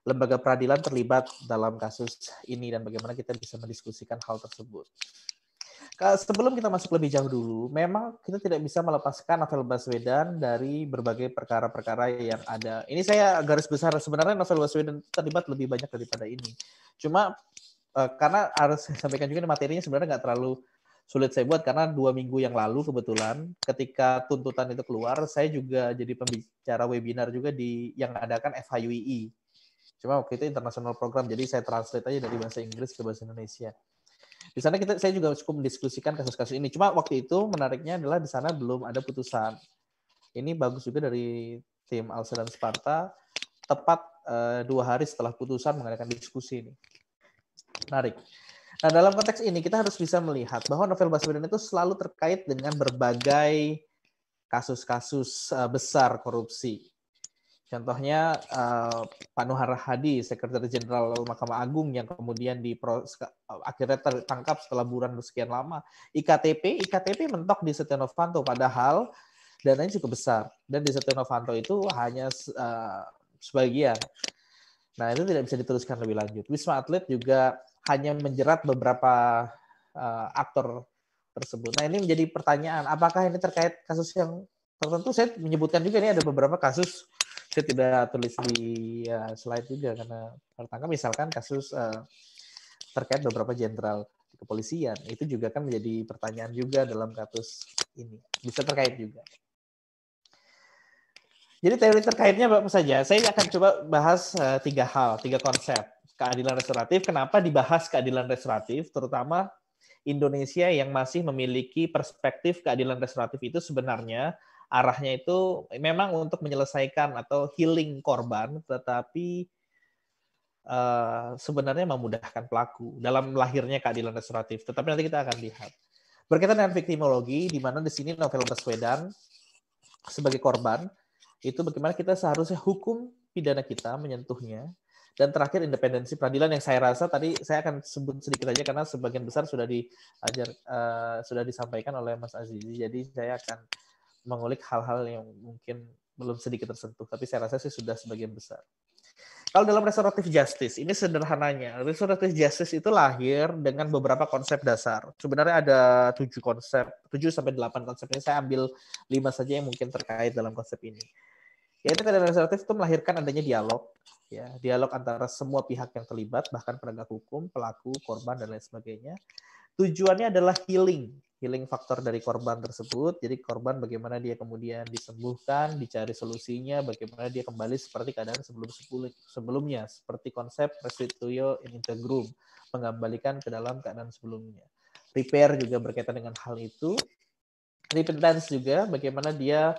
lembaga peradilan terlibat dalam kasus ini dan bagaimana kita bisa mendiskusikan hal tersebut. Eh, sebelum kita masuk lebih jauh dulu, memang kita tidak bisa melepaskan novel Baswedan dari berbagai perkara-perkara yang ada. Ini saya garis besar sebenarnya novel Baswedan terlibat lebih banyak daripada ini. Cuma uh, karena harus saya sampaikan juga materinya sebenarnya nggak terlalu sulit saya buat karena dua minggu yang lalu kebetulan ketika tuntutan itu keluar saya juga jadi pembicara webinar juga di yang adakan FHUII e. cuma waktu itu international program jadi saya translate aja dari bahasa Inggris ke bahasa Indonesia di sana kita saya juga cukup mendiskusikan kasus-kasus ini. Cuma waktu itu menariknya adalah di sana belum ada putusan. Ini bagus juga dari tim Alsa dan Sparta tepat uh, dua hari setelah putusan mengadakan diskusi ini. Menarik. Nah, dalam konteks ini kita harus bisa melihat bahwa novel Baswedan itu selalu terkait dengan berbagai kasus-kasus eh, besar korupsi. Contohnya uh, eh, Pak Nuhar Hadi, Sekretaris Jenderal Mahkamah Agung yang kemudian di eh, akhirnya tertangkap setelah bulan sekian lama. IKTP, IKTP mentok di Setia Novanto, padahal dananya cukup besar. Dan di Setia Novanto itu hanya uh, sebagian. Nah itu tidak bisa diteruskan lebih lanjut. Wisma Atlet juga hanya menjerat beberapa uh, aktor tersebut. Nah ini menjadi pertanyaan, apakah ini terkait kasus yang tertentu? Saya menyebutkan juga ini ada beberapa kasus saya tidak tulis di ya, slide juga karena tertangkap misalkan kasus uh, terkait beberapa jenderal di kepolisian itu juga kan menjadi pertanyaan juga dalam kasus ini bisa terkait juga. Jadi teori terkaitnya apa saja? Saya akan coba bahas uh, tiga hal, tiga konsep keadilan restoratif. Kenapa dibahas keadilan restoratif, terutama Indonesia yang masih memiliki perspektif keadilan restoratif itu sebenarnya arahnya itu memang untuk menyelesaikan atau healing korban, tetapi uh, sebenarnya memudahkan pelaku dalam lahirnya keadilan restoratif. Tetapi nanti kita akan lihat berkaitan dengan victimologi, di mana di sini novel Baswedan sebagai korban itu bagaimana kita seharusnya hukum pidana kita menyentuhnya dan terakhir independensi peradilan yang saya rasa tadi saya akan sebut sedikit aja karena sebagian besar sudah diajar uh, sudah disampaikan oleh Mas Azizi jadi saya akan mengulik hal-hal yang mungkin belum sedikit tersentuh, tapi saya rasa sih sudah sebagian besar. Kalau dalam restoratif justice, ini sederhananya. Restoratif justice itu lahir dengan beberapa konsep dasar. Sebenarnya ada tujuh konsep, tujuh sampai delapan konsep ini. Saya ambil lima saja yang mungkin terkait dalam konsep ini. Yaitu keadaan restoratif itu melahirkan adanya dialog. ya Dialog antara semua pihak yang terlibat, bahkan penegak hukum, pelaku, korban, dan lain sebagainya. Tujuannya adalah healing, healing faktor dari korban tersebut. Jadi korban bagaimana dia kemudian disembuhkan, dicari solusinya, bagaimana dia kembali seperti keadaan sebelum sebelumnya, seperti konsep restituyo in integrum, mengembalikan ke dalam keadaan sebelumnya. Repair juga berkaitan dengan hal itu. Repentance juga bagaimana dia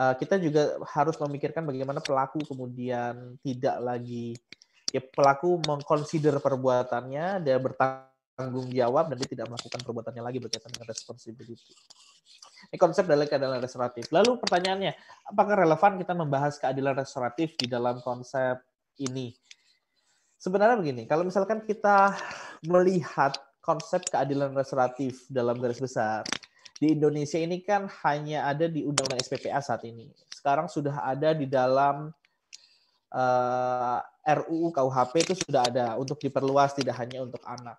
eh, kita juga harus memikirkan bagaimana pelaku kemudian tidak lagi ya pelaku mengconsider perbuatannya, dia bertanggung tanggung jawab dan dia tidak melakukan perbuatannya lagi berkaitan dengan responsibility. Ini konsep dari keadilan restoratif. Lalu pertanyaannya, apakah relevan kita membahas keadilan restoratif di dalam konsep ini? Sebenarnya begini, kalau misalkan kita melihat konsep keadilan restoratif dalam garis besar, di Indonesia ini kan hanya ada di Undang-Undang SPPA saat ini. Sekarang sudah ada di dalam uh, eh, RUU KUHP itu sudah ada untuk diperluas tidak hanya untuk anak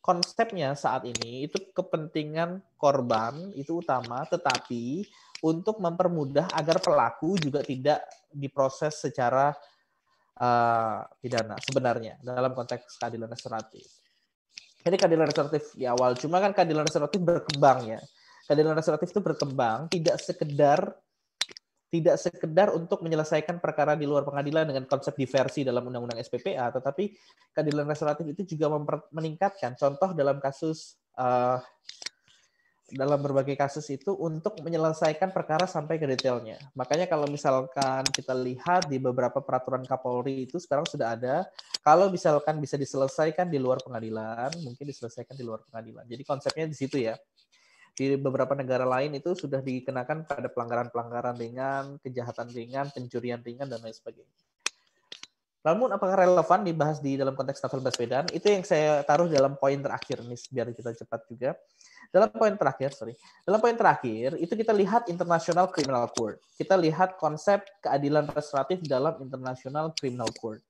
konsepnya saat ini itu kepentingan korban itu utama, tetapi untuk mempermudah agar pelaku juga tidak diproses secara uh, pidana sebenarnya dalam konteks keadilan restoratif. Jadi keadilan restoratif di awal, cuma kan keadilan restoratif berkembang ya. Keadilan restoratif itu berkembang tidak sekedar tidak sekedar untuk menyelesaikan perkara di luar pengadilan dengan konsep diversi dalam Undang-Undang SPPA, tetapi keadilan restoratif itu juga meningkatkan. Contoh dalam kasus uh, dalam berbagai kasus itu untuk menyelesaikan perkara sampai ke detailnya. Makanya kalau misalkan kita lihat di beberapa peraturan Kapolri itu sekarang sudah ada, kalau misalkan bisa diselesaikan di luar pengadilan, mungkin diselesaikan di luar pengadilan. Jadi konsepnya di situ ya di beberapa negara lain itu sudah dikenakan pada pelanggaran-pelanggaran ringan, kejahatan ringan, pencurian ringan, dan lain sebagainya. Namun apakah relevan dibahas di dalam konteks novel Baswedan? Itu yang saya taruh dalam poin terakhir nih biar kita cepat juga. Dalam poin terakhir, sorry. Dalam poin terakhir itu kita lihat International Criminal Court. Kita lihat konsep keadilan restoratif dalam International Criminal Court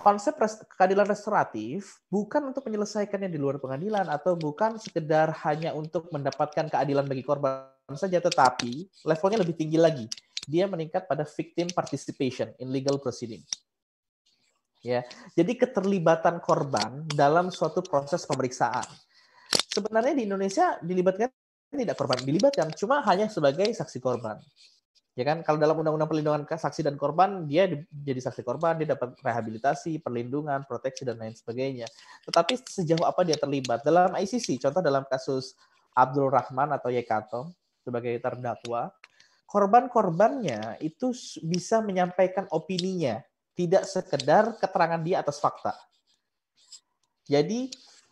konsep keadilan restoratif bukan untuk yang di luar pengadilan atau bukan sekedar hanya untuk mendapatkan keadilan bagi korban saja, tetapi levelnya lebih tinggi lagi. Dia meningkat pada victim participation in legal proceeding. Ya, jadi keterlibatan korban dalam suatu proses pemeriksaan. Sebenarnya di Indonesia dilibatkan tidak korban dilibatkan, cuma hanya sebagai saksi korban. Ya kan kalau dalam undang-undang perlindungan saksi dan korban dia jadi saksi korban, dia dapat rehabilitasi, perlindungan, proteksi dan lain sebagainya. Tetapi sejauh apa dia terlibat dalam ICC? Contoh dalam kasus Abdul Rahman atau Yekatom sebagai terdakwa, korban-korbannya itu bisa menyampaikan opininya, tidak sekedar keterangan dia atas fakta. Jadi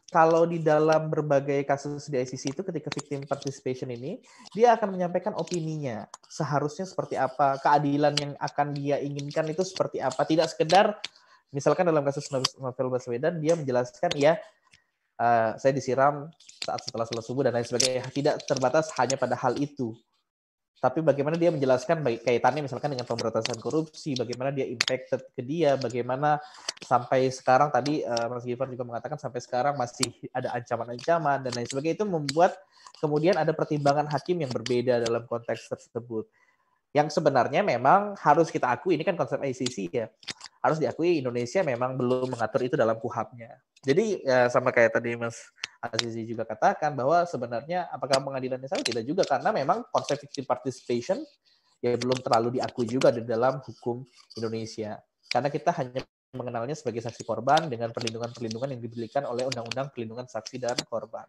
kalau di dalam berbagai kasus di ICC itu ketika victim participation ini dia akan menyampaikan opininya seharusnya seperti apa keadilan yang akan dia inginkan itu seperti apa tidak sekedar misalkan dalam kasus novel Baswedan dia menjelaskan ya uh, saya disiram saat setelah sholat subuh dan lain sebagainya tidak terbatas hanya pada hal itu tapi bagaimana dia menjelaskan kaitannya misalkan dengan pemberantasan korupsi, bagaimana dia impacted ke dia, bagaimana sampai sekarang tadi uh, Mas Giver juga mengatakan sampai sekarang masih ada ancaman-ancaman dan lain sebagainya itu membuat kemudian ada pertimbangan hakim yang berbeda dalam konteks tersebut. Yang sebenarnya memang harus kita akui ini kan konsep ICC ya. Harus diakui Indonesia memang belum mengatur itu dalam kuhapnya. Jadi ya sama kayak tadi Mas Azizi juga katakan bahwa sebenarnya apakah pengadilan yang salah tidak juga karena memang konsep victim participation ya belum terlalu diakui juga di dalam hukum Indonesia karena kita hanya mengenalnya sebagai saksi korban dengan perlindungan-perlindungan yang diberikan oleh Undang-Undang Perlindungan Saksi dan Korban.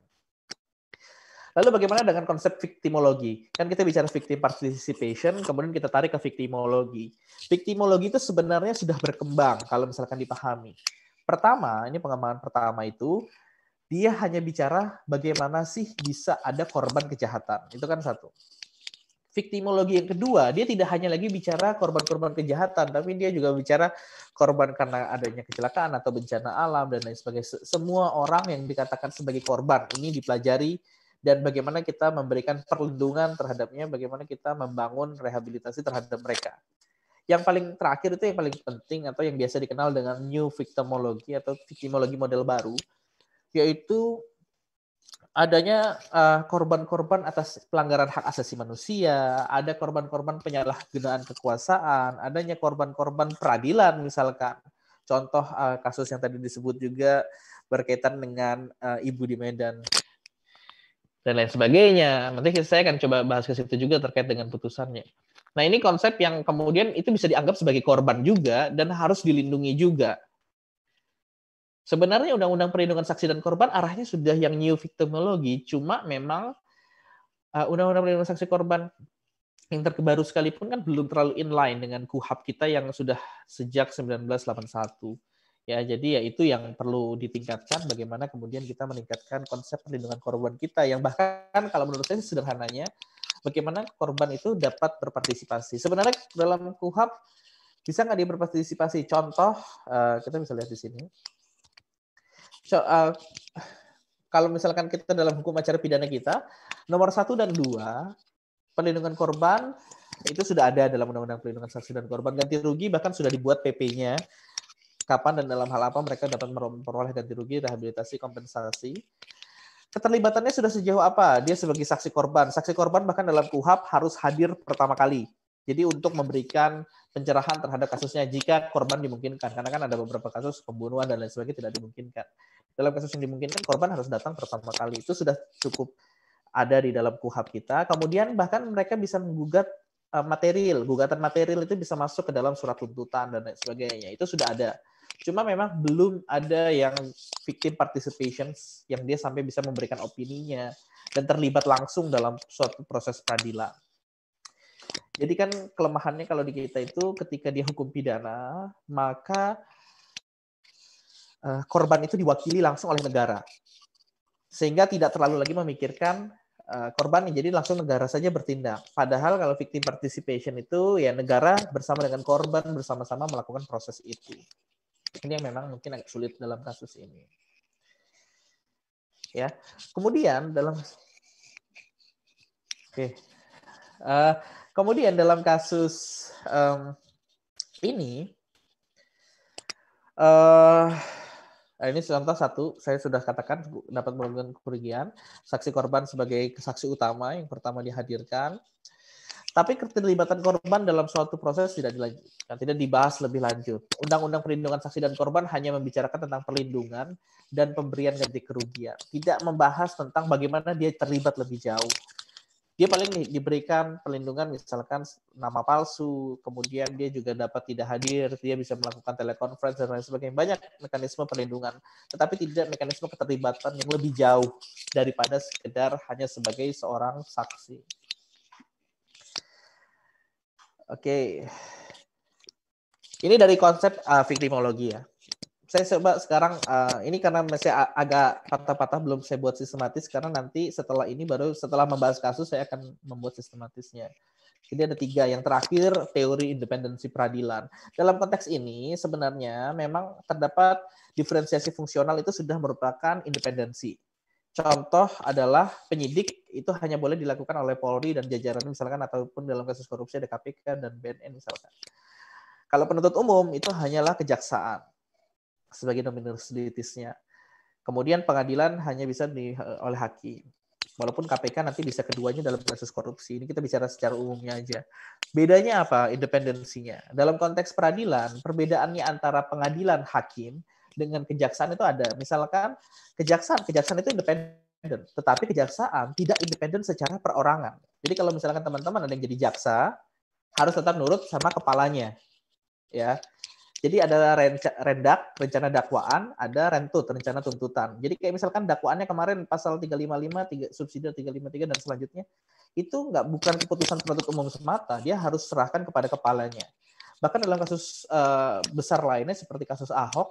Lalu bagaimana dengan konsep victimologi? Kan kita bicara victim participation, kemudian kita tarik ke victimologi. Victimologi itu sebenarnya sudah berkembang kalau misalkan dipahami. Pertama, ini pengembangan pertama itu dia hanya bicara bagaimana sih bisa ada korban kejahatan. Itu kan satu. Victimologi yang kedua, dia tidak hanya lagi bicara korban-korban kejahatan, tapi dia juga bicara korban karena adanya kecelakaan atau bencana alam dan lain sebagainya. Semua orang yang dikatakan sebagai korban ini dipelajari dan bagaimana kita memberikan perlindungan terhadapnya, bagaimana kita membangun rehabilitasi terhadap mereka yang paling terakhir itu yang paling penting atau yang biasa dikenal dengan new victimology atau victimologi model baru yaitu adanya eh, korban-korban uh, atas pelanggaran hak asasi manusia, ada korban-korban penyalahgunaan kekuasaan, adanya korban-korban peradilan misalkan. Contoh uh, kasus yang tadi disebut juga berkaitan dengan uh, ibu di Medan dan lain sebagainya. Nanti saya akan coba bahas ke situ juga terkait dengan putusannya. Nah, ini konsep yang kemudian itu bisa dianggap sebagai korban juga dan harus dilindungi juga. Sebenarnya Undang-Undang Perlindungan Saksi dan Korban arahnya sudah yang new victimology, cuma memang uh, Undang-Undang Perlindungan Saksi Korban yang terbaru sekalipun kan belum terlalu inline dengan kuhap kita yang sudah sejak 1981. Ya, jadi ya itu yang perlu ditingkatkan bagaimana kemudian kita meningkatkan konsep perlindungan korban kita yang bahkan kalau menurut saya sederhananya bagaimana korban itu dapat berpartisipasi. Sebenarnya dalam kuhap bisa nggak dia berpartisipasi? Contoh uh, kita bisa lihat di sini so, uh, kalau misalkan kita dalam hukum acara pidana kita, nomor satu dan dua perlindungan korban itu sudah ada dalam Undang-Undang Perlindungan Saksi dan Korban ganti rugi bahkan sudah dibuat PP-nya kapan dan dalam hal apa mereka dapat memperoleh ganti rugi, rehabilitasi, kompensasi. Keterlibatannya sudah sejauh apa? Dia sebagai saksi korban. Saksi korban bahkan dalam KUHAP harus hadir pertama kali. Jadi untuk memberikan pencerahan terhadap kasusnya jika korban dimungkinkan. Karena kan ada beberapa kasus pembunuhan dan lain sebagainya tidak dimungkinkan. Dalam kasus yang dimungkinkan korban harus datang pertama kali. Itu sudah cukup ada di dalam kuhab kita. Kemudian bahkan mereka bisa menggugat eh, material, gugatan material itu bisa masuk ke dalam surat tuntutan dan lain sebagainya. Itu sudah ada. Cuma memang belum ada yang victim participation yang dia sampai bisa memberikan opininya dan terlibat langsung dalam suatu proses peradilan. Jadi kan kelemahannya kalau di kita itu ketika dia hukum pidana, maka eh, korban itu diwakili langsung oleh negara. Sehingga tidak terlalu lagi memikirkan eh, korban, jadi langsung negara saja bertindak. Padahal kalau victim participation itu ya negara bersama dengan korban bersama-sama melakukan proses itu. Ini yang memang mungkin agak sulit dalam kasus ini. Ya, kemudian dalam oke okay. uh, eh, Kemudian dalam kasus um, ini, uh, ini contoh satu, saya sudah katakan dapat melakukan kerugian. Saksi korban sebagai saksi utama yang pertama dihadirkan. Tapi keterlibatan korban dalam suatu proses tidak dilanjutkan, tidak dibahas lebih lanjut. Undang-undang perlindungan saksi dan korban hanya membicarakan tentang perlindungan dan pemberian ganti kerugian, tidak membahas tentang bagaimana dia terlibat lebih jauh dia paling nih diberikan perlindungan misalkan nama palsu, kemudian dia juga dapat tidak hadir, dia bisa melakukan telekonferensi dan lain sebagainya. Banyak mekanisme perlindungan, tetapi tidak mekanisme keterlibatan yang lebih jauh daripada sekedar hanya sebagai seorang saksi. Oke. Ini dari konsep uh, ah, victimologi ya saya coba sekarang uh, ini karena masih agak patah-patah belum saya buat sistematis karena nanti setelah ini baru setelah membahas kasus saya akan membuat sistematisnya. Jadi ada tiga. Yang terakhir teori independensi peradilan. Dalam konteks ini sebenarnya memang terdapat diferensiasi fungsional itu sudah merupakan independensi. Contoh adalah penyidik itu hanya boleh dilakukan oleh Polri dan jajaran misalkan ataupun dalam kasus korupsi ada KPK dan BNN misalkan. Kalau penuntut umum itu hanyalah kejaksaan sebagai nominalitisnya. Kemudian pengadilan hanya bisa di, eh, oleh hakim. Walaupun KPK nanti bisa keduanya dalam kasus korupsi. Ini kita bicara secara umumnya aja. Bedanya apa independensinya? Dalam konteks peradilan, perbedaannya antara pengadilan hakim dengan kejaksaan itu ada. Misalkan kejaksaan, kejaksaan itu independen, tetapi kejaksaan tidak independen secara perorangan. Jadi kalau misalkan teman-teman ada yang jadi jaksa, harus tetap nurut sama kepalanya. Ya. Jadi ada rendak, rencana dakwaan, ada rentut, rencana tuntutan. Jadi kayak misalkan dakwaannya kemarin pasal 355, 3, subsidi 353 dan selanjutnya, itu nggak bukan keputusan penuntut umum semata, dia harus serahkan kepada kepalanya. Bahkan dalam kasus uh, besar lainnya seperti kasus Ahok,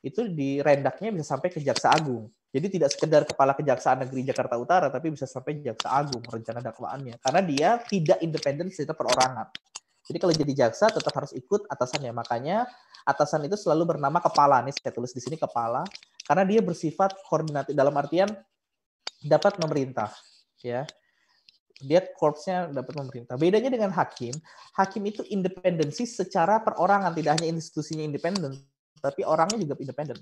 itu di rendaknya bisa sampai ke Jaksa Agung. Jadi tidak sekedar kepala Kejaksaan Negeri Jakarta Utara, tapi bisa sampai Jaksa Agung rencana dakwaannya. Karena dia tidak independen secara perorangan. Jadi kalau jadi jaksa tetap harus ikut atasannya. Makanya atasan itu selalu bernama kepala. Nih saya tulis di sini kepala karena dia bersifat koordinatif dalam artian dapat memerintah, ya. Dia korpsnya dapat memerintah. Bedanya dengan hakim, hakim itu independensi secara perorangan, tidak hanya institusinya independen, tapi orangnya juga independen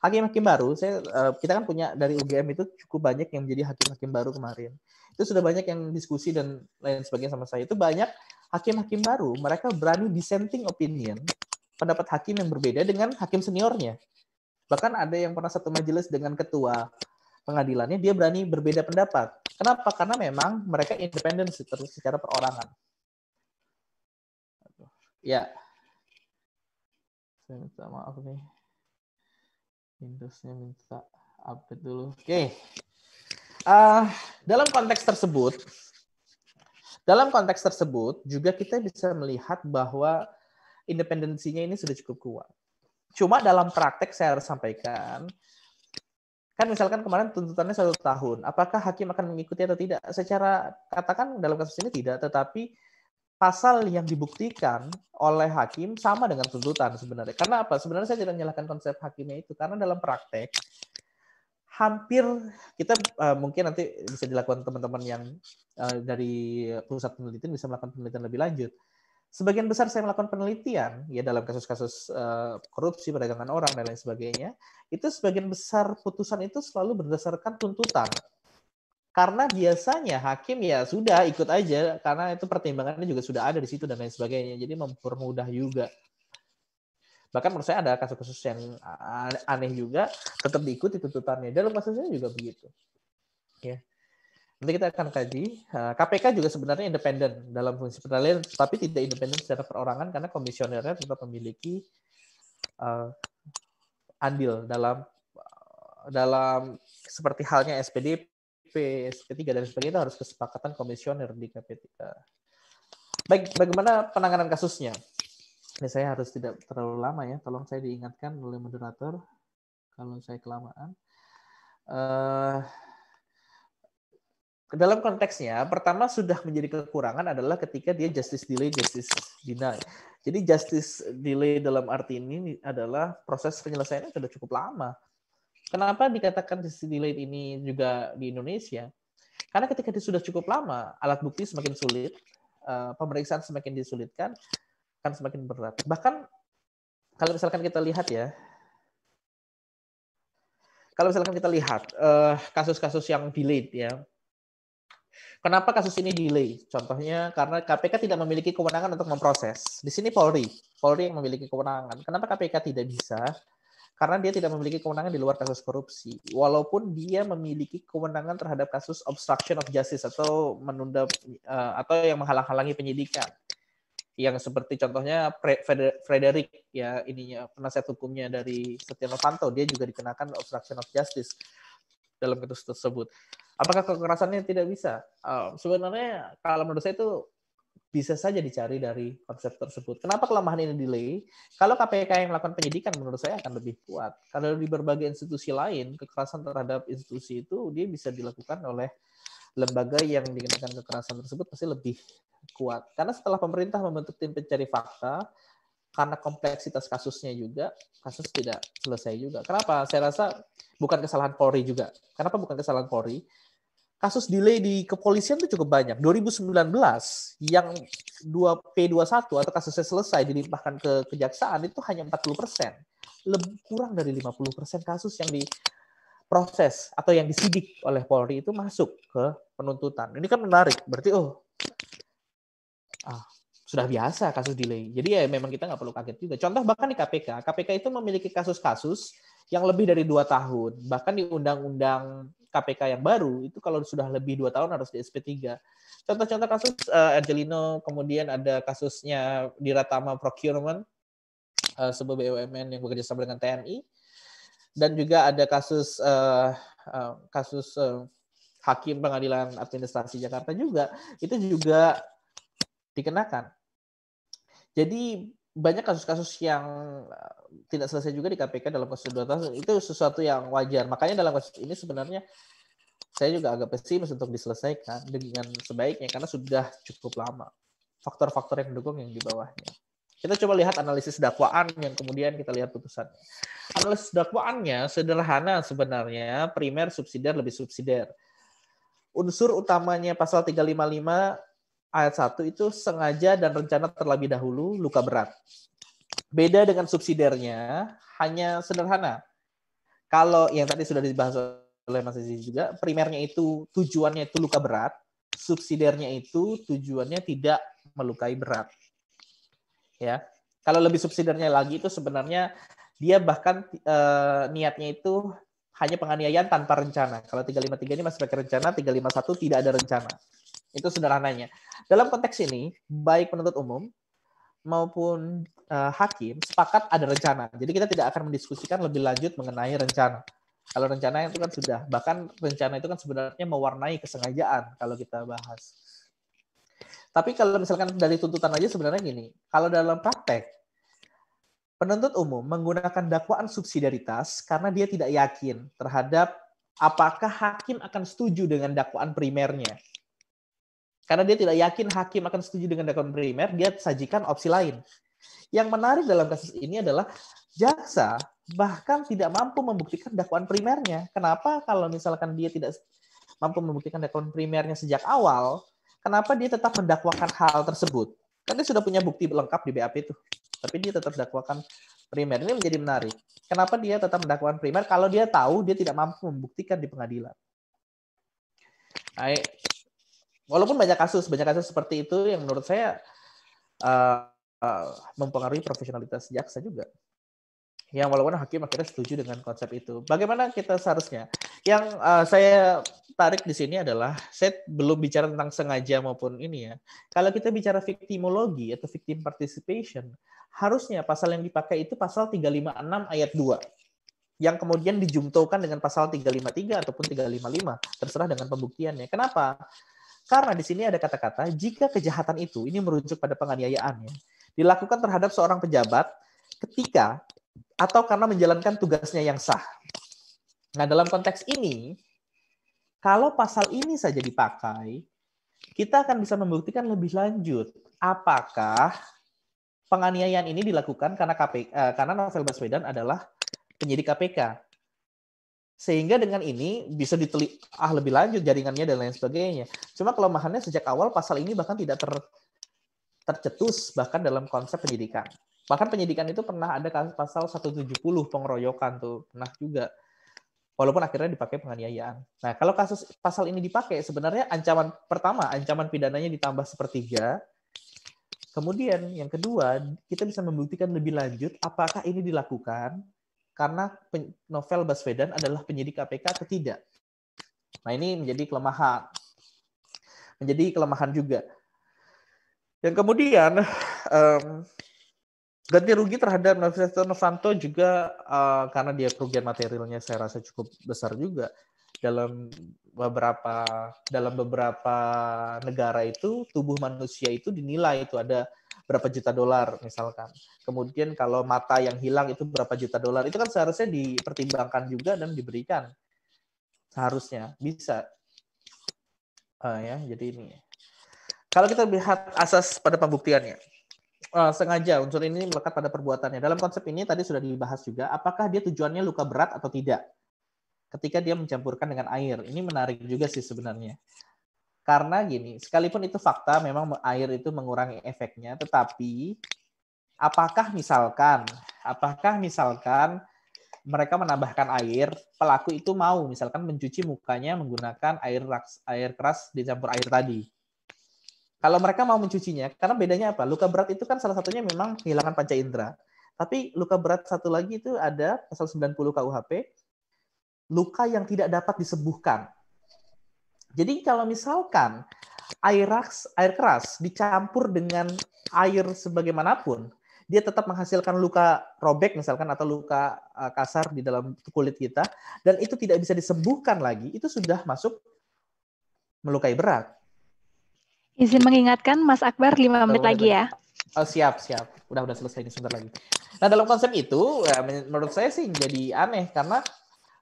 hakim-hakim baru saya eh, kita kan punya dari UGM itu cukup banyak yang menjadi hakim-hakim baru kemarin itu sudah banyak yang diskusi dan lain sebagainya sama saya itu banyak hakim-hakim baru mereka berani dissenting opinion pendapat hakim yang berbeda dengan hakim seniornya. Bahkan ada yang pernah satu majelis dengan ketua pengadilannya dia berani berbeda pendapat. Kenapa? Karena memang mereka independen secara perorangan. Ya. Saya minta maaf nih. Windowsnya minta update dulu. Oke. Okay. Uh, dalam konteks tersebut, dalam konteks tersebut juga kita bisa melihat bahwa independensinya ini sudah cukup kuat. Cuma dalam praktek saya harus sampaikan, kan misalkan kemarin tuntutannya satu tahun, apakah hakim akan mengikuti atau tidak? Secara katakan dalam kasus ini tidak, tetapi pasal yang dibuktikan oleh hakim sama dengan tuntutan sebenarnya. Karena apa? Sebenarnya saya tidak menyalahkan konsep hakimnya itu, karena dalam praktek hampir kita uh, mungkin nanti bisa dilakukan teman-teman yang uh, dari pusat penelitian bisa melakukan penelitian lebih lanjut. Sebagian besar saya melakukan penelitian ya dalam kasus-kasus uh, korupsi, perdagangan orang dan lain sebagainya, itu sebagian besar putusan itu selalu berdasarkan tuntutan. Karena biasanya hakim ya sudah ikut aja karena itu pertimbangannya juga sudah ada di situ dan lain sebagainya. Jadi mempermudah juga bahkan menurut saya ada kasus-kasus yang aneh juga tetap diikuti tuntutannya dalam kasusnya juga begitu ya nanti kita akan kaji KPK juga sebenarnya independen dalam fungsi penilaian tapi tidak independen secara perorangan karena komisionernya tetap memiliki uh, andil dalam dalam seperti halnya SPDP SP3 dan sebagainya harus kesepakatan komisioner di KPK. Baik, bagaimana penanganan kasusnya? Ini saya harus tidak terlalu lama ya. Tolong saya diingatkan oleh moderator kalau saya kelamaan. Uh, dalam konteksnya, pertama sudah menjadi kekurangan adalah ketika dia justice delay, justice deny. Jadi justice delay dalam arti ini adalah proses penyelesaiannya sudah cukup lama. Kenapa dikatakan justice delay ini juga di Indonesia? Karena ketika dia sudah cukup lama, alat bukti semakin sulit, eh, pemeriksaan semakin disulitkan, akan semakin berat. Bahkan kalau misalkan kita lihat ya, kalau misalkan kita lihat eh, kasus-kasus uh, yang delayed ya, Kenapa kasus ini delay? Contohnya karena KPK tidak memiliki kewenangan untuk memproses. Di sini Polri, Polri yang memiliki kewenangan. Kenapa KPK tidak bisa? Karena dia tidak memiliki kewenangan di luar kasus korupsi. Walaupun dia memiliki kewenangan terhadap kasus obstruction of justice atau menunda eh, atau yang menghalang-halangi penyidikan yang seperti contohnya Frederick ya ininya penasihat hukumnya dari Setia Novanto dia juga dikenakan obstruction of justice dalam kasus tersebut. Apakah kekerasannya tidak bisa? Uh, sebenarnya kalau menurut saya itu bisa saja dicari dari konsep tersebut. Kenapa kelemahan ini delay? Kalau KPK yang melakukan penyidikan, menurut saya akan lebih kuat. Kalau di berbagai institusi lain, kekerasan terhadap institusi itu dia bisa dilakukan oleh lembaga yang dikenakan kekerasan tersebut pasti lebih kuat. Karena setelah pemerintah membentuk tim pencari fakta, karena kompleksitas kasusnya juga, kasus tidak selesai juga. Kenapa? Saya rasa bukan kesalahan Polri juga. Kenapa bukan kesalahan Polri? Kasus delay di kepolisian itu cukup banyak. 2019 yang 2 P21 atau kasusnya selesai dilimpahkan ke kejaksaan itu hanya 40 persen. Kurang dari 50 persen kasus yang di proses atau yang disidik oleh Polri itu masuk ke penuntutan. Ini kan menarik. Berarti oh ah, sudah biasa kasus delay. Jadi ya memang kita nggak perlu kaget juga. Contoh bahkan di KPK, KPK itu memiliki kasus-kasus yang lebih dari dua tahun. Bahkan di undang-undang KPK yang baru itu kalau sudah lebih dua tahun harus di SP3. Contoh-contoh kasus uh, Angelino, kemudian ada kasusnya di Ratama Procurement, uh, sebuah BUMN yang bekerja sama dengan TNI dan juga ada kasus uh, uh, kasus uh, hakim pengadilan administrasi Jakarta juga itu juga dikenakan. Jadi banyak kasus-kasus yang tidak selesai juga di KPK dalam kasus dua tahun itu sesuatu yang wajar. Makanya dalam kasus ini sebenarnya saya juga agak pesimis untuk diselesaikan dengan sebaiknya karena sudah cukup lama. Faktor-faktor yang mendukung yang di bawahnya. Kita coba lihat analisis dakwaan yang kemudian kita lihat putusannya. Analisis dakwaannya sederhana sebenarnya, primer subsidiar lebih subsidiar. Unsur utamanya pasal 355 ayat 1 itu sengaja dan rencana terlebih dahulu luka berat. Beda dengan subsidiarnya, hanya sederhana. Kalau yang tadi sudah dibahas oleh Mas Aziz juga, primernya itu tujuannya itu luka berat, subsidiarnya itu tujuannya tidak melukai berat ya kalau lebih subsidernya lagi itu sebenarnya dia bahkan eh, niatnya itu hanya penganiayaan tanpa rencana. Kalau 353 ini masih pakai rencana, 351 tidak ada rencana. Itu sederhananya. Dalam konteks ini, baik penuntut umum maupun eh, hakim sepakat ada rencana. Jadi kita tidak akan mendiskusikan lebih lanjut mengenai rencana. Kalau rencana itu kan sudah, bahkan rencana itu kan sebenarnya mewarnai kesengajaan kalau kita bahas. Tapi kalau misalkan dari tuntutan aja sebenarnya gini, kalau dalam praktek penuntut umum menggunakan dakwaan subsidiaritas karena dia tidak yakin terhadap apakah hakim akan setuju dengan dakwaan primernya. Karena dia tidak yakin hakim akan setuju dengan dakwaan primer, dia sajikan opsi lain. Yang menarik dalam kasus ini adalah jaksa bahkan tidak mampu membuktikan dakwaan primernya. Kenapa? Kalau misalkan dia tidak mampu membuktikan dakwaan primernya sejak awal, Kenapa dia tetap mendakwakan hal tersebut? Kan dia sudah punya bukti lengkap di BAP itu. Tapi dia tetap dakwakan primer. Ini menjadi menarik. Kenapa dia tetap mendakwakan primer kalau dia tahu dia tidak mampu membuktikan di pengadilan? Nah, walaupun banyak kasus, banyak kasus seperti itu yang menurut saya uh, uh, mempengaruhi profesionalitas jaksa juga yang walaupun hakim akhirnya setuju dengan konsep itu. Bagaimana kita seharusnya? Yang uh, saya tarik di sini adalah saya belum bicara tentang sengaja maupun ini ya. Kalau kita bicara victimologi atau victim participation, harusnya pasal yang dipakai itu pasal 356 ayat 2 yang kemudian dijumtokan dengan pasal 353 ataupun 355 terserah dengan pembuktiannya. Kenapa? Karena di sini ada kata-kata jika kejahatan itu ini merujuk pada penganiayaan ya, dilakukan terhadap seorang pejabat ketika atau karena menjalankan tugasnya yang sah. Nah, dalam konteks ini, kalau pasal ini saja dipakai, kita akan bisa membuktikan lebih lanjut apakah penganiayaan ini dilakukan karena KPK, eh, karena Novel Baswedan adalah penyidik KPK. Sehingga dengan ini bisa ditelik ah lebih lanjut jaringannya dan lain sebagainya. Cuma kelemahannya sejak awal pasal ini bahkan tidak ter, tercetus bahkan dalam konsep penyidikan. Bahkan penyidikan itu pernah ada kasus pasal 170 pengeroyokan tuh, pernah juga. Walaupun akhirnya dipakai penganiayaan. Nah, kalau kasus pasal ini dipakai, sebenarnya ancaman pertama, ancaman pidananya ditambah sepertiga. Kemudian yang kedua, kita bisa membuktikan lebih lanjut apakah ini dilakukan karena novel Baswedan adalah penyidik KPK atau tidak. Nah, ini menjadi kelemahan. Menjadi kelemahan juga. Yang kemudian um, ganti rugi terhadap Novanto juga uh, karena dia kerugian materialnya saya rasa cukup besar juga dalam beberapa dalam beberapa negara itu tubuh manusia itu dinilai itu ada berapa juta dolar misalkan. Kemudian kalau mata yang hilang itu berapa juta dolar itu kan seharusnya dipertimbangkan juga dan diberikan seharusnya bisa uh, ya jadi ini kalau kita lihat asas pada pembuktiannya uh, sengaja unsur ini melekat pada perbuatannya. Dalam konsep ini tadi sudah dibahas juga, apakah dia tujuannya luka berat atau tidak? Ketika dia mencampurkan dengan air, ini menarik juga sih sebenarnya. Karena gini, sekalipun itu fakta, memang air itu mengurangi efeknya, tetapi apakah misalkan, apakah misalkan mereka menambahkan air, pelaku itu mau misalkan mencuci mukanya menggunakan air air keras dicampur air tadi kalau mereka mau mencucinya, karena bedanya apa? Luka berat itu kan salah satunya memang kehilangan panca indera. Tapi luka berat satu lagi itu ada pasal 90 KUHP, luka yang tidak dapat disembuhkan. Jadi kalau misalkan air keras, air keras dicampur dengan air sebagaimanapun, dia tetap menghasilkan luka robek misalkan atau luka eh, kasar di dalam kulit kita dan itu tidak bisa disembuhkan lagi, itu sudah masuk melukai berat. Izin mengingatkan Mas Akbar 5 menit lagi ya. Oh siap, siap. Udah udah selesai ini sebentar lagi. Nah, dalam konsep itu ya, menurut saya sih jadi aneh karena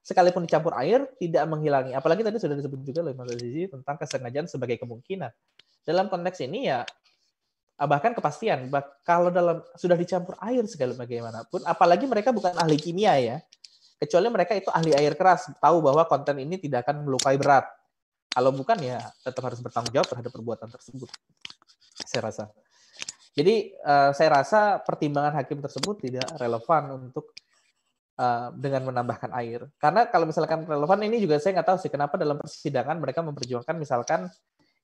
sekalipun dicampur air tidak menghilangi. Apalagi tadi sudah disebut juga oleh Mas Azizi tentang kesengajaan sebagai kemungkinan. Dalam konteks ini ya bahkan kepastian kalau dalam sudah dicampur air segala bagaimanapun apalagi mereka bukan ahli kimia ya kecuali mereka itu ahli air keras tahu bahwa konten ini tidak akan melukai berat kalau bukan ya tetap harus bertanggung jawab terhadap perbuatan tersebut. Saya rasa. Jadi uh, saya rasa pertimbangan hakim tersebut tidak relevan untuk uh, dengan menambahkan air. Karena kalau misalkan relevan ini juga saya nggak tahu sih kenapa dalam persidangan mereka memperjuangkan misalkan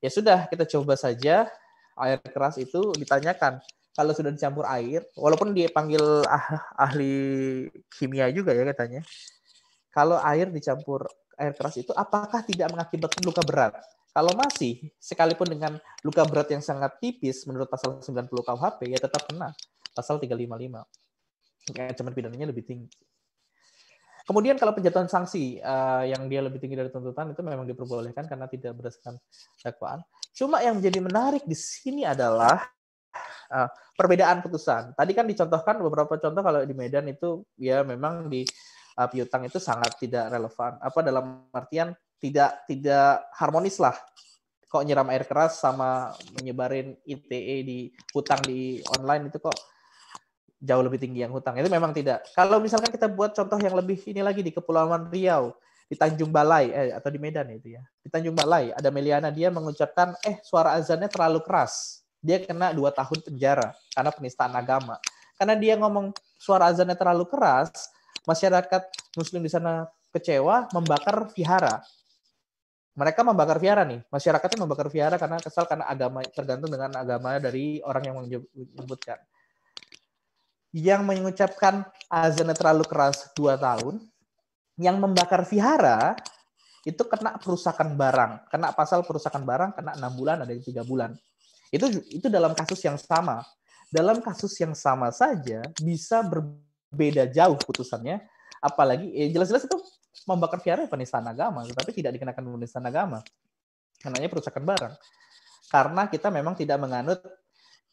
ya sudah kita coba saja air keras itu ditanyakan kalau sudah dicampur air, walaupun dipanggil ah, ahli kimia juga ya katanya, kalau air dicampur air keras itu apakah tidak mengakibatkan luka berat? Kalau masih, sekalipun dengan luka berat yang sangat tipis menurut pasal 90 KUHP, ya tetap kena pasal 355. Ancaman pidananya lebih tinggi. Kemudian kalau penjatuhan sanksi uh, yang dia lebih tinggi dari tuntutan itu memang diperbolehkan karena tidak berdasarkan dakwaan. Cuma yang menjadi menarik di sini adalah uh, perbedaan putusan. Tadi kan dicontohkan beberapa contoh kalau di Medan itu ya memang di uh, piutang itu sangat tidak relevan. Apa dalam artian tidak tidak harmonis lah. Kok nyiram air keras sama menyebarin ITE di hutang di online itu kok jauh lebih tinggi yang hutang. Itu memang tidak. Kalau misalkan kita buat contoh yang lebih ini lagi di Kepulauan Riau, di Tanjung Balai eh atau di Medan itu ya. Di Tanjung Balai ada Meliana dia mengucapkan eh suara azannya terlalu keras. Dia kena dua tahun penjara karena penistaan agama. Karena dia ngomong suara azannya terlalu keras, masyarakat muslim di sana kecewa membakar vihara. Mereka membakar vihara nih, masyarakatnya membakar vihara karena kesal karena agama tergantung dengan agama dari orang yang menyebutkan. Yang mengucapkan azan terlalu keras dua tahun, yang membakar vihara itu kena perusakan barang, kena pasal perusakan barang, kena enam bulan, ada yang tiga bulan. Itu itu dalam kasus yang sama. Dalam kasus yang sama saja bisa ber beda jauh putusannya. Apalagi jelas eh, jelas-jelas itu membakar piara penistaan agama, tetapi tidak dikenakan penistaan agama. karenanya perusakan barang. Karena kita memang tidak menganut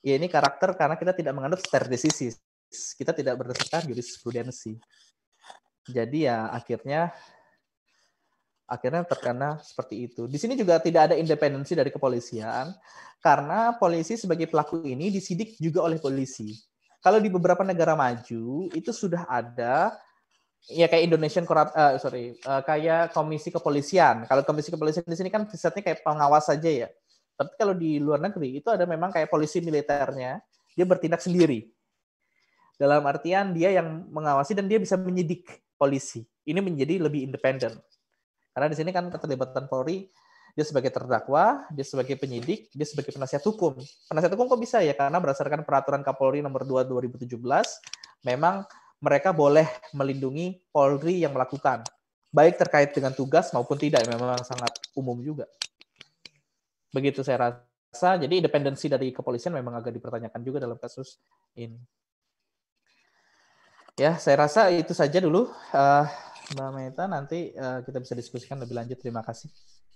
ya ini karakter karena kita tidak menganut stare decisis. Kita tidak berdasarkan jurisprudensi. Jadi ya akhirnya akhirnya terkena seperti itu. Di sini juga tidak ada independensi dari kepolisian karena polisi sebagai pelaku ini disidik juga oleh polisi. Kalau di beberapa negara maju itu sudah ada ya kayak Indonesian Corrupt uh, sorry uh, kayak komisi kepolisian. Kalau komisi kepolisian di sini kan sifatnya kayak pengawas saja ya. Tapi kalau di luar negeri itu ada memang kayak polisi militernya, dia bertindak sendiri. Dalam artian dia yang mengawasi dan dia bisa menyidik polisi. Ini menjadi lebih independen. Karena di sini kan keterlibatan Polri dia sebagai terdakwa, dia sebagai penyidik, dia sebagai penasihat hukum. Penasihat hukum kok bisa ya? Karena berdasarkan peraturan Kapolri nomor 2 2017, memang mereka boleh melindungi Polri yang melakukan, baik terkait dengan tugas maupun tidak, memang sangat umum juga. Begitu saya rasa, jadi independensi dari kepolisian memang agak dipertanyakan juga dalam kasus ini. Ya, saya rasa itu saja dulu, uh, Mbak Meta. Nanti uh, kita bisa diskusikan lebih lanjut. Terima kasih.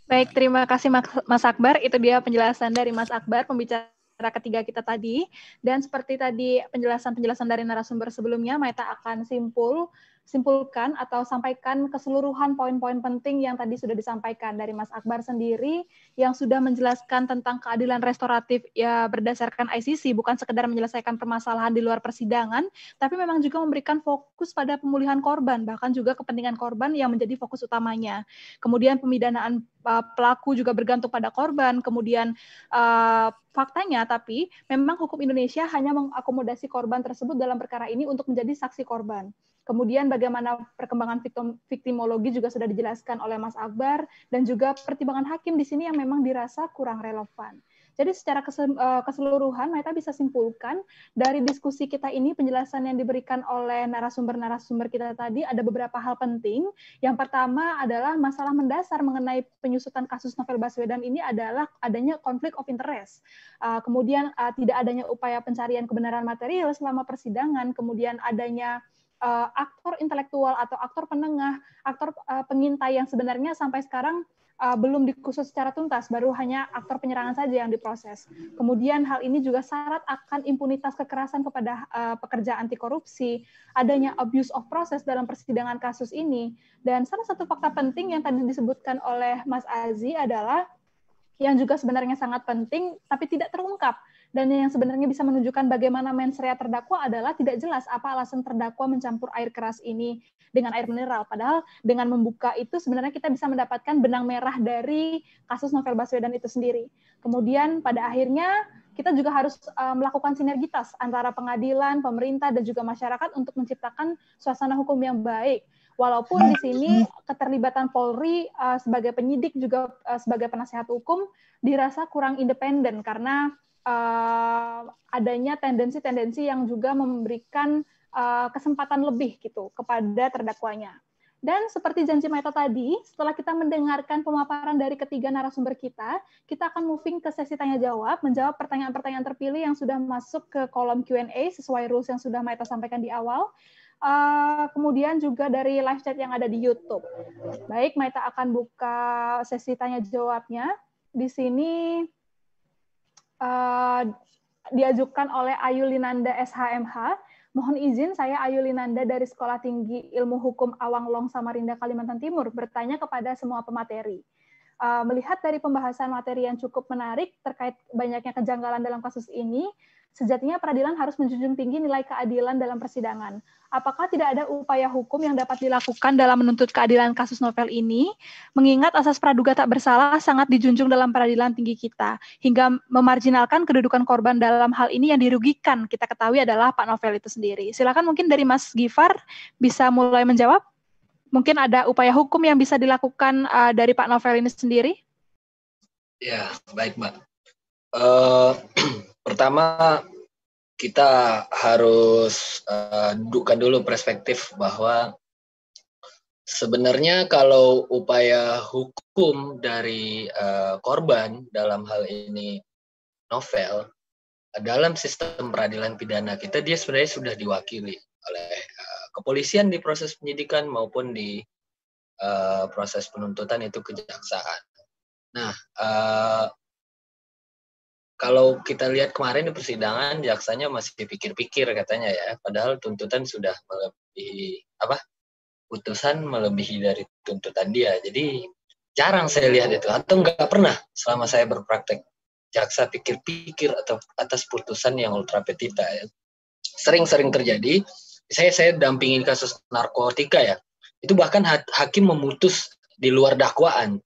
Baik, terima kasih Mas Akbar. Itu dia penjelasan dari Mas Akbar, pembicara ketiga kita tadi. Dan seperti tadi penjelasan-penjelasan dari narasumber sebelumnya, Maeta akan simpul simpulkan atau sampaikan keseluruhan poin-poin penting yang tadi sudah disampaikan dari Mas Akbar sendiri yang sudah menjelaskan tentang keadilan restoratif ya berdasarkan ICC bukan sekedar menyelesaikan permasalahan di luar persidangan tapi memang juga memberikan fokus pada pemulihan korban bahkan juga kepentingan korban yang menjadi fokus utamanya. Kemudian pemidanaan e, pelaku juga bergantung pada korban. Kemudian uh, faktanya, tapi memang hukum Indonesia hanya mengakomodasi korban tersebut dalam perkara ini untuk menjadi saksi korban. Kemudian bagaimana perkembangan victim, victimologi juga sudah dijelaskan oleh Mas Akbar dan juga pertimbangan hakim di sini yang memang dirasa kurang relevan. Jadi secara eh, keseluruhan kita bisa simpulkan dari diskusi kita ini penjelasan yang diberikan oleh narasumber-narasumber kita tadi ada beberapa hal penting. Yang pertama adalah masalah mendasar mengenai penyusutan kasus novel Baswedan ini adalah adanya konflik of interest. Eh, kemudian eh, tidak adanya upaya pencarian kebenaran material selama persidangan, kemudian adanya uh, aktor intelektual atau aktor penengah, aktor uh, pengintai yang sebenarnya sampai sekarang uh, belum dikhusus secara tuntas, baru hanya aktor penyerangan saja yang diproses. Kemudian hal ini juga syarat akan impunitas kekerasan kepada uh, pekerja anti korupsi, adanya abuse of process dalam persidangan kasus ini, dan salah satu fakta penting yang tadi disebutkan oleh Mas Azi adalah yang juga sebenarnya sangat penting tapi tidak terungkap dan yang sebenarnya bisa menunjukkan bagaimana mens terdakwa adalah tidak jelas apa alasan terdakwa mencampur air keras ini dengan air mineral. Padahal dengan membuka itu sebenarnya kita bisa mendapatkan benang merah dari kasus Novel Baswedan itu sendiri. Kemudian pada akhirnya kita juga harus eh, melakukan sinergitas antara pengadilan, pemerintah dan juga masyarakat untuk menciptakan suasana hukum yang baik. Walaupun di sini keterlibatan Polri eh, sebagai penyidik juga eh, sebagai penasehat hukum dirasa kurang independen karena uh, adanya tendensi-tendensi yang juga memberikan uh, kesempatan lebih gitu kepada terdakwanya. Dan seperti janji Maito tadi, setelah kita mendengarkan pemaparan dari ketiga narasumber kita, kita akan moving ke sesi tanya jawab, menjawab pertanyaan-pertanyaan terpilih yang sudah masuk ke kolom Q&A sesuai rules yang sudah Maito sampaikan di awal. Uh, kemudian juga dari live chat yang ada di YouTube. Baik, Maita akan buka sesi tanya jawabnya. Di sini Eh, diajukan oleh Ayu Linanda SHMH. Mohon izin saya Ayu Linanda dari Sekolah Tinggi Ilmu Hukum Awang Long Samarinda Kalimantan Timur bertanya kepada semua pemateri. Uh, melihat dari pembahasan materi yang cukup menarik terkait banyaknya kejanggalan dalam kasus ini, Sejatinya peradilan harus menjunjung tinggi nilai keadilan dalam persidangan. Apakah tidak ada upaya hukum yang dapat dilakukan dalam menuntut keadilan kasus novel ini, mengingat asas praduga tak bersalah sangat dijunjung dalam peradilan tinggi kita, hingga memarjinalkan kedudukan korban dalam hal ini yang dirugikan kita ketahui adalah Pak Novel itu sendiri. Silakan mungkin dari Mas Gifar bisa mulai menjawab. Mungkin ada upaya hukum yang bisa dilakukan uh, dari Pak Novel ini sendiri? Ya, baik Mbak. Uh, pertama kita harus uh, dulu perspektif bahwa sebenarnya kalau upaya hukum dari uh, korban dalam hal ini novel dalam sistem peradilan pidana kita dia sebenarnya sudah diwakili oleh uh, kepolisian di proses penyidikan maupun di uh, proses penuntutan itu kejaksaan. Nah, uh, kalau kita lihat kemarin di persidangan jaksanya masih pikir-pikir katanya ya padahal tuntutan sudah melebihi apa putusan melebihi dari tuntutan dia jadi jarang saya lihat itu atau nggak pernah selama saya berpraktek jaksa pikir-pikir atau atas putusan yang ultra petita ya. sering-sering terjadi saya saya dampingin kasus narkotika ya itu bahkan hakim memutus di luar dakwaan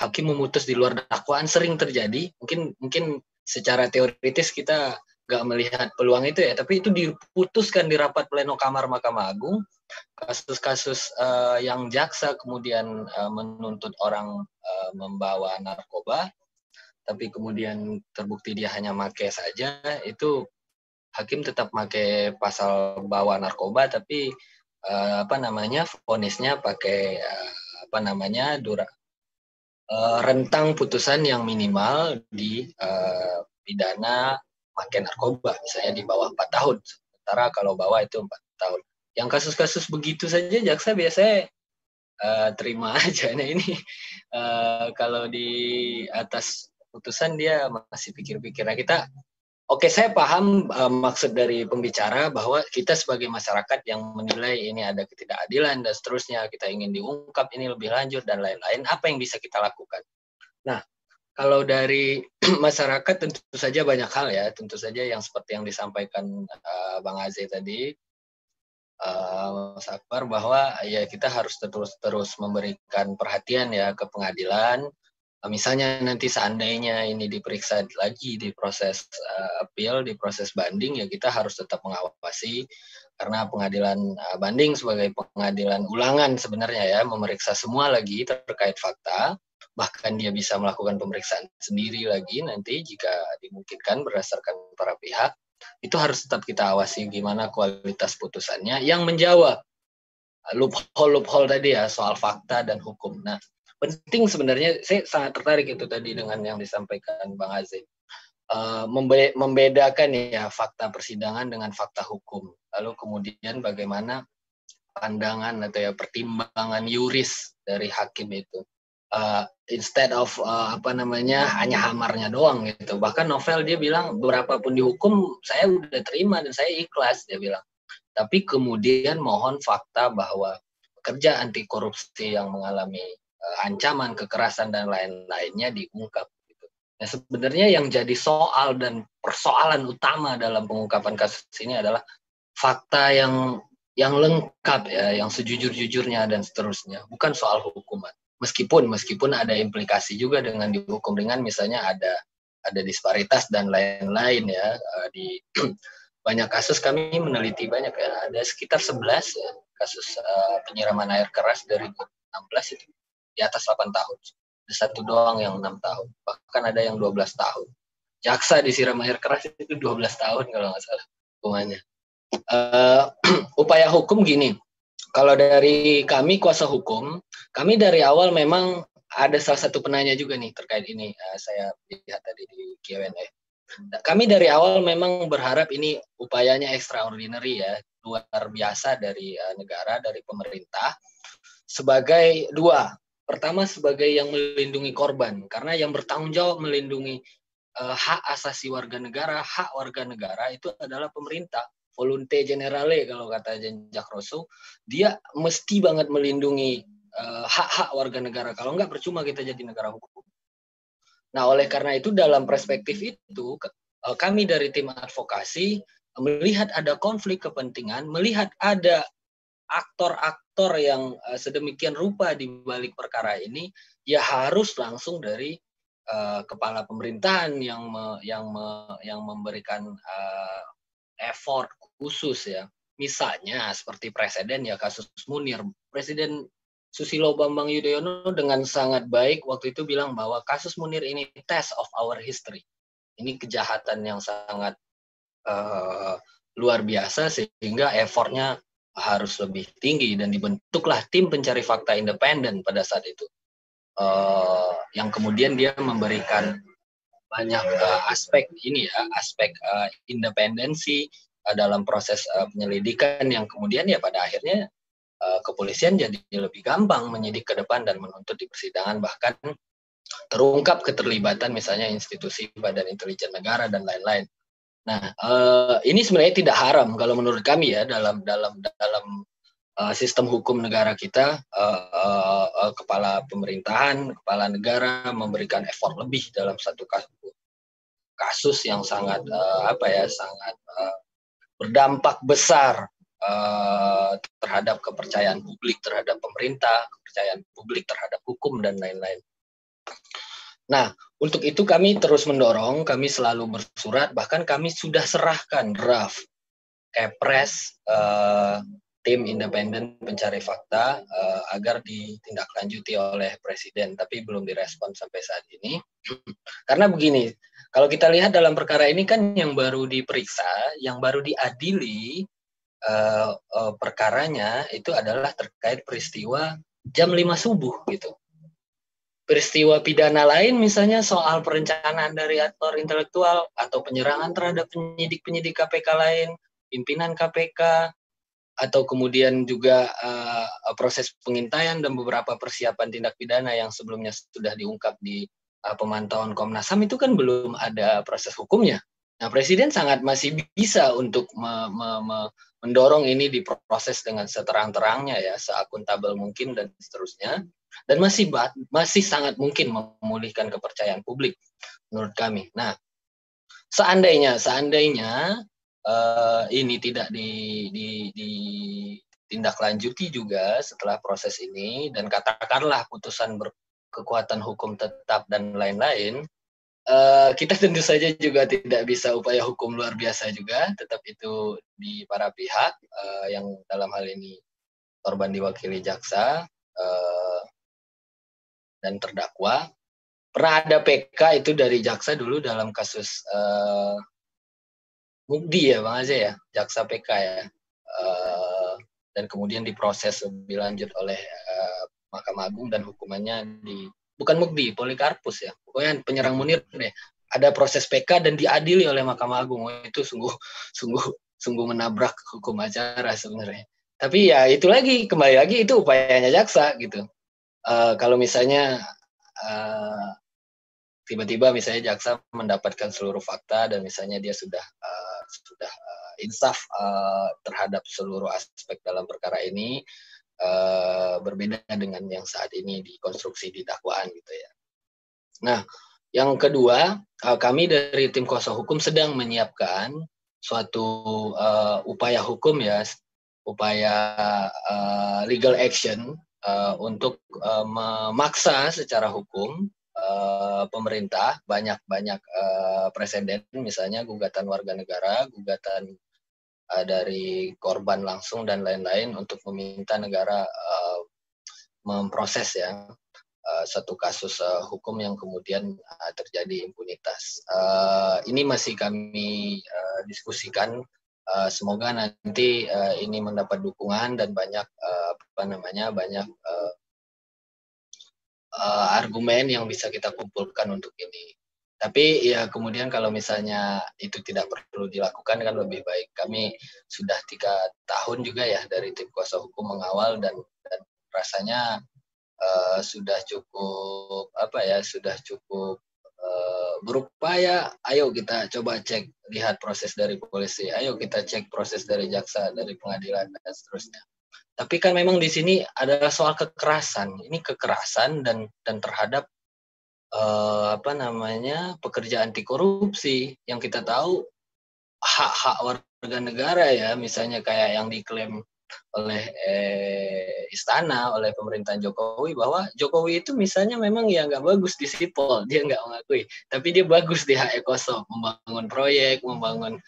hakim memutus di luar dakwaan sering terjadi. Mungkin mungkin secara teoritis kita nggak melihat peluang itu ya, tapi itu diputuskan di rapat pleno kamar Mahkamah Agung kasus-kasus uh, yang jaksa kemudian uh, menuntut orang uh, membawa narkoba, tapi kemudian terbukti dia hanya make saja, itu hakim tetap pakai pasal bawa narkoba, tapi uh, apa namanya, vonisnya pakai uh, apa namanya dura, Eh, rentang putusan yang minimal di uh, pidana pakai narkoba misalnya di bawah 4 tahun sementara kalau bawah itu 4 tahun yang kasus-kasus begitu saja jaksa biasanya uh, terima aja nah ini uh, kalau di atas putusan dia masih pikir-pikir nah kita Oke, saya paham uh, maksud dari pembicara bahwa kita sebagai masyarakat yang menilai ini ada ketidakadilan dan seterusnya, kita ingin diungkap ini lebih lanjut dan lain-lain, apa yang bisa kita lakukan? Nah, kalau dari masyarakat tentu saja banyak hal ya, tentu saja yang seperti yang disampaikan uh, Bang Aziz tadi, uh, Mas bahwa ya kita harus terus-terus memberikan perhatian ya ke pengadilan, misalnya nanti seandainya ini diperiksa lagi di proses uh, appeal, di proses banding, ya kita harus tetap mengawasi karena pengadilan uh, banding sebagai pengadilan ulangan sebenarnya ya memeriksa semua lagi terkait fakta, bahkan dia bisa melakukan pemeriksaan sendiri lagi nanti jika dimungkinkan berdasarkan para pihak itu harus tetap kita awasi gimana kualitas putusannya yang menjawab eh, loophole loophole tadi ya soal fakta dan hukum. Nah penting sebenarnya saya sangat tertarik itu tadi dengan yang disampaikan Bang Azim. Uh, eh, membedakan ya fakta persidangan dengan fakta hukum. Lalu kemudian bagaimana pandangan atau ya pertimbangan yuris dari hakim itu. Uh, instead of uh, apa namanya hanya hamarnya doang gitu. Bahkan novel dia bilang berapapun dihukum saya udah terima dan saya ikhlas dia bilang. Tapi kemudian mohon fakta bahwa kerja anti korupsi yang mengalami Eh, ancaman kekerasan dan lain-lainnya diungkap. Gitu. Nah, sebenarnya yang jadi soal dan persoalan utama dalam pengungkapan kasus ini adalah fakta yang yang lengkap ya, yang sejujur-jujurnya dan seterusnya, bukan soal hukuman. Meskipun meskipun ada implikasi juga dengan dihukum dengan misalnya ada ada disparitas dan lain-lain ya eh, di banyak kasus kami meneliti banyak ya ada sekitar 11 ya, kasus uh, penyiraman air keras dari 2016 itu di atas 8 tahun. Ada satu doang yang 6 tahun. Bahkan ada yang 12 tahun. Jaksa disiram air keras itu 12 tahun kalau nggak salah hukumannya. Uh, upaya hukum gini, kalau dari kami kuasa hukum, kami dari awal memang ada salah satu penanya juga nih terkait ini. Uh, saya lihat tadi di Q&A. Nah, kami dari awal memang berharap ini upayanya extraordinary ya, luar biasa dari eh, negara, dari pemerintah sebagai dua Pertama sebagai yang melindungi korban karena yang bertanggung jawab melindungi uh, hak asasi warga negara, hak warga negara itu adalah pemerintah. Volunte generale kalau kata Jenjak Rosso, dia mesti banget melindungi eh, hak-hak uh, warga negara. Kalau enggak percuma kita jadi negara hukum. Nah, oleh karena itu dalam perspektif itu eh, kami dari tim advokasi melihat ada konflik kepentingan, melihat ada aktor-aktor yang uh, sedemikian rupa di balik perkara ini ya harus langsung dari uh, kepala pemerintahan yang me, yang me, yang memberikan uh, effort khusus ya. Misalnya seperti presiden ya kasus Munir, Presiden Susilo Bambang Yudhoyono dengan sangat baik waktu itu bilang bahwa kasus Munir ini test of our history. Ini kejahatan yang sangat uh, luar biasa sehingga effortnya harus lebih tinggi dan dibentuklah tim pencari fakta independen pada saat itu uh, yang kemudian dia memberikan banyak uh, aspek ini ya aspek uh, independensi uh, dalam proses uh, penyelidikan yang kemudian ya pada akhirnya uh, kepolisian jadi lebih gampang menyidik ke depan dan menuntut di persidangan bahkan terungkap keterlibatan misalnya institusi badan intelijen negara dan lain-lain Nah, uh, ini sebenarnya tidak haram kalau menurut kami ya dalam dalam dalam uh, sistem hukum negara kita uh, uh, uh, kepala pemerintahan, kepala negara memberikan effort lebih dalam satu kasus kasus yang sangat uh, apa ya sangat uh, berdampak besar uh, terhadap kepercayaan publik terhadap pemerintah, kepercayaan publik terhadap hukum dan lain-lain. Nah, untuk itu kami terus mendorong, kami selalu bersurat, bahkan kami sudah serahkan draft Kepres eh, tim independen pencari fakta eh, agar ditindaklanjuti oleh presiden, tapi belum direspon sampai saat ini. Karena begini, kalau kita lihat dalam perkara ini kan yang baru diperiksa, yang baru diadili eh, eh, perkaranya itu adalah terkait peristiwa jam 5 subuh gitu peristiwa pidana lain misalnya soal perencanaan dari aktor intelektual atau penyerangan terhadap penyidik-penyidik KPK lain, pimpinan KPK atau kemudian juga uh, proses pengintaian dan beberapa persiapan tindak pidana yang sebelumnya sudah diungkap di uh, pemantauan Komnas HAM itu kan belum ada proses hukumnya. Nah, presiden sangat masih bisa untuk me me me mendorong ini diproses dengan seterang-terangnya ya, seakuntabel mungkin dan seterusnya dan masih masih sangat mungkin memulihkan kepercayaan publik menurut kami. Nah, seandainya seandainya uh, ini tidak di, di, di ditindaklanjuti juga setelah proses ini dan katakanlah putusan berkekuatan hukum tetap dan lain-lain uh, kita tentu saja juga tidak bisa upaya hukum luar biasa juga tetap itu di para pihak uh, yang dalam hal ini korban diwakili jaksa uh, dan terdakwa. Pernah ada PK itu dari jaksa dulu dalam kasus uh, Mukdi ya Bang Aziz ya, jaksa PK ya. Uh, dan kemudian diproses lebih lanjut oleh uh, Mahkamah Agung dan hukumannya di bukan Mukdi, Polikarpus ya. Pokoknya penyerang Munir deh. Ada proses PK dan diadili oleh Mahkamah Agung. Oh, itu sungguh sungguh sungguh menabrak hukum acara sebenarnya. Tapi ya itu lagi kembali lagi itu upayanya jaksa gitu. Eh, kalau misalnya tiba eh, tiba-tiba misalnya jaksa mendapatkan seluruh fakta dan misalnya dia sudah uh, sudah uh, insaf uh, terhadap seluruh aspek dalam perkara ini uh, berbeda dengan yang saat ini dikonstruksi di dakwaan gitu ya. Nah, yang kedua uh, kami dari tim kuasa hukum sedang menyiapkan suatu uh, upaya hukum ya upaya uh, legal action Eh, untuk uh, memaksa secara hukum uh, pemerintah banyak-banyak uh, presiden misalnya gugatan warga negara, gugatan uh, dari korban langsung dan lain-lain untuk meminta negara uh, memproses ya uh, satu kasus uh, hukum yang kemudian uh, terjadi impunitas. Uh, ini masih kami uh, diskusikan Eh, semoga nanti uh, ini mendapat dukungan dan banyak uh, apa namanya banyak uh, uh, argumen yang bisa kita kumpulkan untuk ini. Tapi ya kemudian kalau misalnya itu tidak perlu dilakukan kan lebih baik. Kami sudah tiga tahun juga ya dari tim kuasa hukum mengawal dan, dan rasanya uh, sudah cukup apa ya sudah cukup Eh, berupaya, ayo kita coba cek, lihat proses dari polisi, ayo kita cek proses dari jaksa, dari pengadilan, dan seterusnya. Tapi kan memang di sini adalah soal kekerasan. Ini kekerasan dan dan terhadap uh, apa namanya pekerja anti korupsi yang kita tahu hak-hak warga negara ya, misalnya kayak yang diklaim oleh eh, istana, oleh pemerintahan Jokowi bahwa Jokowi itu misalnya memang ya nggak bagus di Sipol, dia nggak mengakui, tapi dia bagus di HE kosong, membangun proyek, membangun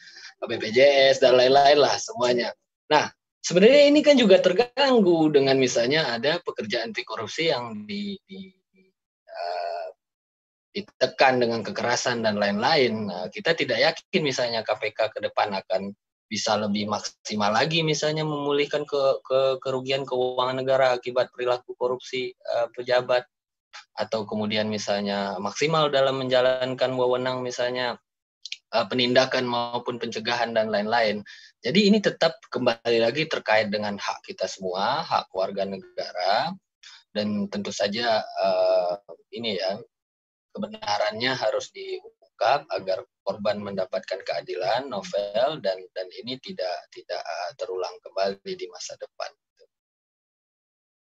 BPJS dan lain-lain lah semuanya. Nah, sebenarnya ini kan juga terganggu dengan misalnya ada pekerja anti korupsi yang di, di eh, ditekan dengan kekerasan dan lain-lain. Nah, kita tidak yakin misalnya KPK ke depan akan bisa lebih maksimal lagi misalnya memulihkan ke, ke kerugian keuangan negara akibat perilaku korupsi uh, pejabat atau kemudian misalnya maksimal dalam menjalankan wewenang misalnya uh, penindakan maupun pencegahan dan lain-lain. Jadi ini tetap kembali lagi terkait dengan hak kita semua, hak warga negara dan tentu saja uh, ini ya kebenarannya harus di terungkap agar korban mendapatkan keadilan novel dan dan ini tidak tidak eh, terulang kembali di masa depan.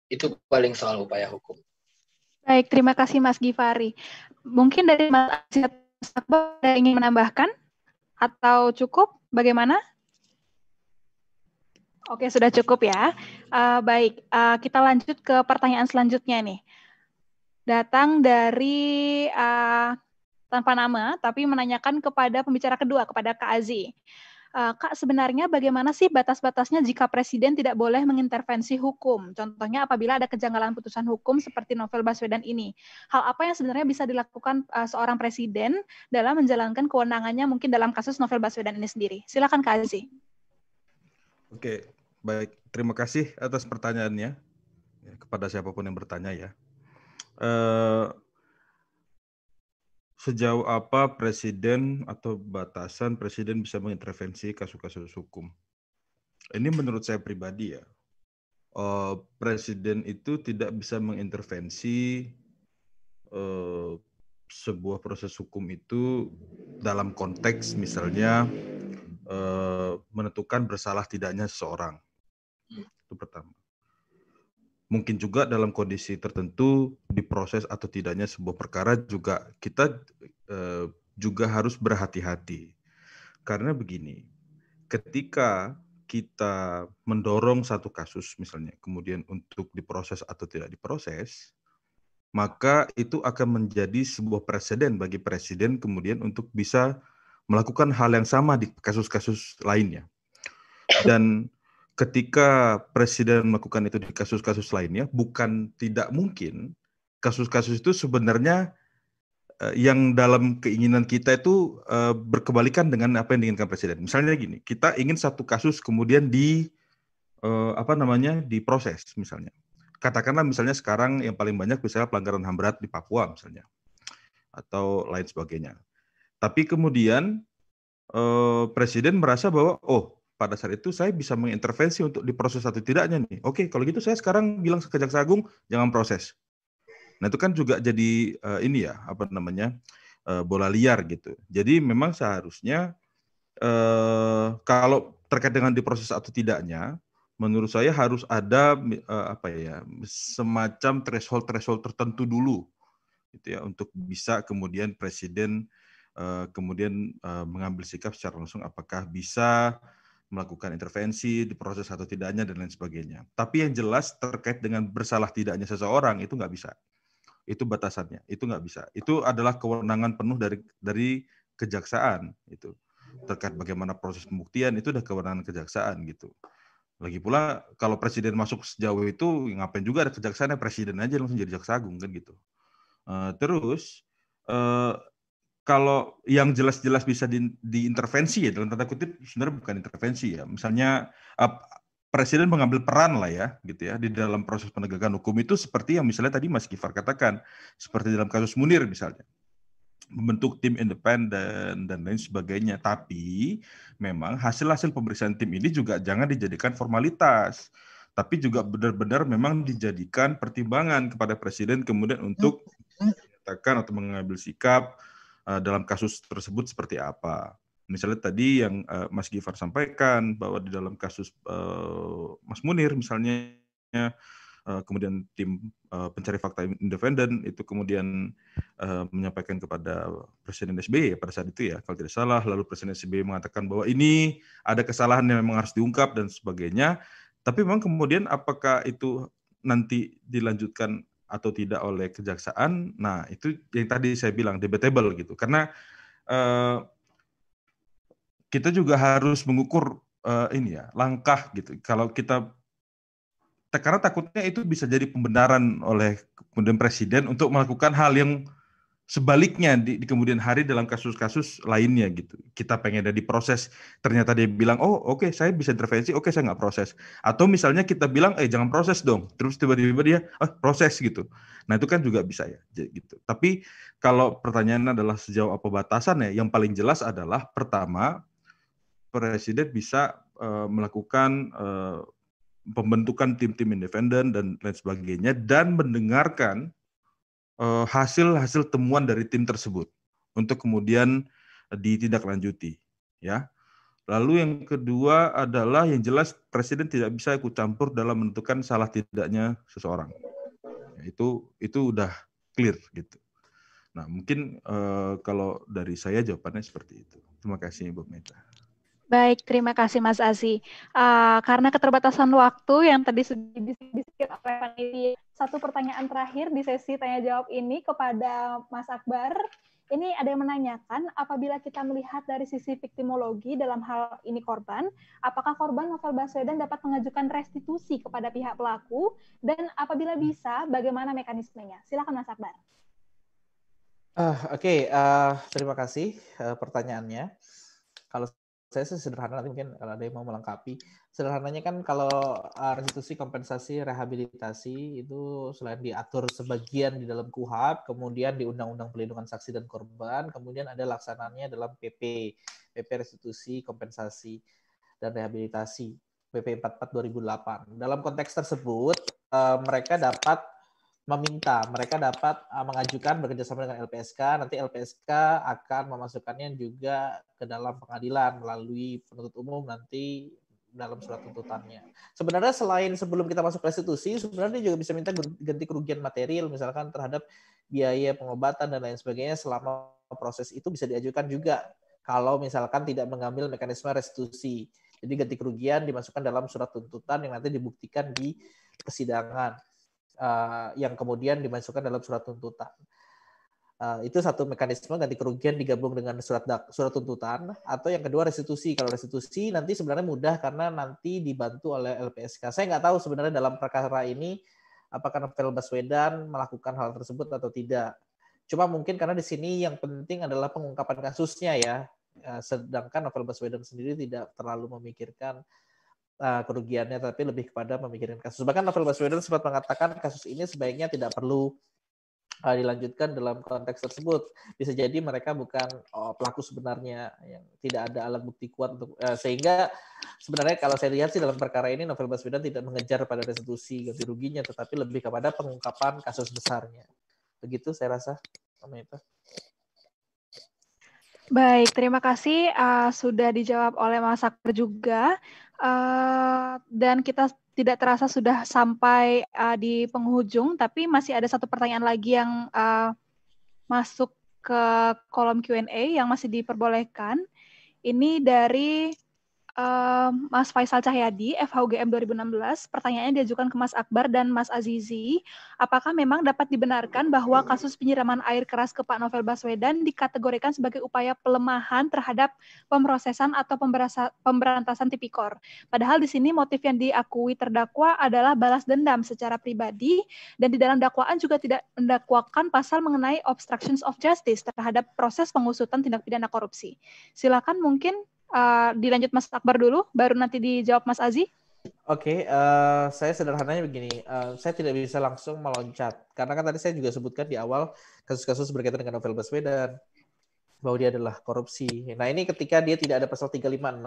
Itu paling soal upaya hukum. Baik, terima kasih Mas Givari Mungkin dari Mas Asyad ada ingin menambahkan atau cukup? Bagaimana? Oke, sudah cukup ya. Uh, baik, uh, kita lanjut ke pertanyaan selanjutnya nih. Datang dari uh, tanpa nama, tapi menanyakan kepada pembicara kedua, kepada Kak Aziz. Uh, eh, Kak, sebenarnya bagaimana sih batas-batasnya jika presiden tidak boleh mengintervensi hukum? Contohnya apabila ada kejanggalan putusan hukum seperti novel Baswedan ini. Hal apa yang sebenarnya bisa dilakukan uh, seorang presiden dalam menjalankan kewenangannya mungkin dalam kasus novel Baswedan ini sendiri? Silakan Kak Aziz. Oke, baik. Terima kasih atas pertanyaannya ya, kepada siapapun yang bertanya ya. Uh, sejauh apa presiden atau batasan presiden bisa mengintervensi kasus-kasus hukum? Ini menurut saya pribadi ya. Uh, presiden itu tidak bisa mengintervensi uh, sebuah proses hukum itu dalam konteks misalnya uh, menentukan bersalah tidaknya seseorang. Hmm. Itu pertama mungkin juga dalam kondisi tertentu diproses atau tidaknya sebuah perkara juga kita eh, juga harus berhati-hati. Karena begini, ketika kita mendorong satu kasus misalnya kemudian untuk diproses atau tidak diproses, maka itu akan menjadi sebuah presiden bagi presiden kemudian untuk bisa melakukan hal yang sama di kasus-kasus lainnya. Dan ketika presiden melakukan itu di kasus-kasus lainnya, bukan tidak mungkin kasus-kasus itu sebenarnya uh, yang dalam keinginan kita itu uh, berkebalikan dengan apa yang diinginkan presiden. Misalnya gini, kita ingin satu kasus kemudian di uh, apa namanya diproses misalnya. Katakanlah misalnya sekarang yang paling banyak misalnya pelanggaran HAM berat di Papua misalnya atau lain sebagainya. Tapi kemudian eh, presiden merasa bahwa oh pada saat itu saya bisa mengintervensi untuk diproses atau tidaknya nih. Oke, kalau gitu saya sekarang bilang ke Jaksa Agung jangan proses. Nah, itu kan juga jadi uh, ini ya, apa namanya? Uh, bola liar gitu. Jadi memang seharusnya uh, kalau terkait dengan diproses atau tidaknya, menurut saya harus ada uh, apa ya, semacam threshold-threshold tertentu dulu gitu ya untuk bisa kemudian presiden uh, kemudian uh, mengambil sikap secara langsung apakah bisa melakukan intervensi, diproses atau tidaknya, dan lain sebagainya. Tapi yang jelas terkait dengan bersalah tidaknya seseorang itu nggak bisa. Itu batasannya, itu nggak bisa. Itu adalah kewenangan penuh dari dari kejaksaan itu terkait bagaimana proses pembuktian itu udah kewenangan kejaksaan gitu. Lagi pula kalau presiden masuk sejauh itu ngapain juga ada kejaksaan ya presiden aja langsung jadi jaksa agung kan gitu. Uh, terus eh, kalau yang jelas-jelas bisa di, diintervensi ya dalam tanda kutip sebenarnya bukan intervensi ya. Misalnya uh, presiden mengambil peran lah ya gitu ya di dalam proses penegakan hukum itu seperti yang misalnya tadi Mas Kifar katakan seperti dalam kasus Munir misalnya membentuk tim independen dan lain sebagainya. Tapi memang hasil-hasil pemeriksaan tim ini juga jangan dijadikan formalitas tapi juga benar-benar memang dijadikan pertimbangan kepada presiden kemudian untuk hmm. menyatakan atau mengambil sikap Eh, dalam kasus tersebut seperti apa. Misalnya tadi yang eh, Mas Gifar sampaikan bahwa di dalam kasus eh, Mas Munir misalnya kemudian tim pencari fakta independen itu kemudian menyampaikan kepada Presiden SBY pada saat itu ya kalau tidak salah lalu Presiden SBY mengatakan bahwa ini ada kesalahan yang memang harus diungkap dan sebagainya tapi memang kemudian apakah itu nanti dilanjutkan atau tidak oleh kejaksaan. Nah, itu yang tadi saya bilang debatable gitu. Karena eh, kita juga harus mengukur eh, ini ya, langkah gitu. Kalau kita karena takutnya itu bisa jadi pembenaran oleh kemudian presiden untuk melakukan hal yang sebaliknya di, di kemudian hari dalam kasus-kasus lainnya gitu kita pengen ada proses ternyata dia bilang oh oke okay, saya bisa intervensi oke okay, saya nggak proses atau misalnya kita bilang eh jangan proses dong terus tiba-tiba dia oh proses gitu nah itu kan juga bisa ya gitu tapi kalau pertanyaannya adalah sejauh apa batasannya yang paling jelas adalah pertama presiden bisa uh, melakukan uh, pembentukan tim-tim independen dan lain sebagainya dan mendengarkan hasil-hasil eh, temuan dari tim tersebut untuk kemudian eh, ditindaklanjuti ya. Lalu yang kedua adalah yang jelas presiden tidak bisa ikut campur dalam menentukan salah tidaknya seseorang. Ya, itu itu udah clear gitu. Nah, mungkin eh, kalau dari saya jawabannya seperti itu. Terima kasih ibu Meta. Baik, terima kasih Mas Azi. Uh, karena keterbatasan waktu yang tadi sudah sedikit oleh panitia, satu pertanyaan terakhir di sesi tanya jawab ini kepada Mas Akbar. Ini ada yang menanyakan, apabila kita melihat dari sisi victimologi dalam hal ini korban, apakah korban Novel Baswedan dapat mengajukan restitusi kepada pihak pelaku dan apabila bisa, bagaimana mekanismenya? Silakan Mas Akbar. Uh, Oke, okay. uh, terima kasih uh, pertanyaannya. Kalau saya sih sederhana nanti mungkin kalau ada yang mau melengkapi sederhananya kan kalau eh, restitusi kompensasi rehabilitasi itu selain diatur sebagian di dalam KUHAP kemudian di Undang-Undang Pelindungan Saksi dan Korban kemudian ada laksananya dalam PP PP restitusi kompensasi dan rehabilitasi PP 44 2008 dalam konteks tersebut eh, mereka dapat meminta mereka dapat eh, mengajukan bekerjasama dengan LPSK. Nanti LPSK akan memasukkannya juga ke dalam pengadilan melalui penuntut umum nanti dalam surat tuntutannya. Sebenarnya selain sebelum kita masuk restitusi, sebenarnya juga bisa minta ganti kerugian material misalkan terhadap biaya pengobatan dan lain sebagainya selama proses itu bisa diajukan juga kalau misalkan tidak mengambil mekanisme restitusi. Jadi ganti kerugian dimasukkan dalam surat tuntutan yang nanti dibuktikan di persidangan. Eh, yang kemudian dimasukkan dalam surat tuntutan. Uh, itu satu mekanisme ganti kerugian digabung dengan surat dak, surat tuntutan atau yang kedua restitusi kalau restitusi nanti sebenarnya mudah karena nanti dibantu oleh LPSK saya nggak tahu sebenarnya dalam perkara ini apakah Novel Baswedan melakukan hal tersebut atau tidak cuma mungkin karena di sini yang penting adalah pengungkapan kasusnya ya eh, sedangkan Novel Baswedan sendiri tidak terlalu memikirkan uh, kerugiannya, tapi lebih kepada memikirkan kasus. Bahkan Novel Baswedan sempat mengatakan kasus ini sebaiknya tidak perlu uh, dilanjutkan dalam konteks tersebut. Bisa jadi mereka bukan oh, pelaku sebenarnya yang tidak ada alat bukti kuat untuk uh, sehingga sebenarnya kalau saya lihat sih dalam perkara ini Novel Baswedan tidak mengejar pada restitusi ganti ruginya, tetapi lebih kepada pengungkapan kasus besarnya. Begitu saya rasa, itu Baik, terima kasih uh, sudah dijawab oleh Mas Akbar juga. Eh, dan kita tidak terasa sudah sampai uh, di penghujung, tapi masih ada satu pertanyaan lagi yang uh, masuk ke kolom Q&A yang masih diperbolehkan. Ini dari Mas Faisal Cahyadi, FHUGM 2016, pertanyaannya diajukan ke Mas Akbar dan Mas Azizi, apakah memang dapat dibenarkan bahwa kasus penyiraman air keras ke Pak Novel Baswedan dikategorikan sebagai upaya pelemahan terhadap pemrosesan atau pemberantasan tipikor? Padahal di sini motif yang diakui terdakwa adalah balas dendam secara pribadi dan di dalam dakwaan juga tidak mendakwakan pasal mengenai obstructions of justice terhadap proses pengusutan tindak pidana korupsi. Silakan mungkin Eh, dilanjut Mas Akbar dulu, baru nanti dijawab Mas Azi. Oke, okay, uh, eh, saya sederhananya begini, uh, saya tidak bisa langsung meloncat karena kan tadi saya juga sebutkan di awal kasus-kasus berkaitan dengan novel Baswedan bahwa dia adalah korupsi. Nah ini ketika dia tidak ada pasal 356,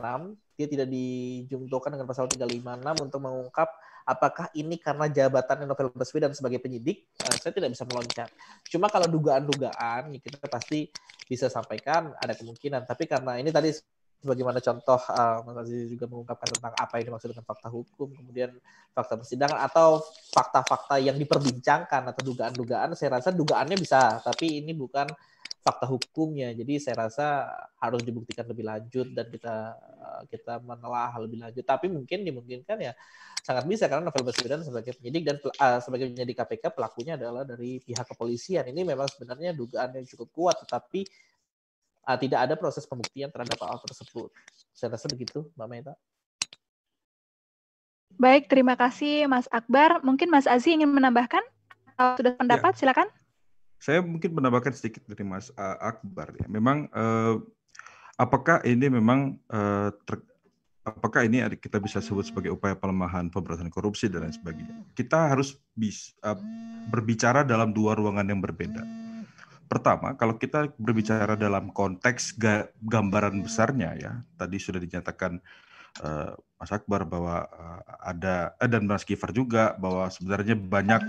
dia tidak dijungtokan dengan pasal 356 untuk mengungkap apakah ini karena jabatan Novel Baswedan sebagai penyidik, saya tidak bisa meloncat. Cuma kalau dugaan-dugaan ya kita pasti bisa sampaikan ada kemungkinan. Tapi karena ini tadi sebagaimana contoh uh, Mas Aziz juga mengungkapkan tentang apa yang dimaksud dengan fakta hukum, kemudian fakta persidangan atau fakta-fakta yang diperbincangkan atau dugaan-dugaan, saya rasa dugaannya bisa, tapi ini bukan fakta hukumnya. Jadi saya rasa harus dibuktikan lebih lanjut dan kita eh, kita menelaah lebih lanjut. Tapi mungkin dimungkinkan ya sangat bisa karena Novel Baswedan sebagai penyidik dan uh, sebagai penyidik KPK pelakunya adalah dari pihak kepolisian. Ini memang sebenarnya dugaan yang cukup kuat, tetapi uh, tidak ada proses pembuktian terhadap hal tersebut. Saya rasa begitu, Mbak Meta. Baik, terima kasih Mas Akbar. Mungkin Mas Aziz ingin menambahkan atau sudah pendapat? Ya. Silakan. Saya mungkin menambahkan sedikit dari Mas Akbar. Ya. Memang eh, apakah ini memang eh, ter, apakah ini kita bisa sebut sebagai upaya pelemahan pemberantasan korupsi dan lain sebagainya? Kita harus bis, eh, berbicara dalam dua ruangan yang berbeda pertama kalau kita berbicara dalam konteks ga, gambaran besarnya ya tadi sudah dinyatakan uh, Mas Akbar bahwa uh, ada uh, dan Mas Gifar juga bahwa sebenarnya banyak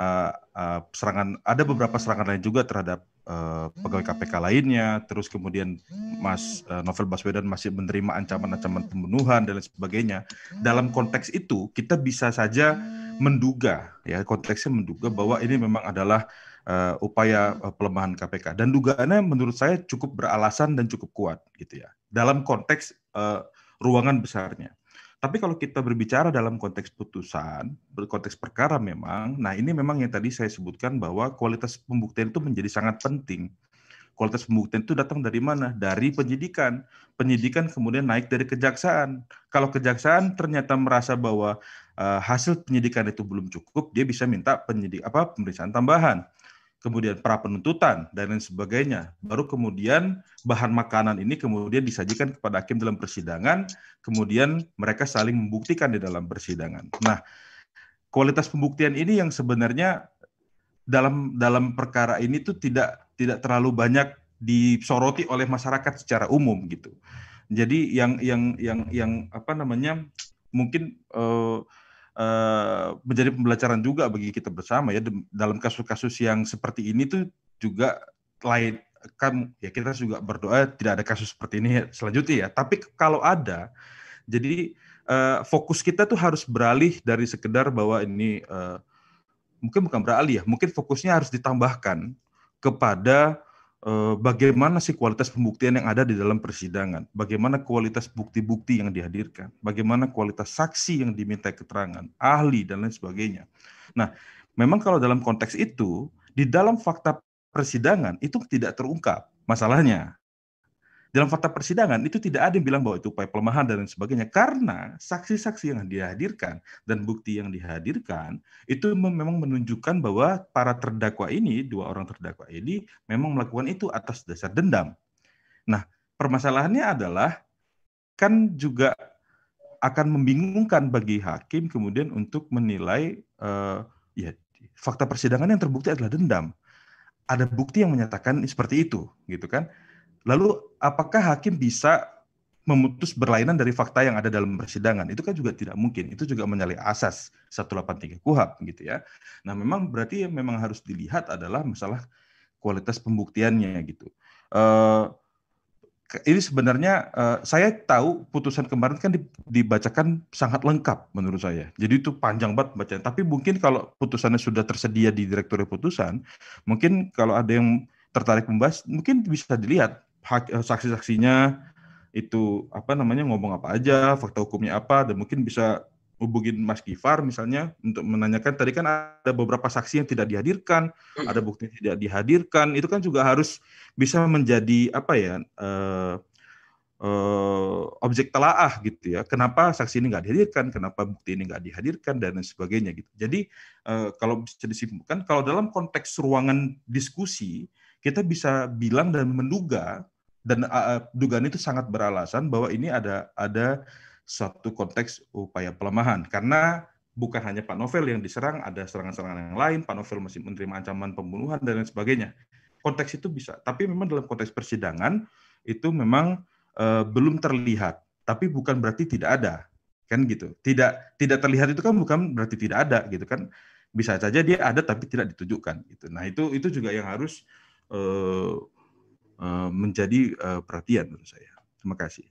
uh, uh, serangan ada beberapa serangan lain juga terhadap uh, pegawai KPK lainnya terus kemudian Mas uh, Novel Baswedan masih menerima ancaman-ancaman pembunuhan dan lain sebagainya dalam konteks itu kita bisa saja menduga ya konteksnya menduga bahwa ini memang adalah uh, upaya hmm. eh, pelemahan KPK dan dugaannya menurut saya cukup beralasan dan cukup kuat gitu ya dalam konteks uh, ruangan besarnya. Tapi kalau kita berbicara dalam konteks putusan, berkonteks perkara memang, nah ini memang yang tadi saya sebutkan bahwa kualitas pembuktian itu menjadi sangat penting. Kualitas pembuktian itu datang dari mana? Dari penyidikan. Penyidikan kemudian naik dari kejaksaan. Kalau kejaksaan ternyata merasa bahwa uh, hasil penyidikan itu belum cukup, dia bisa minta penyidik apa pemeriksaan tambahan kemudian pra penuntutan dan lain sebagainya. Baru kemudian bahan makanan ini kemudian disajikan kepada hakim dalam persidangan, kemudian mereka saling membuktikan di dalam persidangan. Nah, kualitas pembuktian ini yang sebenarnya dalam dalam perkara ini tuh tidak tidak terlalu banyak disoroti oleh masyarakat secara umum gitu. Jadi yang yang yang yang apa namanya mungkin eh, Eh, menjadi pembelajaran juga bagi kita bersama ya dalam kasus-kasus yang seperti ini tuh juga lain kan ya kita juga berdoa tidak ada kasus seperti ini ya selanjutnya ya. Tapi kalau ada, jadi eh, fokus kita tuh harus beralih dari sekedar bahwa ini eh, mungkin bukan beralih ya, mungkin fokusnya harus ditambahkan kepada Eh, bagaimana sih kualitas pembuktian yang ada di dalam persidangan, bagaimana kualitas bukti-bukti yang dihadirkan, bagaimana kualitas saksi yang diminta keterangan, ahli dan lain sebagainya. Nah, memang kalau dalam konteks itu di dalam fakta persidangan itu tidak terungkap masalahnya dalam fakta persidangan itu tidak ada yang bilang bahwa itu upaya pelemahan dan sebagainya karena saksi-saksi yang dihadirkan dan bukti yang dihadirkan itu memang menunjukkan bahwa para terdakwa ini dua orang terdakwa ini memang melakukan itu atas dasar dendam. Nah, permasalahannya adalah kan juga akan membingungkan bagi hakim kemudian untuk menilai uh, ya fakta persidangan yang terbukti adalah dendam. Ada bukti yang menyatakan seperti itu, gitu kan? Lalu apakah hakim bisa memutus berlainan dari fakta yang ada dalam persidangan? Itu kan juga tidak mungkin. Itu juga menyalahi asas 183 KUHAP gitu ya. Nah, memang berarti yang memang harus dilihat adalah masalah kualitas pembuktiannya gitu. Uh, ini sebenarnya uh, saya tahu putusan kemarin kan dibacakan sangat lengkap menurut saya. Jadi itu panjang banget bacaan. Tapi mungkin kalau putusannya sudah tersedia di direktur putusan, mungkin kalau ada yang tertarik membahas, mungkin bisa dilihat Eh, saksi-saksinya itu apa namanya ngomong apa aja, fakta hukumnya apa, dan mungkin bisa hubungin Mas kifar misalnya untuk menanyakan tadi kan ada beberapa saksi yang tidak dihadirkan, hmm. ada bukti yang tidak dihadirkan, itu kan juga harus bisa menjadi apa ya eh, eh, objek telaah gitu ya. Kenapa saksi ini nggak dihadirkan, kenapa bukti ini nggak dihadirkan dan lain sebagainya gitu. Jadi eh, kalau bisa disimpulkan, kalau dalam konteks ruangan diskusi kita bisa bilang dan menduga dan uh, dugaan itu sangat beralasan bahwa ini ada ada suatu konteks upaya pelemahan karena bukan hanya Pak Novel yang diserang, ada serangan-serangan yang lain, Pak Novel masih menerima ancaman pembunuhan dan lain sebagainya. Konteks itu bisa, tapi memang dalam konteks persidangan itu memang uh, belum terlihat, tapi bukan berarti tidak ada, kan gitu. Tidak tidak terlihat itu kan bukan berarti tidak ada gitu kan. Bisa saja dia ada tapi tidak ditunjukkan gitu. Nah, itu itu juga yang harus Eh, eh, menjadi uh, perhatian menurut saya. Terima kasih.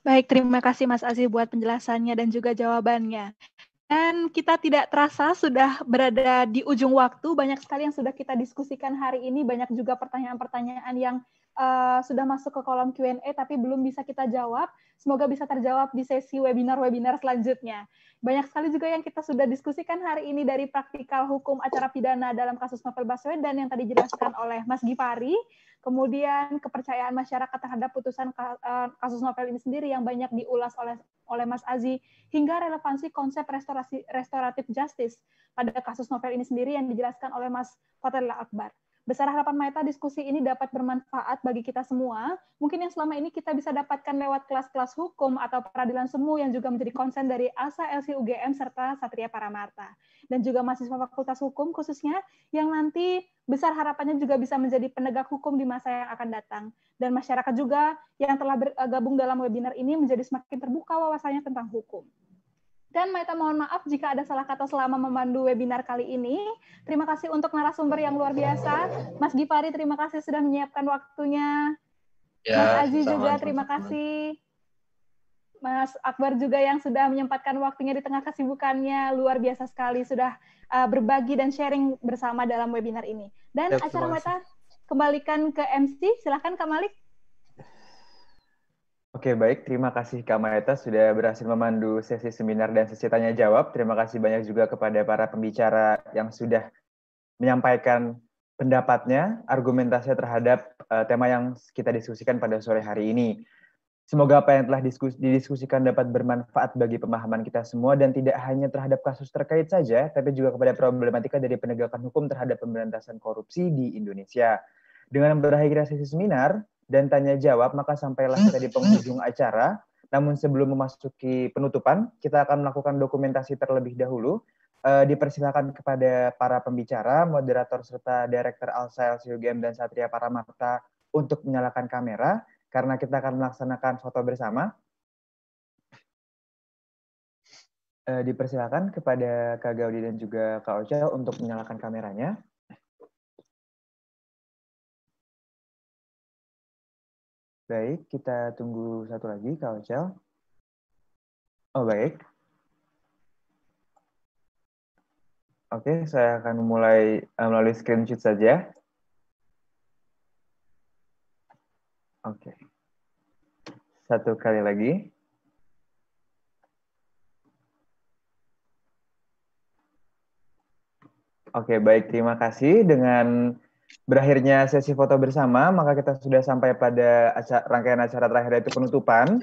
Baik, terima kasih Mas Aziz buat penjelasannya dan juga jawabannya. Dan kita tidak terasa sudah berada di ujung waktu, banyak sekali yang sudah kita diskusikan hari ini, banyak juga pertanyaan-pertanyaan yang uh, sudah masuk ke kolom Q&A tapi belum bisa kita jawab. Semoga bisa terjawab di sesi webinar-webinar selanjutnya. Banyak sekali juga yang kita sudah diskusikan hari ini dari praktikal hukum acara pidana dalam kasus novel Baswedan yang tadi dijelaskan oleh Mas Gipari, kemudian kepercayaan masyarakat terhadap putusan eh, kasus novel ini sendiri yang banyak diulas oleh oleh Mas Azi, hingga relevansi konsep restorasi restoratif justice pada kasus novel ini sendiri yang dijelaskan oleh Mas Fatullah Akbar. Besar harapan Maeta diskusi ini dapat bermanfaat bagi kita semua. Mungkin yang selama ini kita bisa dapatkan lewat kelas-kelas hukum atau peradilan semu yang juga menjadi konsen dari ASA LCUGM serta Satria Paramarta. Dan juga mahasiswa Fakultas Hukum khususnya yang nanti besar harapannya juga bisa menjadi penegak hukum di masa yang akan datang. Dan masyarakat juga yang telah bergabung dalam webinar ini menjadi semakin terbuka wawasannya tentang hukum. Dan Maita mohon maaf jika ada salah kata selama memandu webinar kali ini. Terima kasih untuk narasumber yang luar biasa. Mas Gifari, terima kasih sudah menyiapkan waktunya. Ya, Mas Aziz juga, sama, terima kasih. Mas Akbar juga yang sudah menyempatkan waktunya di tengah kesibukannya. Luar biasa sekali sudah uh, berbagi dan sharing bersama dalam webinar ini. Dan ya, acara Maita kembalikan ke MC. Silahkan Kak Malik. Oke baik, terima kasih Kak Maeta sudah berhasil memandu sesi seminar dan sesi tanya jawab. Terima kasih banyak juga kepada para pembicara yang sudah menyampaikan pendapatnya, argumentasinya terhadap uh, tema yang kita diskusikan pada sore hari ini. Semoga apa yang telah diskus, didiskusikan dapat bermanfaat bagi pemahaman kita semua dan tidak hanya terhadap kasus terkait saja, tapi juga kepada problematika dari penegakan hukum terhadap pemberantasan korupsi di Indonesia. Dengan berakhirnya sesi seminar, dan tanya jawab, maka sampailah kita di penghujung acara. Namun sebelum memasuki penutupan, kita akan melakukan dokumentasi terlebih dahulu. E, dipersilakan kepada para pembicara, moderator serta Direktur Alsail UGM dan Satria Paramarta untuk menyalakan kamera karena kita akan melaksanakan foto bersama. E, dipersilakan kepada Kak Gaudi dan juga Kak Ocha untuk menyalakan kameranya. Baik, kita tunggu satu lagi, Kak Ocel. Oh, baik. Oke, saya akan mulai eh, melalui screenshot saja. Oke. Satu kali lagi. Oke, baik. Terima kasih dengan Berakhirnya sesi foto bersama, maka kita sudah sampai pada acara, rangkaian acara terakhir yaitu penutupan.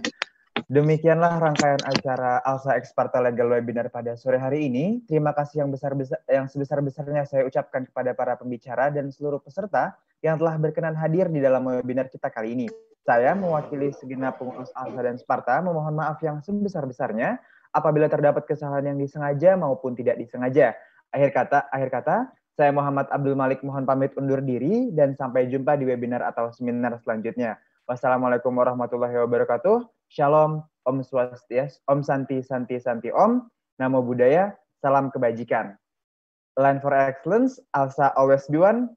Demikianlah rangkaian acara Alsa Exparta Legal Webinar pada sore hari ini. Terima kasih yang besar, besar yang sebesar-besarnya saya ucapkan kepada para pembicara dan seluruh peserta yang telah berkenan hadir di dalam webinar kita kali ini. Saya mewakili segenap pengurus Alsa dan Sparta memohon maaf yang sebesar-besarnya apabila terdapat kesalahan yang disengaja maupun tidak disengaja. Akhir kata, akhir kata, saya Muhammad Abdul Malik mohon pamit undur diri dan sampai jumpa di webinar atau seminar selanjutnya. Wassalamualaikum warahmatullahi wabarakatuh. Shalom, Om Swastias, Om Santi, Santi, Santi, Om. Namo Buddhaya, salam kebajikan. Line for Excellence, Alsa Always Be One,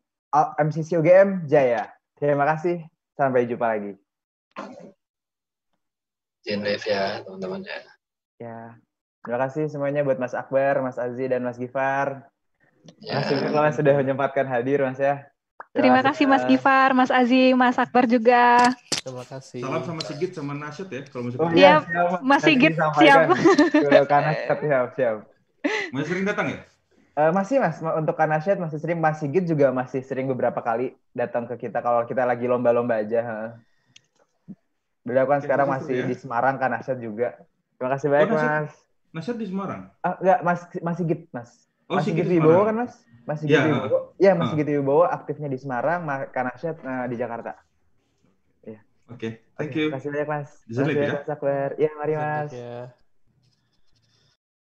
MCC UGM, Jaya. Terima kasih, sampai jumpa lagi. live ya, teman-teman ya. Ya, terima kasih semuanya buat Mas Akbar, Mas Aziz, dan Mas Gifar. Terima ya. kasih Mas sudah menyempatkan hadir Mas ya. Terima, Terima kasih Mas Kifar, Mas Azim, Mas Akbar juga. Terima kasih. Salam sama Sigit sama Nasyid ya kalau masih. Oh, iya, Mas Sigit siap. Karena siap siap siap. Masih sering datang ya? Uh, masih mas, untuk Kanasyat masih sering, Mas Sigit juga masih sering beberapa kali datang ke kita kalau kita lagi lomba-lomba aja. Beliau kan sekarang masih ya. di Semarang, Kanasyat juga. Terima kasih banyak oh, Nasyid. mas. Nasyat di Semarang? Uh, enggak, Mas masih Sigit mas. Oh, masih gitu bawah kan mas? Masih gitu ya, bawah. Iya, masih gitu bawah. aktifnya di Semarang, Kanasya uh, eh, di Jakarta. Iya. Oke, okay. thank okay. you. Terima kasih banyak mas. Terima kasih banyak ya, mas Akbar. Iya, mari mas. you.